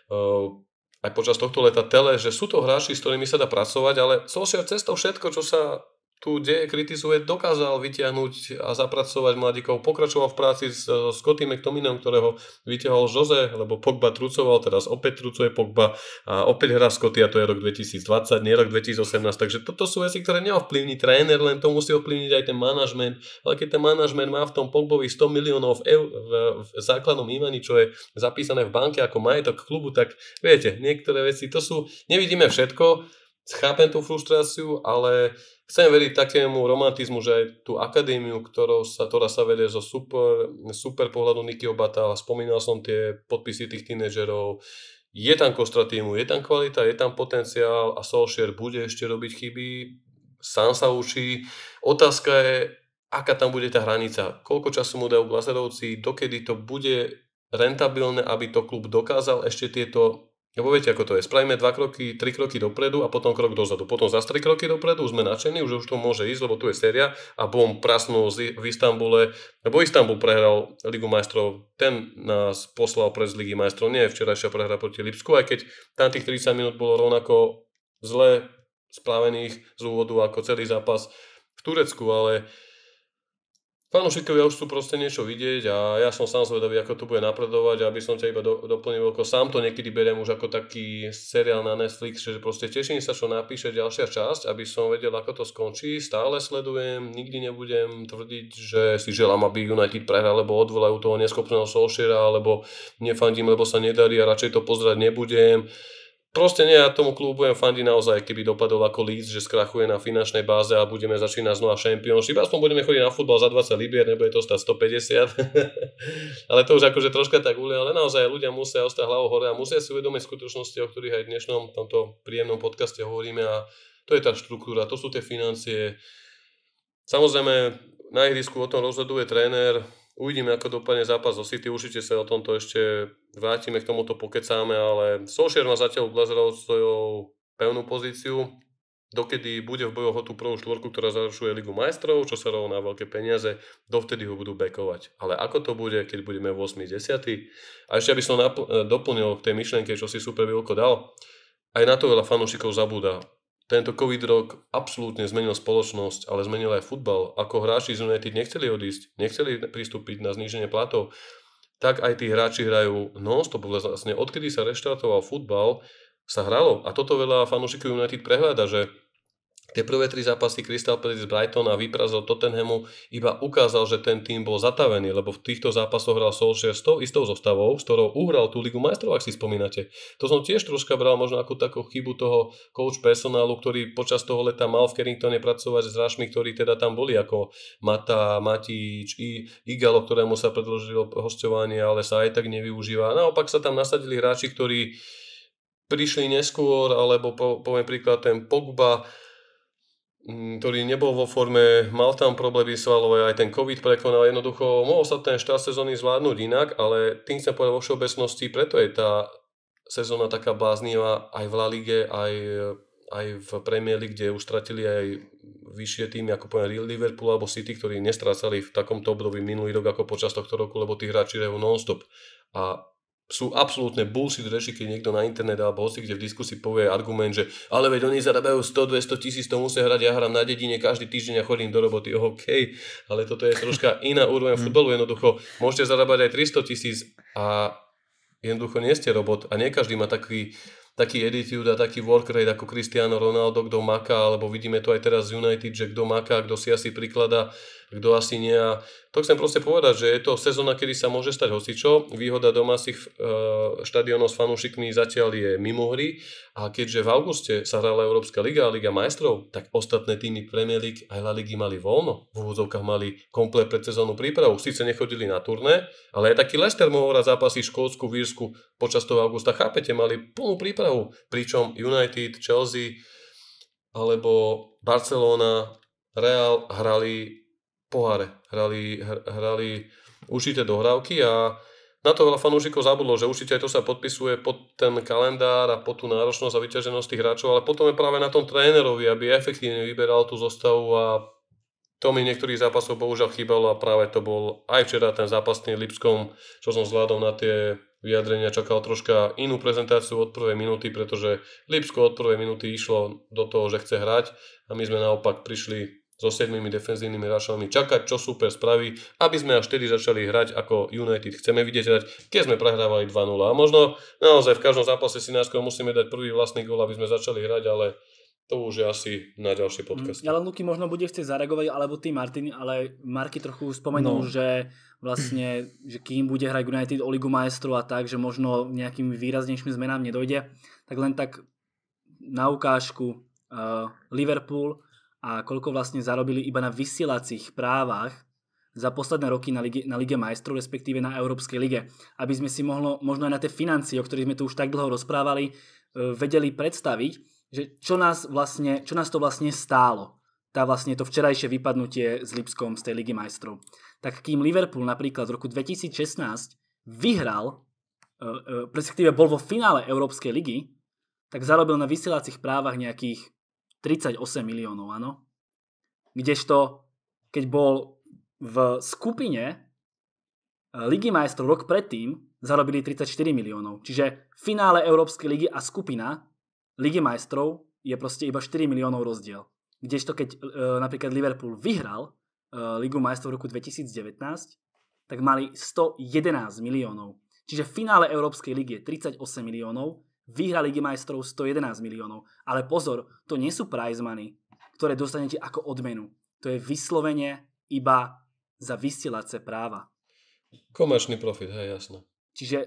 uh, aj počas tohto leta tele, že sú to hráči, s ktorými sa dá pracovať, ale Solskjaer cestou všetko, čo sa tu, kde kritizuje, dokázal vytiahnuť a zapracovať mladíkov. Pokračoval v práci s, s Scotty McTominom, ktorého vytiahol Jose, lebo Pogba trucoval, teraz opäť trucuje Pogba a opäť hrá Scotty a to je rok 2020, nie rok 2018. Takže toto sú veci, ktoré neovplyvní tréner, len to musí ovplyvniť aj ten manažment. Ale keď ten manažment má v tom Pogbovi 100 miliónov eur v, v základnom imani, čo je zapísané v banke ako majetok klubu, tak viete, niektoré veci, to sú, nevidíme všetko, chápem tú frustráciu, ale chcem veriť takému romantizmu, že aj tú akadémiu, ktorou sa, ktorá sa vedie zo super, super pohľadu Nikyho a spomínal som tie podpisy tých tínežerov, je tam kostra týmu, je tam kvalita, je tam potenciál a Solskjaer bude ešte robiť chyby, sám sa učí. Otázka je, aká tam bude tá hranica, koľko času mu dajú glaserovci, dokedy to bude rentabilné, aby to klub dokázal ešte tieto lebo viete, ako to je. Spravíme dva kroky, tri kroky dopredu a potom krok dozadu. Potom zase tri kroky dopredu, sme nadšení, už už to môže ísť, lebo tu je séria a bom, prasnú v Istambule. Lebo Istambul prehral Ligu majstrov, ten nás poslal pre z Ligy majstrov, nie včerajšia prehra proti Lipsku, aj keď tam tých 30 minút bolo rovnako zle spravených z úvodu ako celý zápas v Turecku, ale uh, Fanúšikovia už sú proste niečo vidieť a ja som sám zvedavý, ako to bude napredovať, aby som ťa iba do, doplnil, ako sám to niekedy beriem už ako taký seriál na Netflix, že proste teším sa, čo napíše ďalšia časť, aby som vedel, ako to skončí, stále sledujem, nikdy nebudem tvrdiť, že si želám, aby United prehral, lebo odvolajú toho neschopného Solskjaera, alebo nefandím, lebo sa nedarí a radšej to pozerať nebudem Proste nie, ja tomu klubu budem fandiť naozaj, keby dopadol ako Leeds, že skrachuje na finančnej báze a budeme začínať znova Championship. Aspoň budeme chodiť na futbal za 20 libier, nebude to stať 150. (laughs) ale to už akože troška tak ulie, ale naozaj ľudia musia ostať hlavou hore a musia si uvedomiť skutočnosti, o ktorých aj v dnešnom tomto príjemnom podcaste hovoríme a to je tá štruktúra, to sú tie financie. Samozrejme, na ihrisku o tom rozhoduje tréner, Uvidíme, ako dopadne zápas o City, určite sa o tomto ešte vrátime, k tomuto pokecáme, ale Solskjaer má zatiaľ u svojou pevnú pozíciu, dokedy bude v bojoch o tú prvú štvorku, ktorá završuje Ligu majstrov, čo sa rovná veľké peniaze, dovtedy ho budú bekovať. Ale ako to bude, keď budeme v 8. 10. A ešte aby som napl- doplnil k tej myšlienke, čo si Super Vilko dal, aj na to veľa fanúšikov zabúda. Tento COVID rok absolútne zmenil spoločnosť, ale zmenil aj futbal. Ako hráči z United nechceli odísť, nechceli pristúpiť na zníženie platov, tak aj tí hráči hrajú non-stop. Vlastne odkedy sa reštartoval futbal, sa hralo. A toto veľa fanúšikov United prehľada, že Tie prvé tri zápasy Crystal Palace Brighton a výpras od Tottenhamu iba ukázal, že ten tým bol zatavený, lebo v týchto zápasoch hral Solskjaer s tou istou zostavou, s ktorou uhral tú Ligu majstrov, ak si spomínate. To som tiež troška bral možno ako takú chybu toho coach personálu, ktorý počas toho leta mal v Carringtone pracovať s hráčmi, ktorí teda tam boli ako Mata, Matič, I, Igalo, ktorému sa predložilo hostovanie, ale sa aj tak nevyužíva. Naopak sa tam nasadili hráči, ktorí prišli neskôr, alebo po, poviem príklad ten Pogba, Mm, ktorý nebol vo forme, mal tam problémy svalové, aj ten COVID prekonal, jednoducho mohol sa ten štát sezóny zvládnuť inak, ale tým chcem povedať vo všeobecnosti, preto je tá sezóna taká bláznivá aj v La Ligue, aj, aj v Premier League, kde už stratili aj vyššie týmy, ako poviem Liverpool alebo City, ktorí nestrácali v takomto období minulý rok ako počas tohto roku, lebo tí hráči rehu non-stop. A sú absolútne bullshit reči, keď niekto na internet alebo hosti, kde v diskusii povie argument, že ale veď oni zarábajú 100, 200 tisíc, to musia hrať, ja hrám na dedine každý týždeň a chodím do roboty, OK, ale toto je troška (laughs) iná úroveň mm. futbalu, jednoducho môžete zarábať aj 300 tisíc a jednoducho nie ste robot a nie každý má taký, taký attitude a taký work rate ako Cristiano Ronaldo, kto maká, alebo vidíme to aj teraz z United, že kto maká, kto si asi prikladá kto asi nie. A to chcem proste povedať, že je to sezóna, kedy sa môže stať hocičo. Výhoda domácich e, štadionov s fanúšikmi zatiaľ je mimo hry. A keďže v auguste sa hrala Európska liga a Liga majstrov, tak ostatné týmy Premier League aj La Ligy mali voľno. V úvodzovkách mali komplet predsezónnu prípravu. Sice nechodili na turné, ale aj taký Leicester mohol hrať zápasy v Škótsku, Vírsku počas toho augusta. Chápete, mali plnú prípravu. Pričom United, Chelsea alebo Barcelona, Real hrali poháre. Hrali, hrali určité dohrávky a na to veľa fanúšikov zabudlo, že určite aj to sa podpisuje pod ten kalendár a pod tú náročnosť a vyťaženosť tých hráčov, ale potom je práve na tom trénerovi, aby efektívne vyberal tú zostavu a to mi niektorých zápasov bohužiaľ chýbalo a práve to bol aj včera ten zápas s Lipskom, čo som zvládol na tie vyjadrenia, čakal troška inú prezentáciu od prvej minúty, pretože Lipsko od prvej minúty išlo do toho, že chce hrať a my sme naopak prišli so 7 defenzívnymi hráčami, čakať, čo super spraví, aby sme až vtedy začali hrať ako United chceme vidieť hrať, keď sme prehrávali 2-0. A možno naozaj v každom zápase si musíme dať prvý vlastný gól, aby sme začali hrať, ale to už je asi na ďalšie podcast. Ja mm, len Luky možno bude chcieť zareagovať, alebo ty Martin, ale Marky trochu spomenul, no. že vlastne, že kým bude hrať United o Ligu Maestru a tak, že možno nejakým výraznejším zmenám nedojde, tak len tak na ukážku eh, Liverpool a koľko vlastne zarobili iba na vysielacích právach za posledné roky na Lige, na Lige majstrov, respektíve na Európskej lige. Aby sme si mohlo, možno aj na tie financie, o ktorých sme tu už tak dlho rozprávali, e, vedeli predstaviť, že čo nás, vlastne, čo nás to vlastne stálo. Tá vlastne to včerajšie vypadnutie s Lipskom z tej Ligy majstrov. Tak kým Liverpool napríklad v roku 2016 vyhral, e, e, respektíve bol vo finále Európskej ligy, tak zarobil na vysielacích právach nejakých 38 miliónov, áno. Kdežto, keď bol v skupine e, Ligy majstrov rok predtým, zarobili 34 miliónov. Čiže finále Európskej ligy a skupina Ligy majstrov je proste iba 4 miliónov rozdiel. Kdežto keď e, napríklad Liverpool vyhral e, Ligu majstrov v roku 2019, tak mali 111 miliónov. Čiže v finále Európskej ligy je 38 miliónov Výhra Ligy majstrov 111 miliónov. Ale pozor, to nie sú prize money, ktoré dostanete ako odmenu. To je vyslovene iba za vysielacie práva. Komerčný profit, hej, jasné. Čiže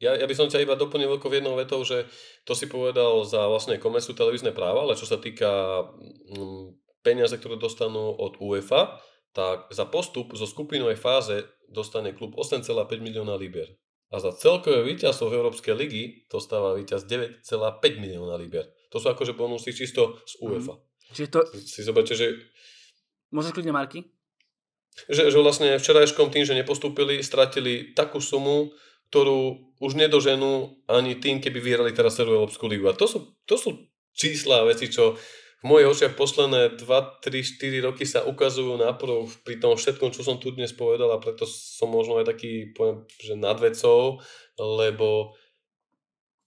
ja, ja by som ťa iba doplnil veľkou jednou vetou, že to si povedal za vlastne komerčnú televízne práva, ale čo sa týka hm, peniaze, ktoré dostanú od UEFA, tak za postup zo skupinovej fáze dostane klub 8,5 milióna libier a za celkové víťazstvo v Európskej ligy dostáva víťaz 9,5 milióna libier. To sú akože bonusy čisto z mhm. UEFA. Mm. Čiže to... Si zoberte, že... Môžeš kľudne marky? Že, že vlastne včerajškom tým, že nepostúpili, stratili takú sumu, ktorú už nedoženú ani tým, keby vyhrali teraz celú Európsku ligu. A to sú, to sú čísla a veci, čo v mojich očiach posledné 2, 3, 4 roky sa ukazujú naprv pri tom všetkom, čo som tu dnes povedal a preto som možno aj taký, poviem, že nad vecou, lebo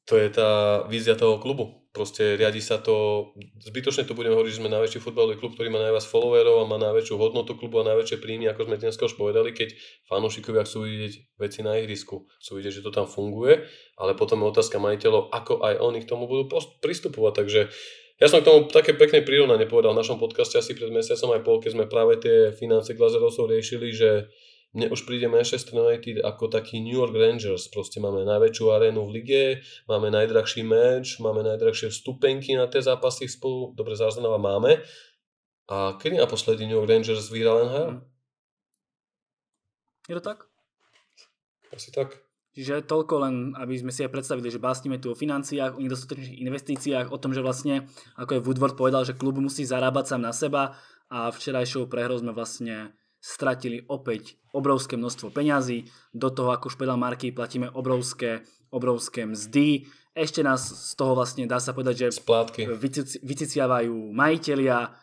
to je tá vízia toho klubu. Proste riadi sa to, zbytočne tu budeme hovoriť, že sme najväčší futbalový klub, ktorý má najviac followerov a má najväčšiu hodnotu klubu a najväčšie príjmy, ako sme dnes už povedali, keď fanúšikovia chcú vidieť veci na ihrisku, chcú vidieť, že to tam funguje, ale potom je otázka majiteľov, ako aj oni k tomu budú pristupovať. Takže uh, ja som k tomu také pekné prirovnanie povedal v našom podcaste asi pred mesiacom aj pol, keď sme práve tie financie Glazerovcov riešili, že mne už príde Manchester United ako taký New York Rangers. Proste máme najväčšiu arénu v lige, máme najdrahší meč, máme najdrahšie vstupenky na tie zápasy spolu. Dobre, Zarzenova máme. A kedy naposledy New York Rangers vyhral NHL? Hm. Je to tak? Asi tak. Čiže toľko len, aby sme si aj predstavili, že básnime tu o financiách, o nedostatočných investíciách, o tom, že vlastne, ako je Woodward povedal, že klub musí zarábať sám na seba a včerajšou prehrou sme vlastne stratili opäť obrovské množstvo peňazí, do toho, ako už povedal Marky, platíme obrovské, obrovské mzdy, ešte nás z toho vlastne dá sa povedať, že vyciciavajú majiteľia,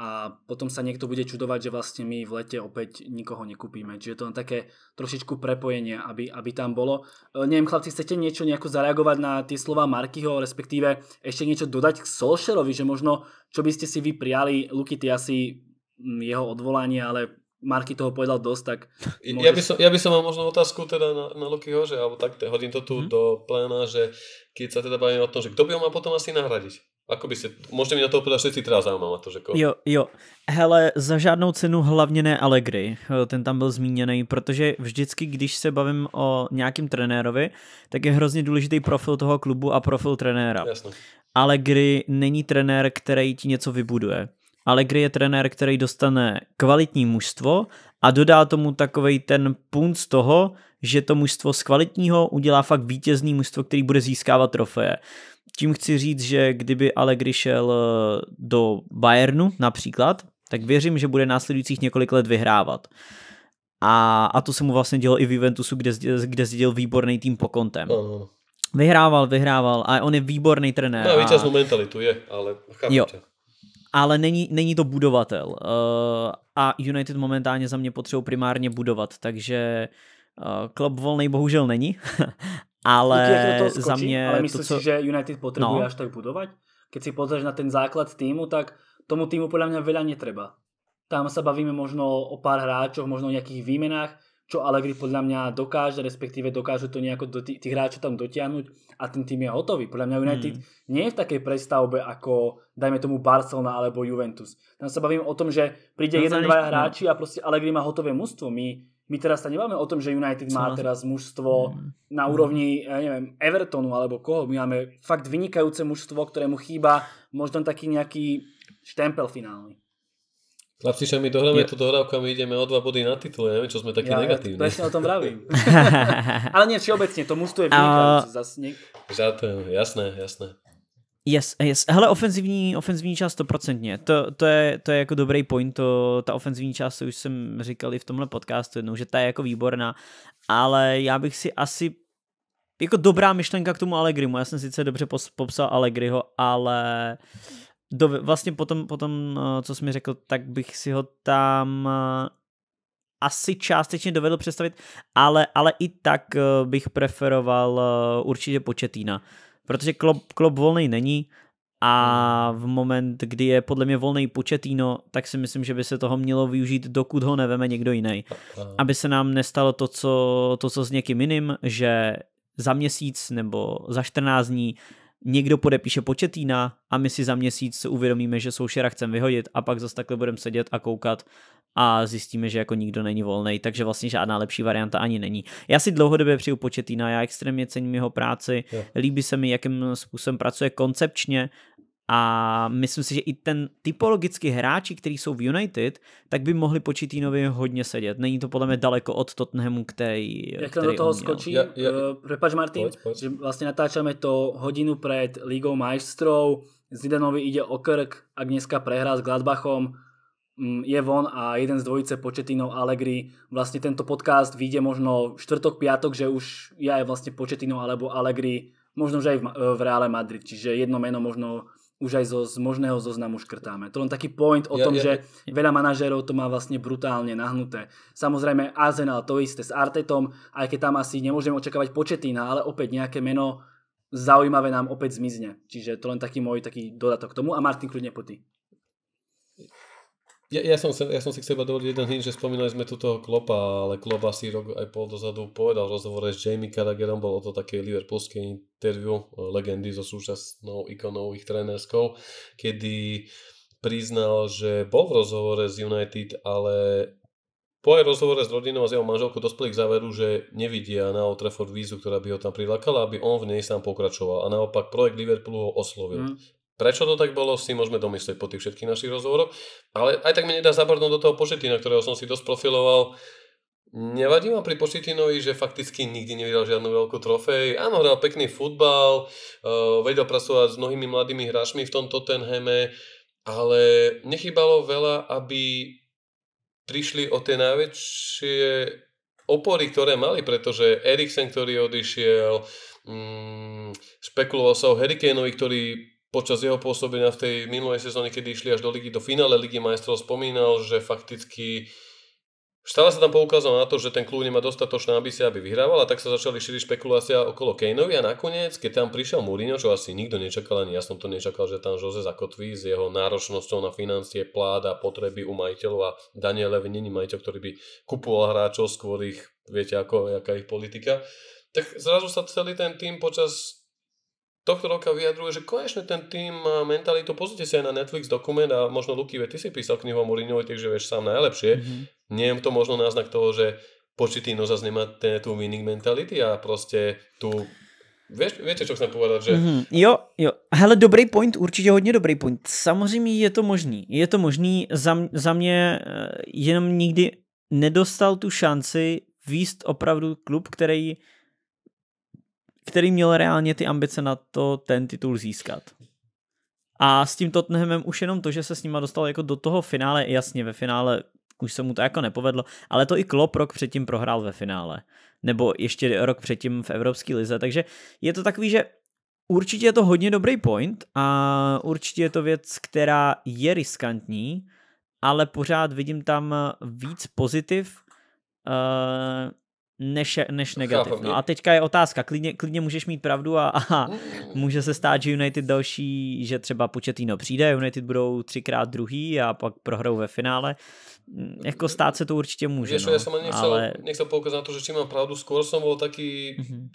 a potom sa niekto bude čudovať, že vlastne my v lete opäť nikoho nekúpime. Čiže to je také trošičku prepojenie, aby, aby tam bolo. E, neviem, chlapci, chcete niečo nejako zareagovať na tie slova Markyho, respektíve ešte niečo dodať k Solšerovi, že možno čo by ste si vy prijali, Luky, ty asi mm, jeho odvolanie, ale Marky toho povedal dosť, tak... Môžeš... Ja, by som, ja by som mal možno otázku teda na, na Lukyho, že alebo tak hodím to tu hmm. do pléna, že keď sa teda bavíme o tom, že kto by ho mal potom asi nahradiť? Ako by ste, možná mi na to podáš si teda zaujímavá to, že ko... Jo, jo. Hele, za žádnou cenu hlavně ne Allegri, ten tam byl zmíněný, protože vždycky, když se bavím o nějakým trenérovi, tak je hrozně důležitý profil toho klubu a profil trenéra. Jasne. Allegri není trenér, který ti něco vybuduje. Allegri je trenér, který dostane kvalitní mužstvo a dodá tomu takovej ten punt z toho, že to mužstvo z kvalitního udělá fakt vítězný mužstvo, který bude získávat trofeje. Tím chci říct, že kdyby Allegri šel eh, do Bayernu například, tak věřím, že bude následujících několik let vyhrávat. A, a to se mu vlastně dělo i v Juventusu, kde, kde zdědil výborný tým po kontem. No, no. Vyhrával, vyhrával a on je výborný trenér. no, vítěznou a... mentalitu, je, ale chápu jo. Ale není, není to budovatel. Uh, a United momentálně za mě potřebuje primárně budovat, takže uh, klub volný bohužel není, (laughs) Ale no, skočí, za mne... Ale myslíš to, co... si, že United potrebuje no. až tak budovať? Keď si pozrieš na ten základ týmu, tak tomu týmu podľa mňa veľa netreba. Tam sa bavíme možno o pár hráčoch, možno o nejakých výmenách, čo Allegri podľa mňa dokáže, respektíve dokážu to nejako do tých, tých hráčov tam dotiahnuť a ten tým je hotový. Podľa mňa United hmm. nie je v takej prestavbe ako, dajme tomu, Barcelona alebo Juventus. Tam sa bavím o tom, že príde no, jeden, dva no. hráči a proste Allegri má hotové mústvo. My my teraz sa nemáme o tom, že United má teraz mužstvo mm. na mm. úrovni, ja neviem, Evertonu alebo koho. My máme fakt vynikajúce mužstvo, ktorému chýba možno taký nejaký štempel finálny. Chlapci, však my dohráme ja. tú dohrávku a my ideme o dva body na titul. Ja neviem, čo sme takí ja, negatívni. Ja presne o tom vravím. (laughs) (laughs) Ale nie, všeobecne, to mužstvo je vynikajúce. Zas nie... Žartujem, jasné, jasné. Yes, yes. Hele, ofenzivní, ofenzivní část stoprocentně. To, to, je, to je jako dobrý point. To, ta ofenzivní část, to už jsem říkal i v tomhle podcastu jednou, že ta je jako výborná. Ale já bych si asi jako dobrá myšlenka k tomu Allegrimu. Já jsem sice dobře popsal Allegriho, ale do, vlastně potom, potom, eh, co jsi mi řekl, tak bych si ho tam eh, asi částečně dovedl představit, ale, ale i tak eh, bych preferoval určitě Početína protože Klopp, Klopp volnej není a hmm. v moment, kdy je podle mě volný početíno, tak si myslím, že by se toho mělo využít, dokud ho neveme někdo jiný. Aby se nám nestalo to co, to, co s někým jiným, že za měsíc nebo za 14 dní někdo podepíše početína a my si za měsíc se uvědomíme, že soušera chceme vyhodit a pak zase takhle budeme sedět a koukat a zjistíme, že jako nikdo není volný, takže vlastně žádná lepší varianta ani není. Já si dlouhodobě přiju početína, já extrémně cením jeho práci, jo. líbí se mi, jakým způsobem pracuje koncepčně, a myslím si, že i ten typologický hráči, ktorí jsou v United, tak by mohli Počítínovi hodně sedět. Není to podle mě daleko od Tottenhamu, který Jak to do toho skočí, ja, ja. Eh, prepač Martin, poď, poď. že vlastne natáčame to hodinu pred Ligou majstrov, Zidanovi ide o krk, ak dneska prehrá s Gladbachom, mm, je von a jeden z dvojice Početinov Allegri. Vlastne tento podcast vyjde možno štvrtok, piatok, že už ja je vlastne Početinov alebo Allegri, možno že aj v, eh, v Reále Madrid, čiže jedno meno možno už aj zo, z možného zoznamu škrtáme. To len taký point o ja, tom, ja, že ja. veľa manažérov to má vlastne brutálne nahnuté. Samozrejme Arsenal to isté s Artetom, aj keď tam asi nemôžeme očakávať početína, ale opäť nejaké meno zaujímavé nám opäť zmizne. Čiže to len taký môj taký dodatok k tomu a Martin kľudne po ty. Ja, ja, som, ja som si chcel dovoliť jeden hint, že spomínali sme túto Klopa, ale Klopa si rok aj pol dozadu povedal v rozhovore s Jamie Carragherom, bolo to také liverpoolské interview eh, legendy so súčasnou ikonou ich trénerskou, kedy priznal, že bol v rozhovore s United, ale po aj rozhovore s rodinou a s jeho manželkou dospeli k záveru, že nevidia na Old Trafford vízu, ktorá by ho tam prilákala, aby on v nej sám pokračoval. A naopak projekt Liverpoolu ho oslovil. Mm. Prečo to tak bolo, si môžeme domyslieť po tých všetkých našich rozhovoroch, ale aj tak mi nedá zabrnúť do toho početina, ktorého som si dosť profiloval. Nevadí ma pri Pošitinovi, že fakticky nikdy nevydal žiadnu veľkú trofej. Áno, hral pekný futbal, eh, vedel pracovať s mnohými mladými hráčmi v tomto Tenheme, ale nechybalo veľa, aby prišli o tie najväčšie opory, ktoré mali, pretože Eriksen, ktorý odišiel, mm, špekuloval sa o Hurricaneovi, ktorý počas jeho pôsobenia v tej minulej sezóne, kedy išli až do ligy, do finále ligy majstrov, spomínal, že fakticky Stále sa tam poukázalo na to, že ten klub nemá dostatočné ambície, aby vyhrával a tak sa začali šíriť špekulácia okolo Kaneovi a nakoniec, keď tam prišiel Mourinho, čo asi nikto nečakal, ani ja som to nečakal, že tam Jose zakotví s jeho náročnosťou na financie, plát a potreby u majiteľov a Daniele Levy není majiteľ, ktorý by kupoval hráčov, skôr ich, viete ako, jaká ich politika, tak zrazu sa celý ten tým počas tohto roka vyjadruje, že konečne ten tým má mentalitu. Pozrite si aj na Netflix dokument a možno Luky, ty si písal knihu o Mourinhovi, takže vieš sám najlepšie. Mm-hmm. Nie je to možno náznak toho, že Počitino zase nemá ten, tú winning mentality a proste tu, Vieš, viete, čo chcem povedať, že... Mm-hmm. Jo, jo. Hele, dobrý point, určitě hodně dobrý point. Samozřejmě je to možný. Je to možný, za, za mě eh, jenom nikdy nedostal tu šanci výst opravdu klub, který který měl reálně ty ambice na to ten titul získat. A s tím Tottenhamem už jenom to, že se s nima dostal jako do toho finále, jasně ve finále už se mu to jako nepovedlo, ale to i Klopp rok předtím prohrál ve finále. Nebo ještě rok předtím v Evropské lize, takže je to takový, že určitě je to hodně dobrý point a určitě je to věc, která je riskantní, ale pořád vidím tam víc pozitiv, eh, než, než negativ. No a teďka je otázka, klidně, klidně můžeš mít pravdu a, a mm. může se stát, že United další, že třeba Početino přijde, United budou třikrát druhý a pak prohrou ve finále. Mm, jako stát se to určitě může. Víš, no, ja som nechcel, ale... nechcel poukázať na to, že či mám pravdu, skoro jsem byl taký mhm.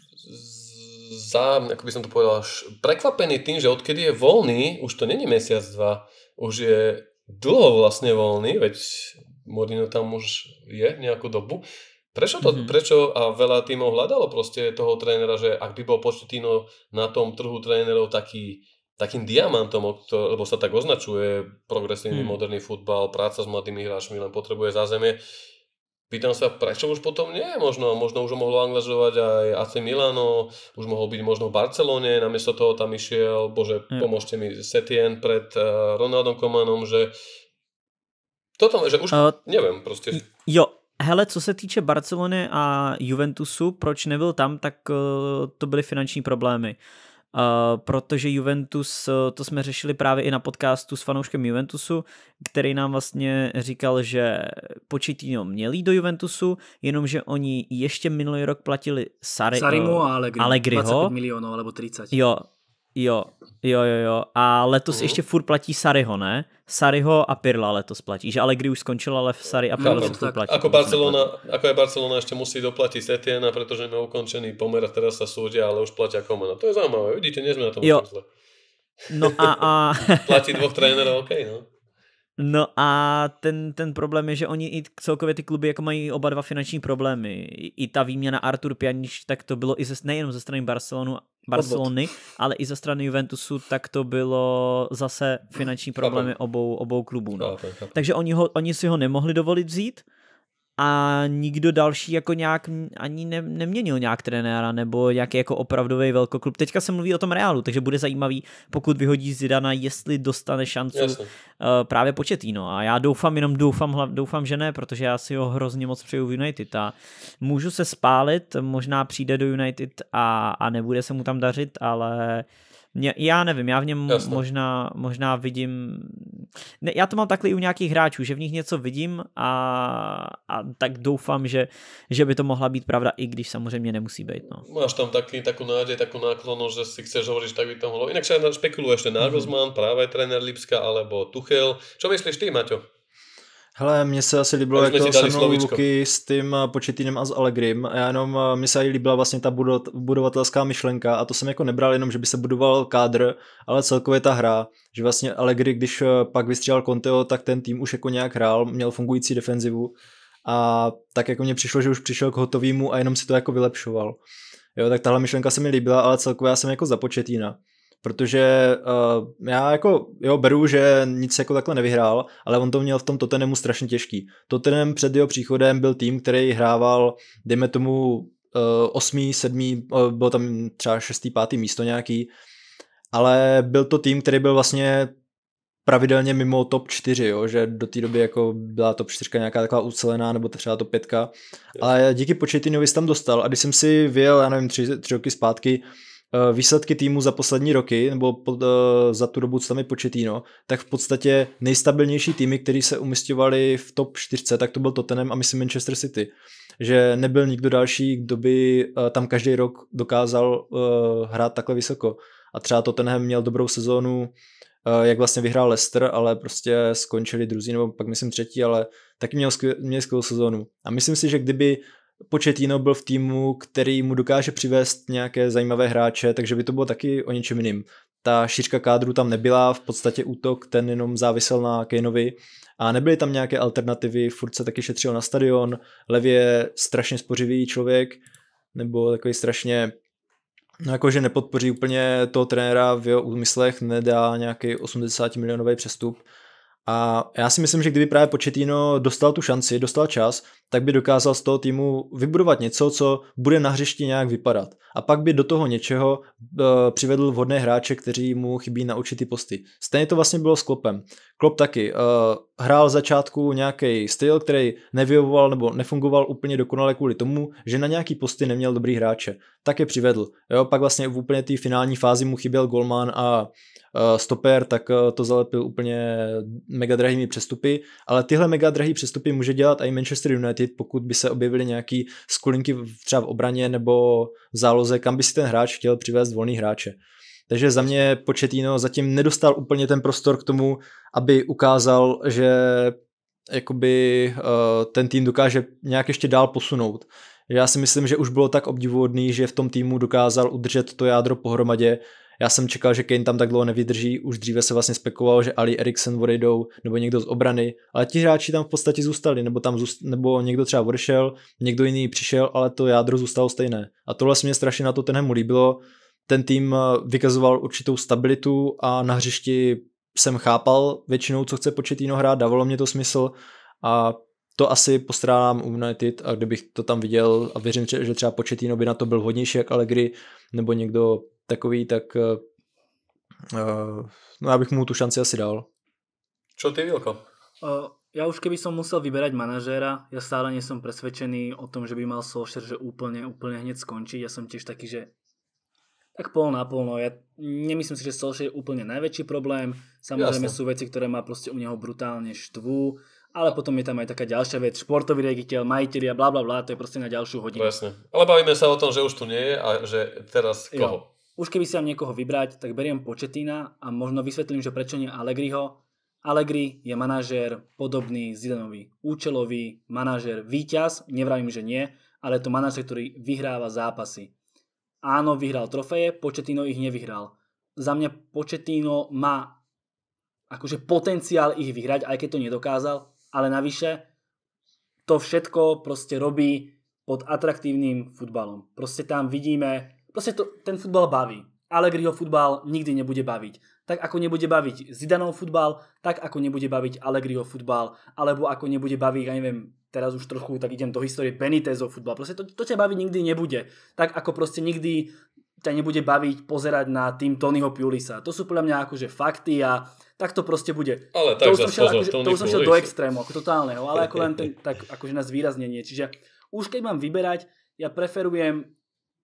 za, jak by som to povedal, prekvapený tým, že odkedy je volný, už to není mesiac, dva, už je dlho vlastně volný veď Morino tam už je nějakou dobu, Prečo, to, mm-hmm. prečo a veľa tímov hľadalo proste toho trénera, že ak by bol Početino na tom trhu trénerov taký, takým diamantom, lebo sa tak označuje progresívny mm. moderný futbal, práca s mladými hráčmi len potrebuje zázemie. Pýtam sa, prečo už potom nie? Možno, možno už ho mohlo angažovať aj AC Milano, už mohol byť možno v Barcelone, namiesto toho tam išiel, bože, mm. pomôžte mi, Setien pred uh, Ronaldom Komanom, že toto, že už, uh, neviem, proste. Jo, Hele, co se týče Barcelony a Juventusu, proč nebyl tam, tak eh, to byly finanční problémy. Uh, protože Juventus, eh, to jsme řešili právě i na podcastu s fanouškem Juventusu, který nám vlastně říkal, že Početino měl jít do Juventusu, jenomže oni ještě minulý rok platili Sari, Sarimu a Allegri, Allegriho. 25 milionů, alebo 30. Jo, Jo, jo, jo, jo. A letos uhum. ještě furt platí Sariho, ne? Sariho a Pirla letos platí, že ale už skončila ale Sari a Pirla no, platí. Ako, Barcelona, ako je Barcelona ešte musí doplatiť Setiena, pretože má ukončený pomer a teraz sa súdia, ale už platia Komana. To je zaujímavé, vidíte, nie sme na tom jo. Zle. No a... a... (laughs) Platí dvoch trénerov, OK, no. No a ten, ten problém je, že oni i celkově ty kluby jako mají oba dva finanční problémy. I, ta výměna Artur Pjanič, tak to bylo i ze, nejenom ze strany Barcelonu, Barcelony, Odvod. (laughs) ale i ze strany Juventusu, tak to bylo zase finanční problémy obou, obou klubů. No. Takže oni, ho, oni si ho nemohli dovolit vzít, a nikdo další jako nějak ani ne, neměnil nějak trenéra nebo nějaký jako opravdový velkoklub. Teďka se mluví o tom Reálu, takže bude zajímavý, pokud vyhodí Zidana, jestli dostane šanci uh, eh, právě Početíno. A já doufám, jenom doufám, hlav, doufám, že ne, protože já si ho hrozně moc přeju v United a můžu se spálit, možná přijde do United a, a nebude se mu tam dařit, ale uh, já nevím, já v něm možná, možná vidím, ne, já to mám takhle i u nějakých hráčů, že v nich něco vidím a, a tak doufám, že, že by to mohla být pravda, i když samozřejmě nemusí být. No. Máš tam taký, takú nádej, takú náklonu, že si chceš hovoriť, tak by to mohlo. Inak sa špekuluje ešte mhm. Nagelsmann, mm-hmm. práve tréner Lipska alebo Tuchel. Čo myslíš ty, Maťo? Hele, mně se asi líbilo, jak to se mnou Luky s tím eh, početínem a s Allegrim. A já jenom, eh, mně se i líbila vlastně ta budovatelská myšlenka a to jsem jako nebral jenom, že by se budoval kádr, ale celkově ta hra. Že vlastně Allegri, když eh, pak vystřelal Conteo, tak ten tým už jako nějak hrál, měl fungující defenzivu a tak jako mně přišlo, že už přišel k hotovýmu a jenom si to jako vylepšoval. Jo, tak tahle myšlenka se mi líbila, ale celkově já jsem jako započetína protože uh, já jako jo, beru, že nic jako takhle nevyhrál, ale on to měl v tom Tottenhamu strašně těžký. Tottenham před jeho příchodem byl tým, který hrával, dejme tomu, uh, osmý, sedmý, uh, bylo tam třeba šestý, pátý místo nějaký, ale byl to tým, který byl vlastně pravidelně mimo top 4, jo? že do té doby jako byla top 4 nějaká taková ucelená nebo třeba top 5, ale díky početinovi tam dostal a když jsem si vyjel, já nevím, tři, tři roky zpátky, Eh, výsledky týmu za poslední roky, nebo pod, eh, za tu dobu, co tam je početíno, tak v podstatě nejstabilnější týmy, které se umistovali v top 4, tak to byl Tottenham a myslím Manchester City. Že nebyl nikdo další, kdo by eh, tam každý rok dokázal hrát takhle vysoko. A třeba Tottenham měl dobrou sezónu, jak vlastně vyhrál Leicester, ale prostě skončili druzí, nebo pak myslím třetí, ale taky měl, skvěl, měl skvělou sezónu. A myslím si, že kdyby Početino byl v týmu, který mu dokáže přivést nějaké zajímavé hráče, takže by to bylo taky o něčem jiným. Ta šířka kádru tam nebyla, v podstatě útok ten jenom závisel na Kejnovi a nebyly tam nějaké alternativy, furt se taky šetřil na stadion, levě je strašně spořivý člověk, nebo takový strašně No jakože nepodpoří úplně toho trenéra v jeho úmyslech, nedá nějaký 80 milionový přestup, a já si myslím, že kdyby právě Početino dostal tu šanci, dostal čas, tak by dokázal z toho týmu vybudovat něco, co bude na hřišti nějak vypadat. A pak by do toho něčeho e, přivedl vhodné hráče, kteří mu chybí na určitý posty. Stejně to vlastně bylo s Klopem. Klop taky e, hrál začátku nějaký styl, který nevyhovoval nebo nefungoval úplně dokonale kvůli tomu, že na nějaký posty neměl dobrý hráče. Tak je přivedl. Jo, pak vlastně v úplně té finální fázi mu chyběl Golman a Eh, stoper, tak eh, to zalepil úplně mega drahými přestupy, ale tyhle mega drahý přestupy může dělat i Manchester United, pokud by se objevily nějaký skulinky třeba v obraně nebo v záloze, kam by si ten hráč chtěl přivést volný hráče. Takže za mě Početino zatím nedostal úplně ten prostor k tomu, aby ukázal, že jakoby eh, ten tým dokáže nějak ještě dál posunout. Já si myslím, že už bylo tak obdivuhodný, že v tom týmu dokázal udržet to jádro pohromadě. Já jsem čekal, že Kane tam tak dlouho nevydrží, už dříve se vlastně spekuloval, že Ali Eriksen odejdou nebo někdo z obrany, ale ti hráči tam v podstatě zůstali, nebo tam zůst, nebo někdo třeba odešel, někdo jiný přišel, ale to jádro zůstalo stejné. A tohle se mě strašně na to tenhle mu líbilo, ten tým eh, vykazoval určitou stabilitu a na hřišti jsem chápal většinou, co chce početíno hrát, dávalo mě to smysl a to asi postrádám u United a kdybych to tam viděl a věřím, že třeba Početino by na to byl hodnější jak Allegri nebo někdo takový, tak uh, no já bych mu tu šanci asi dal. Čo ty, Vilko? Uh, eh, ja už keby som musel vyberať manažéra, ja stále nie som presvedčený o tom, že by mal Solskjaer že úplne, úplne hneď skončiť. Ja som tiež taký, že tak pol na pol, no. Ja nemyslím si, že Solskjaer je úplne najväčší problém. Samozrejme Jasne. sú veci, ktoré má proste u neho brutálne štvú. Ale potom je tam aj taká ďalšia vec, športový riaditeľ, a bla bla bla, to je proste na ďalšiu hodinu. Jasne. Ale bavíme sa o tom, že už tu nie je a že teraz koho? Jo. Už keby si mám niekoho vybrať, tak beriem Početina a možno vysvetlím, že prečo nie Allegriho. Allegri je manažér podobný Zidanovi, účelový manažér, víťaz, nevravím, že nie, ale to manažér, ktorý vyhráva zápasy. Áno, vyhral trofeje, početíno ich nevyhral. Za mňa početíno má akože potenciál ich vyhrať, aj keď to nedokázal, ale navyše to všetko proste robí pod atraktívnym futbalom. Proste tam vidíme, proste to, ten futbal baví. Allegriho futbal nikdy nebude baviť. Tak ako nebude baviť Zidanov futbal, tak ako nebude baviť Allegriho futbal, alebo ako nebude baviť, ja neviem, teraz už trochu tak idem do histórie Benitezov futbal. Proste to, to ťa baviť nikdy nebude. Tak ako proste nikdy ťa nebude baviť pozerať na tým Tonyho Pulisa. To sú podľa mňa akože fakty a tak to proste bude. Ale tak to už som šiel, akože, to už som šiel do extrému, ako totálneho, ale ako len ten, (laughs) tak akože na zvýraznenie. Čiže už keď mám vyberať, ja preferujem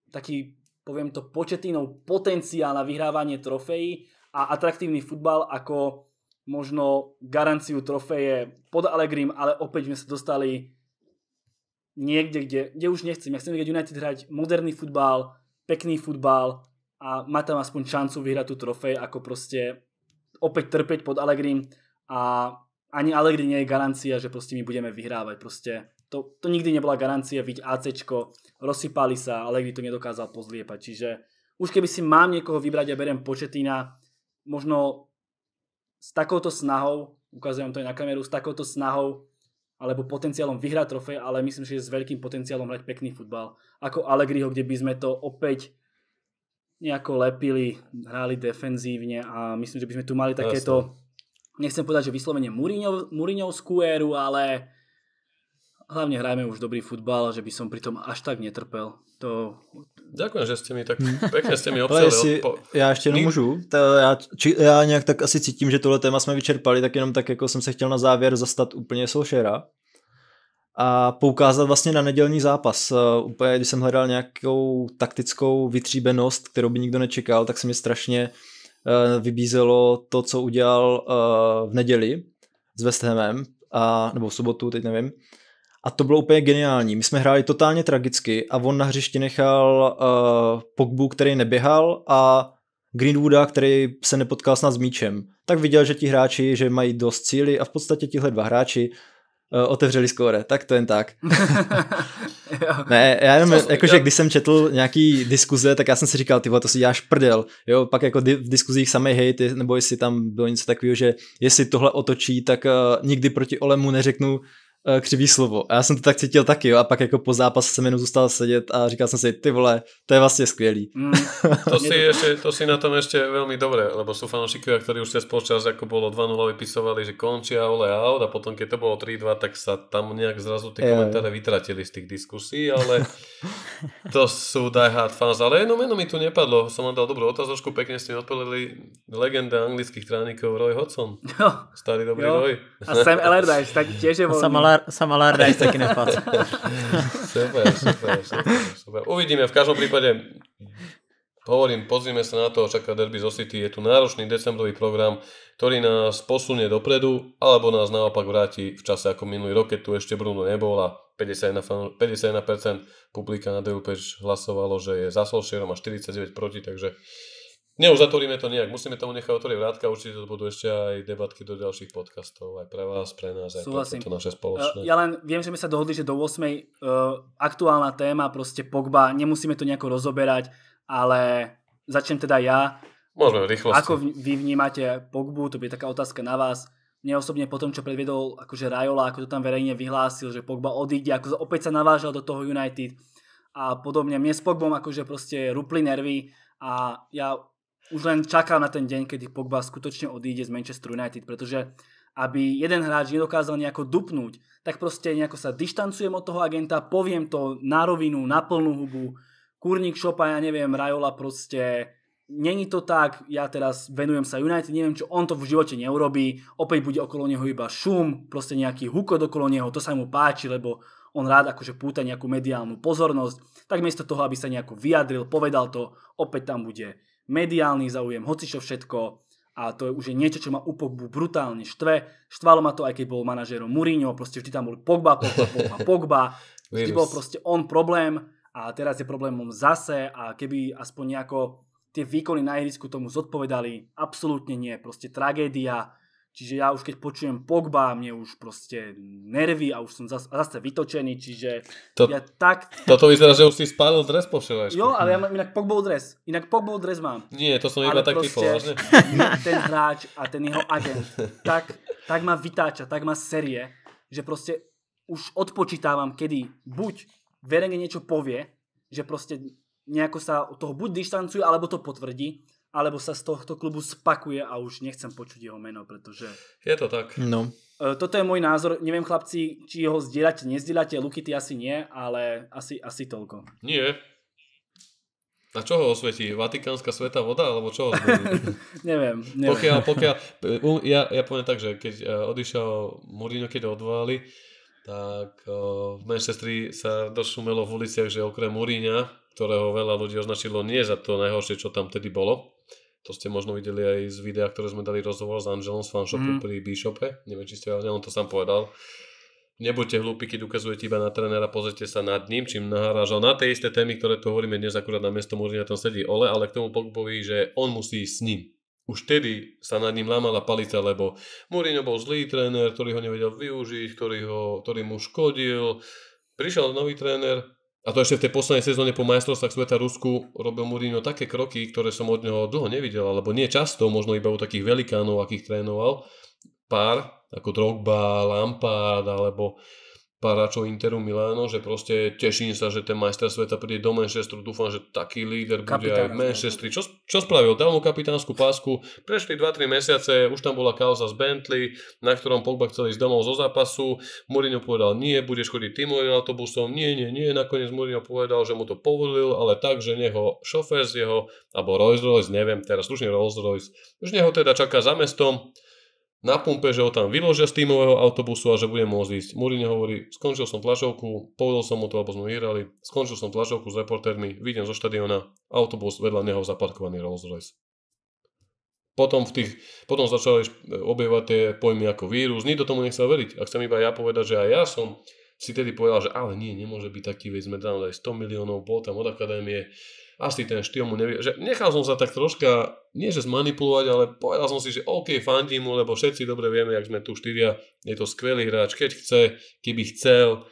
taký, poviem to, početínov potenciál na vyhrávanie trofejí a atraktívny futbal ako možno garanciu trofeje pod Allegrim, ale opäť sme sa dostali niekde, kde, kde už nechcem. Ja chcem vidieť United hrať moderný futbal, pekný futbal a má tam aspoň šancu vyhrať tú trofej, ako proste opäť trpeť pod Allegrim a ani Allegri nie je garancia, že proste my budeme vyhrávať. Proste to, to nikdy nebola garancia, viť ACčko, rozsypali sa, Allegri to nedokázal pozliepať. Čiže už keby si mám niekoho vybrať a ja beriem početina, možno s takouto snahou, ukazujem to aj na kameru, s takouto snahou alebo potenciálom vyhrať trofej, ale myslím, že s veľkým potenciálom hrať pekný futbal. Ako Allegriho, kde by sme to opäť nejako lepili, hrali defenzívne a myslím, že by sme tu mali takéto, Jasne. nechcem povedať, že vyslovene Muriňov Mourinhovskú éru, ale hlavne hrajme už dobrý futbal, že by som pri tom až tak netrpel. To, Ďakujem, že ste mi tak hmm. pekne ste mi obsali. jestli, odpo... Já ještě jenom můžu. To já, či, já nějak tak asi cítím, že tohle téma jsme vyčerpali, tak jenom tak jako jsem se chtěl na závěr zastat úplně Solšera a poukázat vlastně na nedělní zápas. Eh, úplně, když jsem hledal nějakou taktickou vytříbenost, kterou by nikdo nečekal, tak se mi strašně eh, vybízelo to, co udělal eh, v neděli s West Hamem, a, nebo v sobotu, teď nevím, a to bylo úplně geniální. My jsme hráli totálně tragicky a on na hřišti nechal uh, Pogbu, který neběhal a Greenwooda, který se nepotkal snad s míčem. Tak viděl, že ti hráči, že mají dost síly a v podstatě tihle dva hráči uh, otevřeli skóre. Tak to jen tak. (laughs) ne, já jenom, jakože když jsem četl nějaký diskuze, tak já jsem si říkal, ty to si děláš prdel. Jo, pak jako v diskuzích samej hejty, nebo jestli tam bylo něco takového, že jestli tohle otočí, tak uh, nikdy proti Olemu neřeknu, Eh, křivý slovo. A já jsem to tak cítil taky, jo. A pak jako po zápase jsem jenom zůstal sedět a říkal jsem si, ty vole, to je vlastně skvělý. Mm. (laughs) To, si ještě, to si na tom ještě velmi dobré. lebo jsou fanúšikovia, ktorí už se počas, jako bylo 2-0, vypisovali, že a ole out a potom keď to bylo 3-2, tak sa tam nějak zrazu tie komentáře vytratili z těch diskusí, ale (laughs) to sú diehard fans. Ale jedno meno mi tu nepadlo, jsem vám dal dobrou otázku, pekne ste mi odpovedali legenda anglických tránikov Roy Hodson. Starý dobrý jo. Roy. A Sam Allardyce, (laughs) tak tiež je Samar, Samalár aj taký nepad. (laughs) super, super, super, super. Uvidíme. V každom prípade hovorím, pozrime sa na to, čaká derby zo City. Je tu náročný decembrový program, ktorý nás posunie dopredu, alebo nás naopak vráti v čase ako minulý rok, keď tu ešte Bruno nebol a 51%, 51% publika na DUP hlasovalo, že je za Solskierom a 49 proti, takže Neuzatvoríme to nejak, musíme tomu nechať otvoriť vrátka, určite to budú ešte aj debatky do ďalších podcastov, aj pre vás, pre nás, aj Súhlasím. pre to naše spoločné. Ja len viem, že sme sa dohodli, že do 8. Uh, e, aktuálna téma, proste Pogba, nemusíme to nejako rozoberať, ale začnem teda ja. Môžeme rýchlosť. Ako vy vnímate Pogbu, to je taká otázka na vás. Mne osobne po tom, čo predviedol akože Rajola, ako to tam verejne vyhlásil, že Pogba odíde, ako opäť sa navážal do toho United a podobne. Mne s Pogbom akože proste rupli nervy a ja už len čakám na ten deň, kedy Pogba skutočne odíde z Manchester United, pretože aby jeden hráč nedokázal nejako dupnúť, tak proste nejako sa dištancujem od toho agenta, poviem to na rovinu, na plnú hubu, kurník šopa, ja neviem, Rajola proste, není to tak, ja teraz venujem sa United, neviem čo, on to v živote neurobí, opäť bude okolo neho iba šum, proste nejaký hukot okolo neho, to sa mu páči, lebo on rád akože púta nejakú mediálnu pozornosť, tak miesto toho, aby sa nejako vyjadril, povedal to, opäť tam bude mediálny záujem, čo všetko a to je už niečo, čo ma upokbu brutálne štve. Štvalo ma to, aj keď bol manažérom Mourinho, proste vždy tam bol Pogba, Pogba, Pogba, (laughs) Pogba. Vždy bol proste on problém a teraz je problémom zase a keby aspoň nejako tie výkony na ihrisku tomu zodpovedali, absolútne nie, proste tragédia, Čiže ja už keď počujem Pogba, mne už proste nervy a už som zase, zase vytočený, čiže to, ja tak... Toto vyzerá, že už si spadol dres po všelajšku. Jo, ale ja mám inak Pogba dres. Inak Pogba dres mám. Nie, to som ale iba taký. typoval, (laughs) Ten hráč a ten jeho agent tak, tak ma vytáča, tak ma serie, že proste už odpočítávam, kedy buď verejne niečo povie, že proste nejako sa od toho buď dištancuje, alebo to potvrdí, alebo sa z tohto klubu spakuje a už nechcem počuť jeho meno, pretože... Je to tak. No. E, toto je môj názor. Neviem, chlapci, či ho zdieľate, nezdieľate. Luky, ty asi nie, ale asi, asi toľko. Nie. A čo ho osvetí? Vatikánska sveta voda? Alebo čo ho (laughs) neviem, neviem. Pokiaľ, pokiaľ, e, ja, ja poviem tak, že keď e, odišiel Mourinho, keď ho odvolali, tak v Manchesteri sa došumelo v uliciach, že okrem Mourinha, ktorého veľa ľudí označilo nie za to najhoršie, čo tam tedy bolo, to ste možno videli aj z videa, ktoré sme dali rozhovor s Angelom z fanshopu mm. pri Bishope. Neviem, či ste vedeli, on to sám povedal. Nebuďte hlúpi, keď ukazujete iba na trénera, pozrite sa nad ním, čím narážal na tie isté témy, ktoré tu hovoríme dnes, akurát na miesto Múrina tam sedí Ole, ale k tomu Pogbovi, že on musí ísť s ním už vtedy sa nad ním lámala palica, lebo Mourinho bol zlý tréner, ktorý ho nevedel využiť, ktorý, ho, ktorý mu škodil. Prišiel nový tréner, a to ešte v tej poslednej sezóne po majstrovstvách sveta Rusku robil Mourinho také kroky, ktoré som od neho dlho nevidel, alebo nie často, možno iba u takých velikánov, akých trénoval. Pár, ako Drogba, Lampard, alebo pár Interu Miláno, že proste teším sa, že ten majster sveta príde do Manchesteru, dúfam, že taký líder bude Kapitán, aj v Manchesteri. Čo, čo spravil? Dal mu kapitánsku pásku, prešli 2-3 mesiace, už tam bola kauza z Bentley, na ktorom Pogba chcel ísť domov zo zápasu, Mourinho povedal, nie, budeš chodiť týmovým autobusom, nie, nie, nie, nakoniec Mourinho povedal, že mu to povolil, ale tak, že neho šofér z jeho, alebo Rolls Royce, neviem, teraz slušne Rolls Royce, už neho teda čaká za mestom, na pumpe, že ho tam vyložia z tímového autobusu a že bude môcť ísť. Mourinho hovorí, skončil som tlačovku, povedal som mu to, alebo sme vyhrali, skončil som tlačovku s reportérmi, vidím zo štadiona, autobus vedľa neho zaparkovaný Rolls Royce. Potom, v tých, potom začali objevať tie pojmy ako vírus, nikto tomu nechcel veriť. A chcem iba ja povedať, že aj ja som si tedy povedal, že ale nie, nemôže byť taký, veď sme dali 100 miliónov, bol tam od akadémie, asi ten štýl mu nevie, že nechal som sa tak troška, nie že zmanipulovať, ale povedal som si, že OK, fandím mu, lebo všetci dobre vieme, ak sme tu štyria, je to skvelý hráč, keď chce, keby chcel,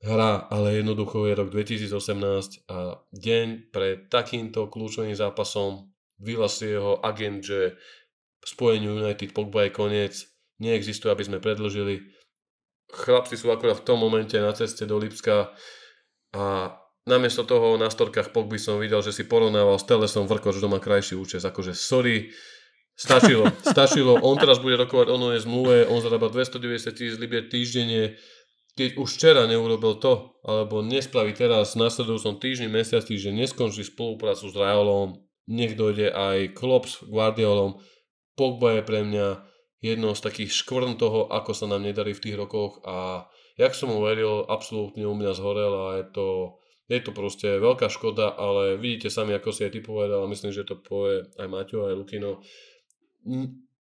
hra, ale jednoducho je rok 2018 a deň pred takýmto kľúčovým zápasom vyhlasuje jeho agent, že spojeniu United Pogba je koniec, neexistuje, aby sme predlžili. Chlapci sú akurát v tom momente na ceste do Lipska a namiesto toho na storkách Pogby som videl, že si porovnával s Telesom Vrkoč, kto má krajší účes. Akože sorry, stačilo, (laughs) stačilo. On teraz bude rokovať o novej zmluve, on zarába 290 tisíc libier týždenne. Keď už včera neurobil to, alebo nespraví teraz nasledujú som týždeň, mesiaci, že neskončí spoluprácu s Rajolom, nech dojde aj klops s Guardiolom. Pogba je pre mňa jedno z takých škvrn toho, ako sa nám nedarí v tých rokoch a jak som uveril, absolútne u mňa zhorel a je to je to proste veľká škoda, ale vidíte sami, ako si aj ty povedal, a myslím, že to povie aj Maťo, aj Lukino.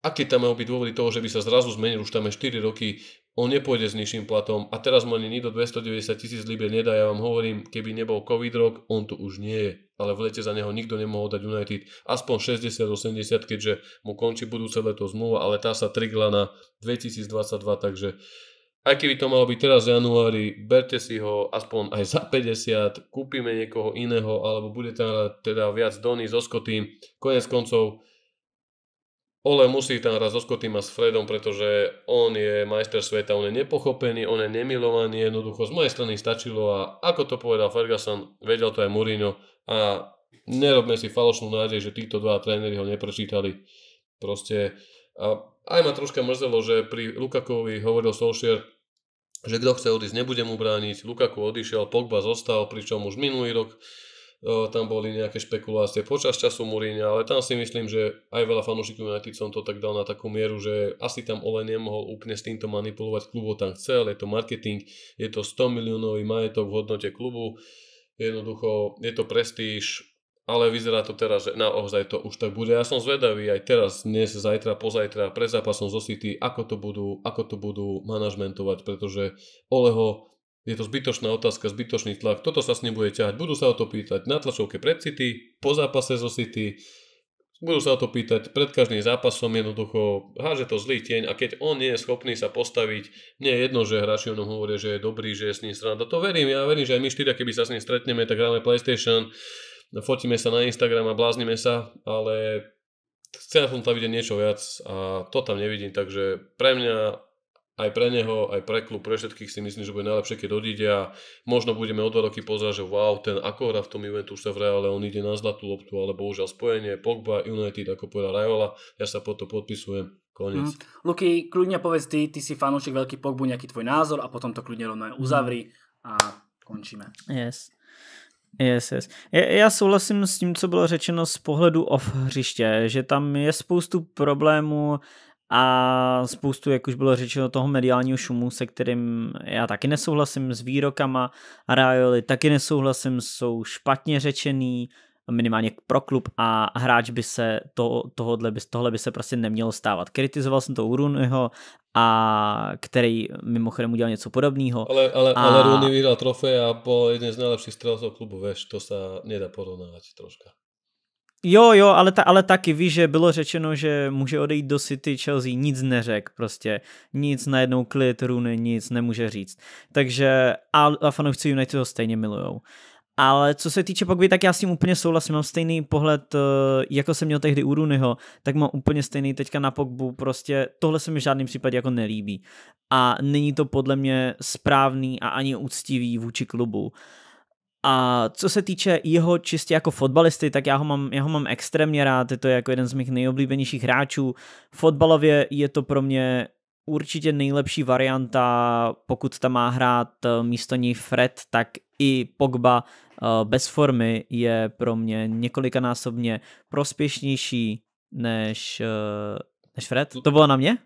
Aké tam majú byť dôvody toho, že by sa zrazu zmenil, už tam je 4 roky, on nepôjde s nižším platom a teraz mu ani nikto 290 tisíc libier nedá, ja vám hovorím, keby nebol covid rok, on tu už nie je, ale v lete za neho nikto nemohol dať United aspoň 60-80, keďže mu končí budúce leto zmluva, ale tá sa trigla na 2022, takže aj keby to malo byť teraz v januári, berte si ho aspoň aj za 50, kúpime niekoho iného, alebo bude tam teda viac Donny so Scottym. Konec koncov, Ole musí tam hrať so Scottym a s Fredom, pretože on je majster sveta, on je nepochopený, on je nemilovaný, jednoducho z mojej strany stačilo a ako to povedal Ferguson, vedel to aj Mourinho a nerobme si falošnú nádej, že títo dva tréneri ho neprečítali. Proste a aj ma troška mrzelo, že pri Lukakovi hovoril Solskjaer, že kto chce odísť, nebudem mu brániť. Lukaku odišiel, Pogba zostal, pričom už minulý rok o, e, tam boli nejaké špekulácie počas času Murína, ale tam si myslím, že aj veľa fanúšikov United som to tak dal na takú mieru, že asi tam Ole nemohol úplne s týmto manipulovať, klubu tam chcel, je to marketing, je to 100 miliónový majetok v hodnote klubu, jednoducho je to prestíž, ale vyzerá to teraz, že naozaj to už tak bude. Ja som zvedavý aj teraz, dnes, zajtra, pozajtra, pred zápasom zo City, ako to budú, ako to budú manažmentovať, pretože Oleho je to zbytočná otázka, zbytočný tlak, toto sa s ním bude ťahať, budú sa o to pýtať na tlačovke pred City, po zápase zo City, budú sa o to pýtať pred každým zápasom, jednoducho háže to zlý tieň a keď on nie je schopný sa postaviť, nie je jedno, že hráči o hovoria, že je dobrý, že je s ním strana, to verím, ja verím, že aj my štyria, keby sa s ním stretneme, tak hráme PlayStation, fotíme sa na Instagram a bláznime sa, ale chcem som tam vidieť niečo viac a to tam nevidím, takže pre mňa aj pre neho, aj pre klub, pre všetkých si myslím, že bude najlepšie, keď odíde a možno budeme o dva roky pozerať, že wow, ten ako hra v tom eventu sa v Reále, on ide na zlatú loptu, ale bohužiaľ spojenie, Pogba, United, ako povedal Rajola, ja sa potom to podpisujem, koniec. Mm. Luky, kľudne povedz ty, ty si fanúšik veľký Pogbu, nejaký tvoj názor a potom to kľudne rovno uzavri a končíme. Yes. Yes, yes. Já souhlasím s tím, co bylo řečeno z pohledu off hřiště, že tam je spoustu problémů a spoustu, jak už bylo řečeno, toho mediálního šumu, se kterým já taky nesouhlasím s výrokama Rajoli, taky nesouhlasím, jsou špatně řečený, minimálně pro klub a hráč by se to, tohodle, by, tohle by se prostě nemělo stávat. Kritizoval jsem to Urunho a který mimochodem udělal něco podobného. Ale, ale, a... ale Rooney vyhral trofej a bol jeden z najlepších strelcov klubu, veš, to sa nedá porovnávať troška. Jo, jo, ale, ta, ale taky víš, že bylo řečeno, že může odejít do City, Chelsea, nic neřek prostě, nic najednou klid, Rooney nic nemůže říct. Takže a, a fanoušci United ho stejně milujou. Ale co se týče Pogby, tak já s tím úplně souhlasím, mám stejný pohled, eh, jako jsem měl tehdy u Runyho, tak mám úplně stejný teďka na Pogbu, prostě tohle se mi v žádném případě jako nelíbí. A není to podle mě správný a ani úctivý vůči klubu. A co se týče jeho čistě jako fotbalisty, tak já ho mám, já ho mám extrémně rád, je to jako jeden z mých nejoblíbenějších hráčů. Fotbalově je to pro mě určitě nejlepší varianta, pokud tam má hrát eh, místo něj Fred, tak i Pogba eh, bez formy je pro mě několikanásobně prospěšnější než, eh, než Fred. To bylo na mě?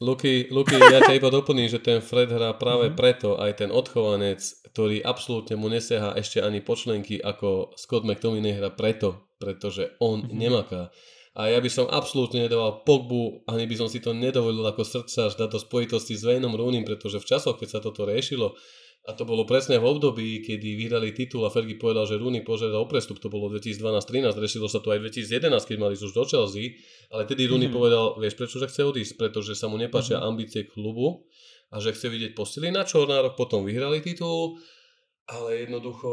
Luky, Luky, ja ťa iba doplním, že ten Fred hrá práve mm-hmm. preto aj ten odchovanec, ktorý absolútne mu neseha ešte ani počlenky, ako Scott McTominay hrá preto, pretože on mm-hmm. nemaká. A ja by som absolútne nedával Pogbu, ani by som si to nedovolil ako srdca dať do spojitosti s Vejnom Rooneym, pretože v časoch, keď sa toto riešilo, a to bolo presne v období, kedy vyhrali titul a Fergie povedal, že Rooney požiada o prestup. To bolo 2012-13, rešilo sa to aj 2011, keď mali už do Chelsea, ale tedy Rooney mm-hmm. povedal, vieš prečo, že chce odísť, pretože sa mu nepáčia mm-hmm. ambície klubu a že chce vidieť posily na čo na rok, potom vyhrali titul, ale jednoducho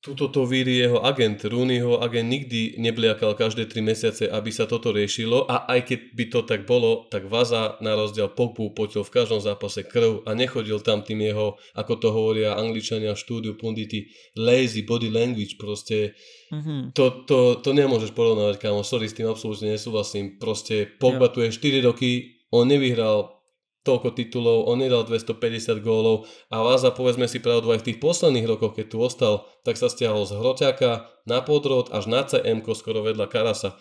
Tuto to víri jeho agent. Rooneyho agent nikdy nebliakal každé 3 mesiace, aby sa toto riešilo a aj keď by to tak bolo, tak Vaza na rozdiel Pogbu potil v každom zápase krv a nechodil tam tým jeho, ako to hovoria angličania v štúdiu pundity, lazy body language, proste mm-hmm. to, to, to nemôžeš porovnávať, kámo, sorry, s tým absolútne nesúhlasím, proste Pogba yeah. tu je 4 roky, on nevyhral toľko titulov, on nedal 250 gólov a Váza, povedzme si pravdu, aj v tých posledných rokoch, keď tu ostal, tak sa stiahol z Hroťaka na podrod až na CM, skoro vedľa Karasa.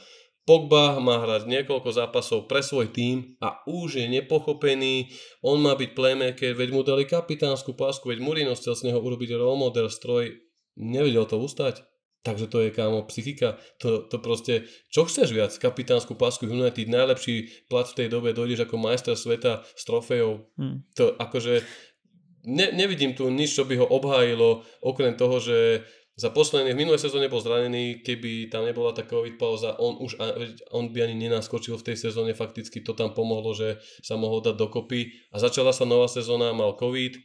Pogba má hrať niekoľko zápasov pre svoj tím a už je nepochopený, on má byť playmaker, veď mu dali kapitánsku pásku, veď Murino chcel z neho urobiť role model stroj, nevedel to ustať. Takže to je kámo psychika. To, to proste, čo chceš viac? Kapitánsku pásku United, najlepší plat v tej dobe, dojdeš ako majster sveta s trofejou. Hmm. To akože, ne, nevidím tu nič, čo by ho obhájilo, okrem toho, že za posledné, v minulej sezóne bol zranený, keby tam nebola taká COVID pauza, on, už, on by ani nenaskočil v tej sezóne, fakticky to tam pomohlo, že sa mohol dať dokopy a začala sa nová sezóna, mal COVID,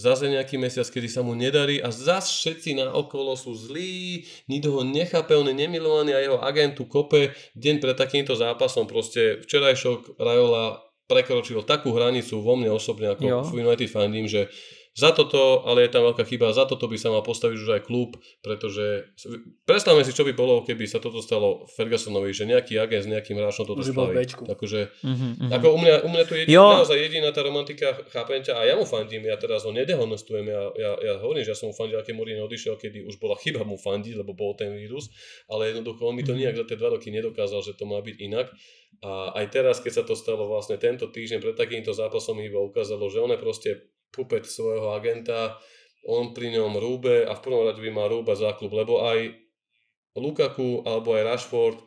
Zase nejaký mesiac, kedy sa mu nedarí a zase všetci na okolo sú zlí, nikto ho nechápe, on je nemilovaný a jeho agentu kope deň pred takýmto zápasom. Proste včerajšok Rajola prekročil takú hranicu vo mne osobne ako jo. v United fandím, že za toto, ale je tam veľká chyba, za toto by sa mal postaviť už aj klub, pretože predstavme si, čo by bolo, keby sa toto stalo Fergusonovi, že nejaký agent s nejakým hráčom toto spraví. Takže, mm-hmm, mhm, ako u mňa, u mňa tu je jo. naozaj jediná tá romantika, chápem ťa, a ja mu fandím, ja teraz ho nedehonestujem, ja, ja, ja hovorím, že ja som mu fandil, keď Mourinho odišiel, kedy už bola chyba mu fandiť, lebo bol ten vírus, ale jednoducho on mi to mhm. nejak za tie dva roky nedokázal, že to má byť inak. A aj teraz, keď sa to stalo vlastne tento týždeň pred takýmto zápasom, mi iba ukázalo, že on je proste pupec svojho agenta, on pri ňom rúbe a v prvom rade by mal za klub, lebo aj Lukaku alebo aj Rashford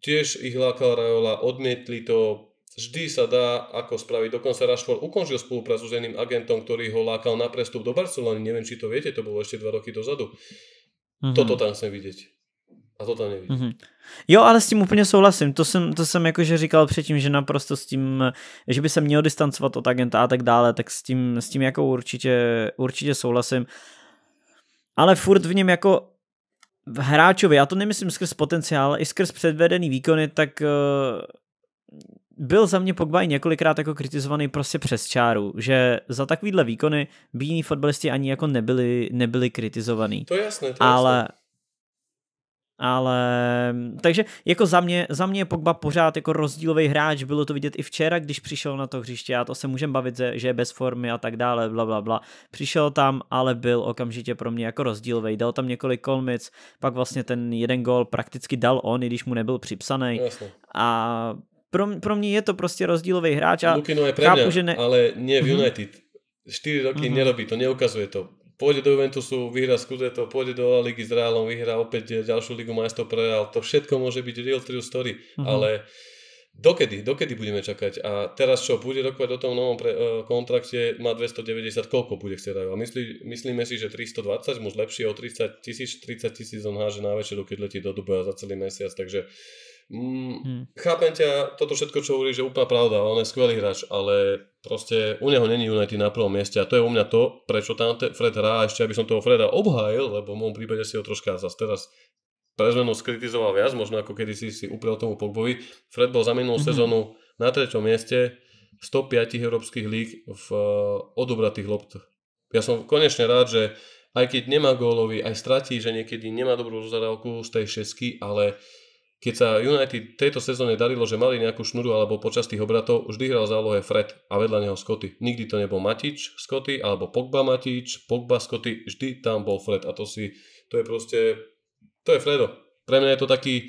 tiež ich lákal Rajola, odmietli to, vždy sa dá ako spraviť. Dokonca Rashford ukončil spoluprácu s jedným agentom, ktorý ho lákal na prestup do Barcelony, neviem či to viete, to bolo ešte dva roky dozadu. Mm-hmm. Toto tam chcem vidieť. A to tam nevidíš. Mm-hmm. Jo, ale s tím úplně souhlasím. To jsem, to jsem jakože říkal předtím, že naprosto s tím, že by se měl distancovat od agenta a tak dále, tak s tím, s tím jako určitě, určitě souhlasím. Ale furt v něm jako v hráčovi, já to nemyslím skrz potenciál, i skrz předvedený výkony, tak uh, byl za mě Pogba i několikrát jako kritizovaný prostě přes čáru, že za takovýhle výkony by jiní fotbalisti ani jako nebyli, nebyli kritizovaný. To je jasné, to je Ale jasné ale takže jako za mě, za mě Pogba pořád jako rozdílový hráč, bylo to vidět i včera, když přišel na to hřiště a to se můžeme bavit, že je bez formy a tak dále, bla, bla, bla. Přišel tam, ale byl okamžitě pro mě jako rozdílový, dal tam několik kolmic, pak vlastně ten jeden gol prakticky dal on, i když mu nebyl připsaný. A pro, pro mě je to prostě rozdílový hráč a Lukino je pre mňa, chápu, že ne... ale nie v mhm. United. Mm -hmm. 4 roky mm -hmm. nerobí to, neukazuje to pôjde do Juventusu, vyhrá Scudetto, pôjde do Ligy s Realom, vyhrá opäť ďalšiu Ligu majstrov pre Real. To všetko môže byť real true story, uh-huh. ale dokedy, dokedy budeme čakať? A teraz čo, bude rokovať o tom novom pre, uh, kontrakte, má 290, koľko bude chcieť Real? Myslí, myslíme si, že 320, muž lepšie o 30 tisíc, 30 tisíc on háže na večeru, keď letí do Dubaja za celý mesiac, takže uh, Mm, hmm. Chápem ťa, toto všetko, čo hovoríš, je úplná pravda, on je skvelý hráč, ale proste u neho není United na prvom mieste a to je u mňa to, prečo tam Fred hrá, ešte aby som toho Freda obhájil, lebo v môjom prípade si ho troška zase teraz prezmenu skritizoval viac, možno ako kedy si si uprel tomu Pogbovi. Fred bol za minulú mm-hmm. sezónu na treťom mieste 105 európskych líg v eh, odobratých lopt. Ja som konečne rád, že aj keď nemá gólovi, aj stratí, že niekedy nemá dobrú zadávku z tej šesky, ale keď sa United tejto sezóne darilo, že mali nejakú šnuru alebo počas tých obratov, vždy hral zálohe Fred a vedľa neho Scotty. Nikdy to nebol Matič Scotty alebo Pogba Matič, Pogba Scotty, vždy tam bol Fred a to si, to je proste, to je Fredo. Pre mňa je to taký eh,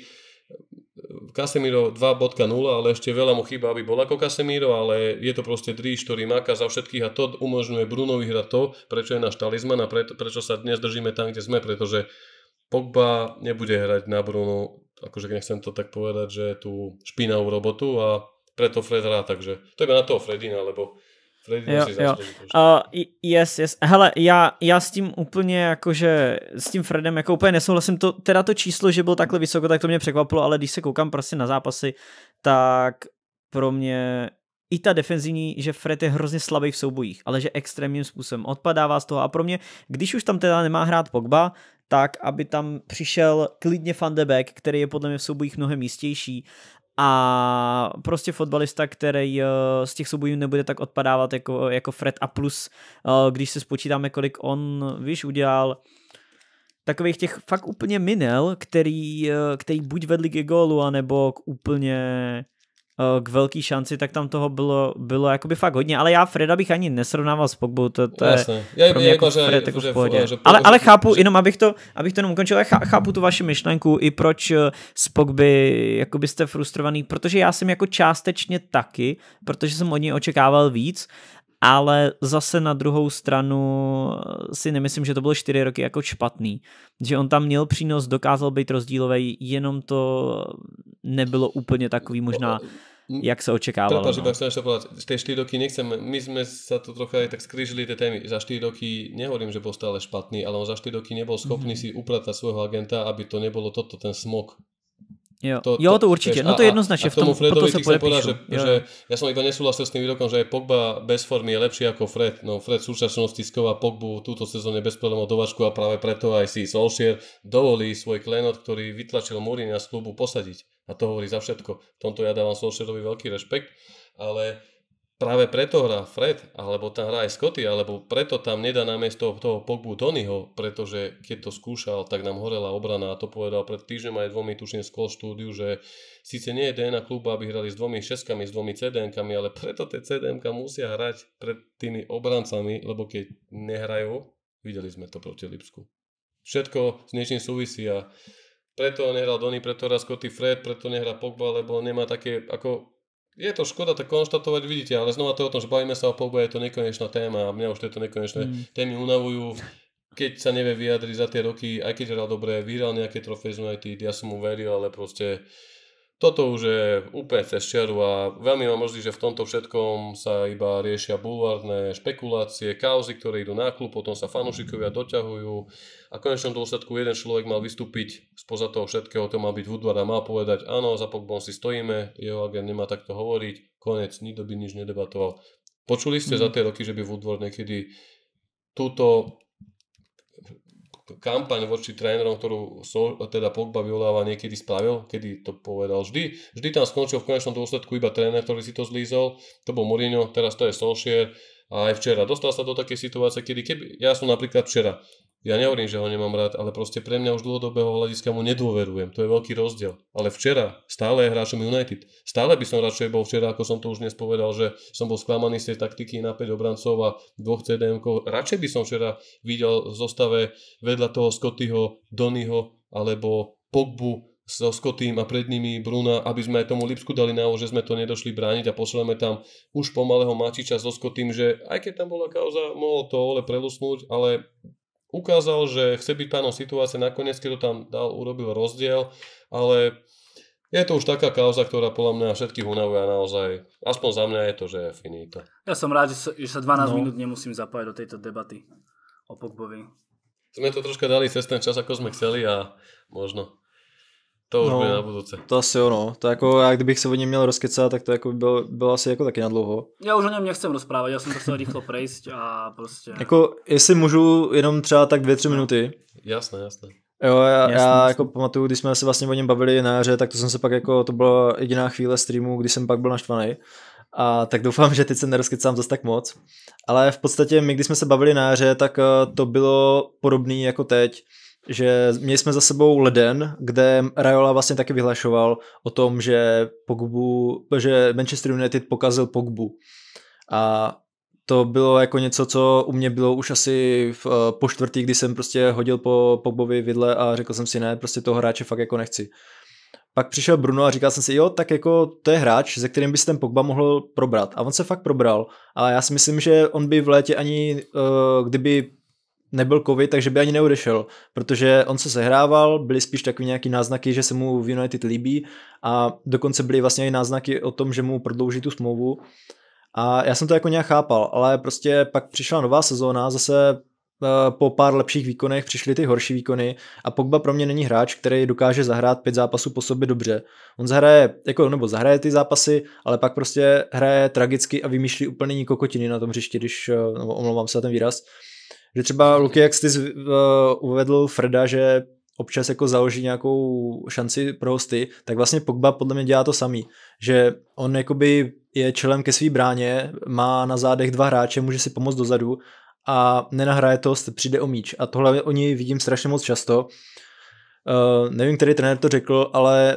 Casemiro 2.0, ale ešte veľa mu chýba, aby bol ako Casemiro, ale je to proste dríž, ktorý máka za všetkých a to umožňuje Bruno vyhrať to, prečo je náš talizman a preto, prečo sa dnes držíme tam, kde sme, pretože Pogba nebude hrať na Bruno akože nechcem to tak povedať, že tú špinavú robotu a preto Fred hrá, takže to iba na toho Fredina, lebo Fredina jo, jo. Uh, yes, yes. Hele, ja, ja s tým úplne jakože, s tím Fredem jako úplně nesouhlasím, to, teda to číslo, že bol takhle vysoko, tak to mě překvapilo, ale když se koukám prostě na zápasy, tak pro mě i ta defenzivní, že Fred je hrozně slabý v soubojích, ale že extrémním způsobem odpadává z toho a pro mě, když už tam teda nemá hrát Pogba, tak, aby tam přišel klidně Van de Beek, který je podle mě v soubojích mnohem jistější a prostě fotbalista, který eh, z těch soubojů nebude tak odpadávat jako, jako Fred a plus, eh, když se spočítáme, kolik on, víš, udělal takových těch fakt úplně minel, který, eh, který buď vedli k gólu, anebo k úplně k velký šanci, tak tam toho bylo, bylo jakoby fakt hodně, ale já Freda bych ani nesrovnával s Pogbou, to, to je já, pro mě jako, že, Fred že, v pohodě. Že, že, ale, ale chápu, že... jenom abych to, abych to jenom ukončil, já chápu tu vaši myšlenku i proč z e, Pogby jakoby jste frustrovaný, protože já jsem jako částečně taky, protože jsem od něj očekával víc ale zase na druhou stranu eh, si nemyslím, že to bylo čtyři roky jako špatný. Že on tam měl přínos, dokázal být rozdílový, jenom to nebylo úplně takový možná jak sa očakávalo. Prepač, no. iba chcem ešte povedať, tie 4 roky nechcem, my sme sa to trochu aj tak skrižili tie témy. Za 4 roky, nehovorím, že bol stále špatný, ale on za 4 roky nebol schopný mm-hmm. si upratať svojho agenta, aby to nebolo toto, ten smog, Jo to, jo, to určite. Vieš, no to je jednoznačne. A, a v tom, Fredovi potom sa chcem povedať, že, jo. že, ja som iba nesúhlasil s tým výrokom, že Pogba bez formy je lepší ako Fred. No Fred v súčasnosti sková Pogbu túto sezóne bez problémov do vašku a práve preto aj si Solskjaer dovolí svoj klenot, ktorý vytlačil Múrina z klubu posadiť. A to hovorí za všetko. V tomto ja dávam Solskjaerovi veľký rešpekt, ale práve preto hrá Fred, alebo tá hra aj Scotty, alebo preto tam nedá namiesto toho Pogbu Tonyho, pretože keď to skúšal, tak nám horela obrana a to povedal pred týždňom aj dvomi tuším skôl štúdiu, že síce nie je DNA klubu, aby hrali s dvomi šeskami, s dvomi CDMkami, ale preto tie CDMka musia hrať pred tými obrancami, lebo keď nehrajú, videli sme to proti Lipsku. Všetko s niečím súvisí a preto nehral Donny, preto hrá Scotty Fred, preto nehrá Pogba, lebo nemá také, ako je to škoda tak konštatovať, vidíte, ale znova to je o tom, že bavíme sa o pobe, je to nekonečná téma a mňa už tieto nekonečné mm. témy unavujú. Keď sa nevie vyjadriť za tie roky, aj keď hral dobre, vyhral nejaké trofej z United, ja som mu veril, ale proste toto už je úplne cez čiaru a veľmi mám možný, že v tomto všetkom sa iba riešia bulvárne špekulácie, kauzy, ktoré idú na klub, potom sa fanúšikovia doťahujú a konečnom dôsledku jeden človek mal vystúpiť spoza toho všetkého, to mal byť Woodward a mal povedať áno, za pokbom si stojíme, jeho agent nemá takto hovoriť, konec, nikto by nič nedebatoval. Počuli ste mm. za tie roky, že by Woodward niekedy túto kampaň voči trénerom, ktorú so, teda Pogba vyvoláva niekedy spravil, kedy to povedal. Vždy, vždy tam skončil v konečnom dôsledku iba tréner, ktorý si to zlízol. To bol Mourinho, teraz to je Solskjaer a aj včera. Dostal sa do takej situácie, kedy keby, ja som napríklad včera, ja nehovorím, že ho nemám rád, ale proste pre mňa už dlhodobého hľadiska mu nedôverujem. To je veľký rozdiel. Ale včera stále je hráčom United. Stále by som radšej bol včera, ako som to už dnes povedal, že som bol sklamaný z tej taktiky na 5 obrancov a dvoch cdm -kov. Radšej by som včera videl v zostave vedľa toho Scottyho, Donnyho alebo Pogbu, so Scottým a pred nimi Bruna, aby sme aj tomu Lipsku dali návo, že sme to nedošli brániť a pošleme tam už pomalého Mačiča so Scottým, že aj keď tam bola kauza, mohol to Ole prelusnúť, ale ukázal, že chce byť pánom situácie, nakoniec keď to tam dal, urobil rozdiel, ale je to už taká kauza, ktorá podľa mňa všetkých unavuje a naozaj, aspoň za mňa je to, že je finito. Ja som rád, že sa, že sa 12 no. minút nemusím zapájať do tejto debaty o Pogbovi. Sme to troška dali cez ten čas, ako sme chceli a možno to už no, bude na budúce. To asi ono. To ako, a kdybych sa o ňom měl rozkecať, tak to ako by bylo, bylo asi ako také dlouho. Ja už o ňom nechcem rozprávať, ja som to chcel rýchlo prejsť a proste... Jako, jestli môžu jenom třeba tak 2-3 no. minuty. Jasné, jasné. Jo, já, jasný, já jasný. jako pamatuju, když jsme se vlastně o něm bavili na jaře, tak to jsem se pak jako, to byla jediná chvíle streamu, kdy jsem pak byl naštvaný. A tak doufám, že teď se nerozkecám zase tak moc. Ale v podstatě my, když jsme se bavili na jaře, tak eh, to bylo podobné jako teď že měli jsme za sebou leden, kde Rajola vlastně taky vyhlašoval o tom, že, Pogbu, že Manchester United pokazil Pogbu. A to bylo jako něco, co u mě bylo už asi v, eh, po čtvrtý, kdy jsem prostě hodil po Pogbovi vidle a řekl jsem si ne, prostě toho hráče fakt jako nechci. Pak přišel Bruno a říkal jsem si, jo, tak jako to je hráč, ze kterým by se ten Pogba mohl probrat. A on se fakt probral. A já si myslím, že on by v létě ani, eh, kdyby nebyl covid, takže by ani neodešel, protože on se sehrával, byly spíš takový nějaký náznaky, že se mu v United líbí a dokonce byly vlastně i náznaky o tom, že mu prodlouží tu smlouvu. A já jsem to jako nějak chápal, ale prostě pak přišla nová sezóna, zase eh, po pár lepších výkonech přišly ty horší výkony a Pogba pro mě není hráč, který dokáže zahrát pět zápasů po sobě dobře. On zahraje, jako, nebo zahraje ty zápasy, ale pak prostě hraje tragicky a vymýšlí úplně kokotiny na tom hřišti, když, eh, omlouvám se na ten výraz, že třeba, Luky, jak jsi uvedl Freda, že občas jako založí nějakou šanci pro hosty, tak vlastně Pogba podle mě dělá to samý, že on jakoby je čelem ke své bráně, má na zádech dva hráče, může si pomoct dozadu a nenahraje to, přijde o míč. A tohle oni vidím strašně moc často. Uh, nevím, který trenér to řekl, ale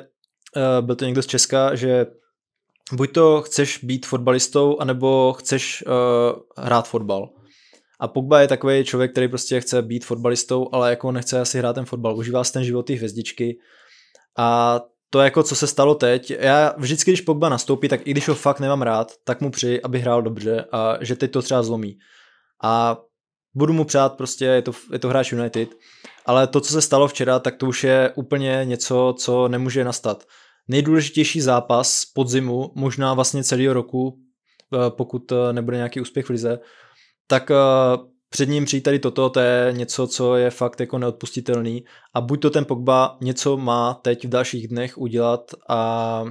uh, byl to někdo z Česka, že buď to chceš být fotbalistou, anebo chceš uh, hrát fotbal. A Pogba je takový člověk, který prostě chce být fotbalistou, ale jako nechce asi hrát ten fotbal. Užívá si ten život ty hvězdičky. A to jako co se stalo teď, já vždycky, když Pogba nastoupí, tak i když ho fakt nemám rád, tak mu přeji, aby hrál dobře a že teď to třeba zlomí. A budu mu přát prostě, je to, je to hráč United, ale to, co se stalo včera, tak to už je úplně něco, co nemůže nastat. Nejdůležitější zápas podzimu, možná vlastně celého roku, eh, pokud eh, nebude nějaký úspěch v lize, tak eh, před ním přijde tady toto, to je něco, co je fakt jako neodpustitelný a buď to ten Pogba něco má teď v dalších dnech udělat a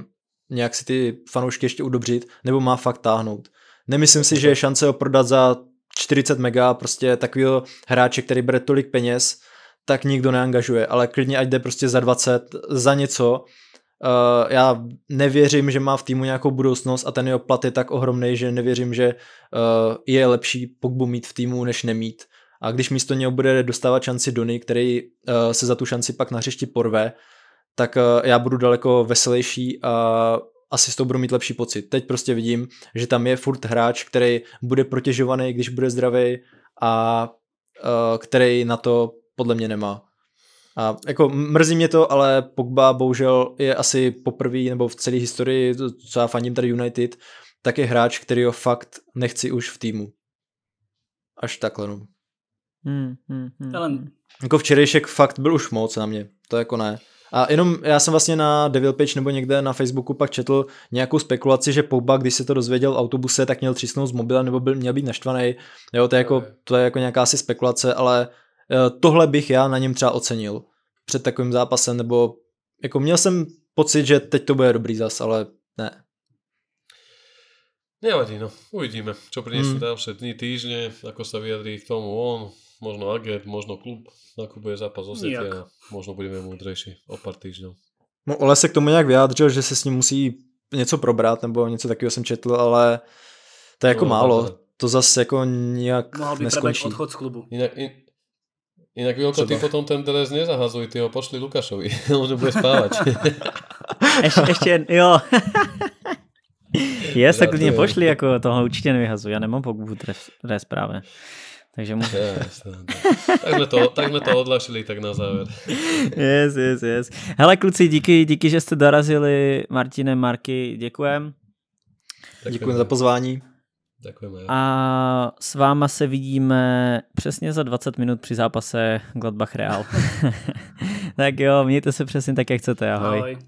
nějak si ty fanoušky ještě udobřit, nebo má fakt táhnout. Nemyslím si, že je šance ho prodat za 40 mega, prostě takovýho hráče, který bere tolik peněz, tak nikdo neangažuje, ale klidně ať jde prostě za 20, za něco, Uh, já nevěřím, že má v týmu nějakou budoucnost a ten jeho plat je tak ohromný, že nevěřím, že uh, je lepší Pogbu mít v týmu, než nemít. A když místo něho bude dostávat šanci Dony, který uh, se za tu šanci pak na hřišti porve, tak uh, já budu daleko veselější a asi s tou budu mít lepší pocit. Teď prostě vidím, že tam je furt hráč, který bude protěžovaný, když bude zdravý a uh, který na to podle mě nemá. A jako mrzí mě to, ale Pogba bohužel je asi poprvé nebo v celé historii, co já faním tady United, tak je hráč, který ho fakt nechci už v týmu. Až takhle no. Hmm, hmm, hmm, hmm. Jako včerejšek fakt byl už moc na mě, to jako ne. A jenom já jsem vlastně na Devil Page nebo někde na Facebooku pak četl nějakou spekulaci, že Pogba, když se to dozvěděl v autobuse, tak měl třísnout z mobila nebo byl, měl být naštvaný. Jo, to je, jako, to je jako nějaká asi spekulace, ale Eh, tohle bych já na něm třeba ocenil před takovým zápasem, nebo jako měl jsem pocit, že teď to bude dobrý zas, ale ne. Nevadí, no. Uvidíme, čo priniesú mm. ďalšie dni, týždne, ako sa vyjadrí k tomu on, možno agent, možno klub, ako bude zápas a možno budeme múdrejší o pár týždňov. No Ole se k tomu nějak vyjádřil, že sa s ním musí něco probrat, nebo něco takého som četl, ale to je jako no, málo. To zase jako neskončí. Mohol by odchod z klubu. Inak, in, Inak, Vilko, ty potom ten dres nezahazuj, ty ho pošli Lukášovi, (laughs) on bude spávať. (laughs) Eš, ešte, jo. (laughs) ja sa kľudne pošli, ako toho určite nevyhazuj, ja nemám pogubu dres, dres práve. Takže mu... yes, tak, sme to, tak sme to odlašili tak na záver. yes, yes, yes. Hele kluci, díky, díky, že jste dorazili. Martine, Marky, ďakujem. Ďakujem za pozvání. Děkujeme. A s váma se vidíme přesně za 20 minut při zápase Gladbach Real. (laughs) (laughs) tak jo, mějte se přesně tak, jak chcete. Ahoj. ahoj.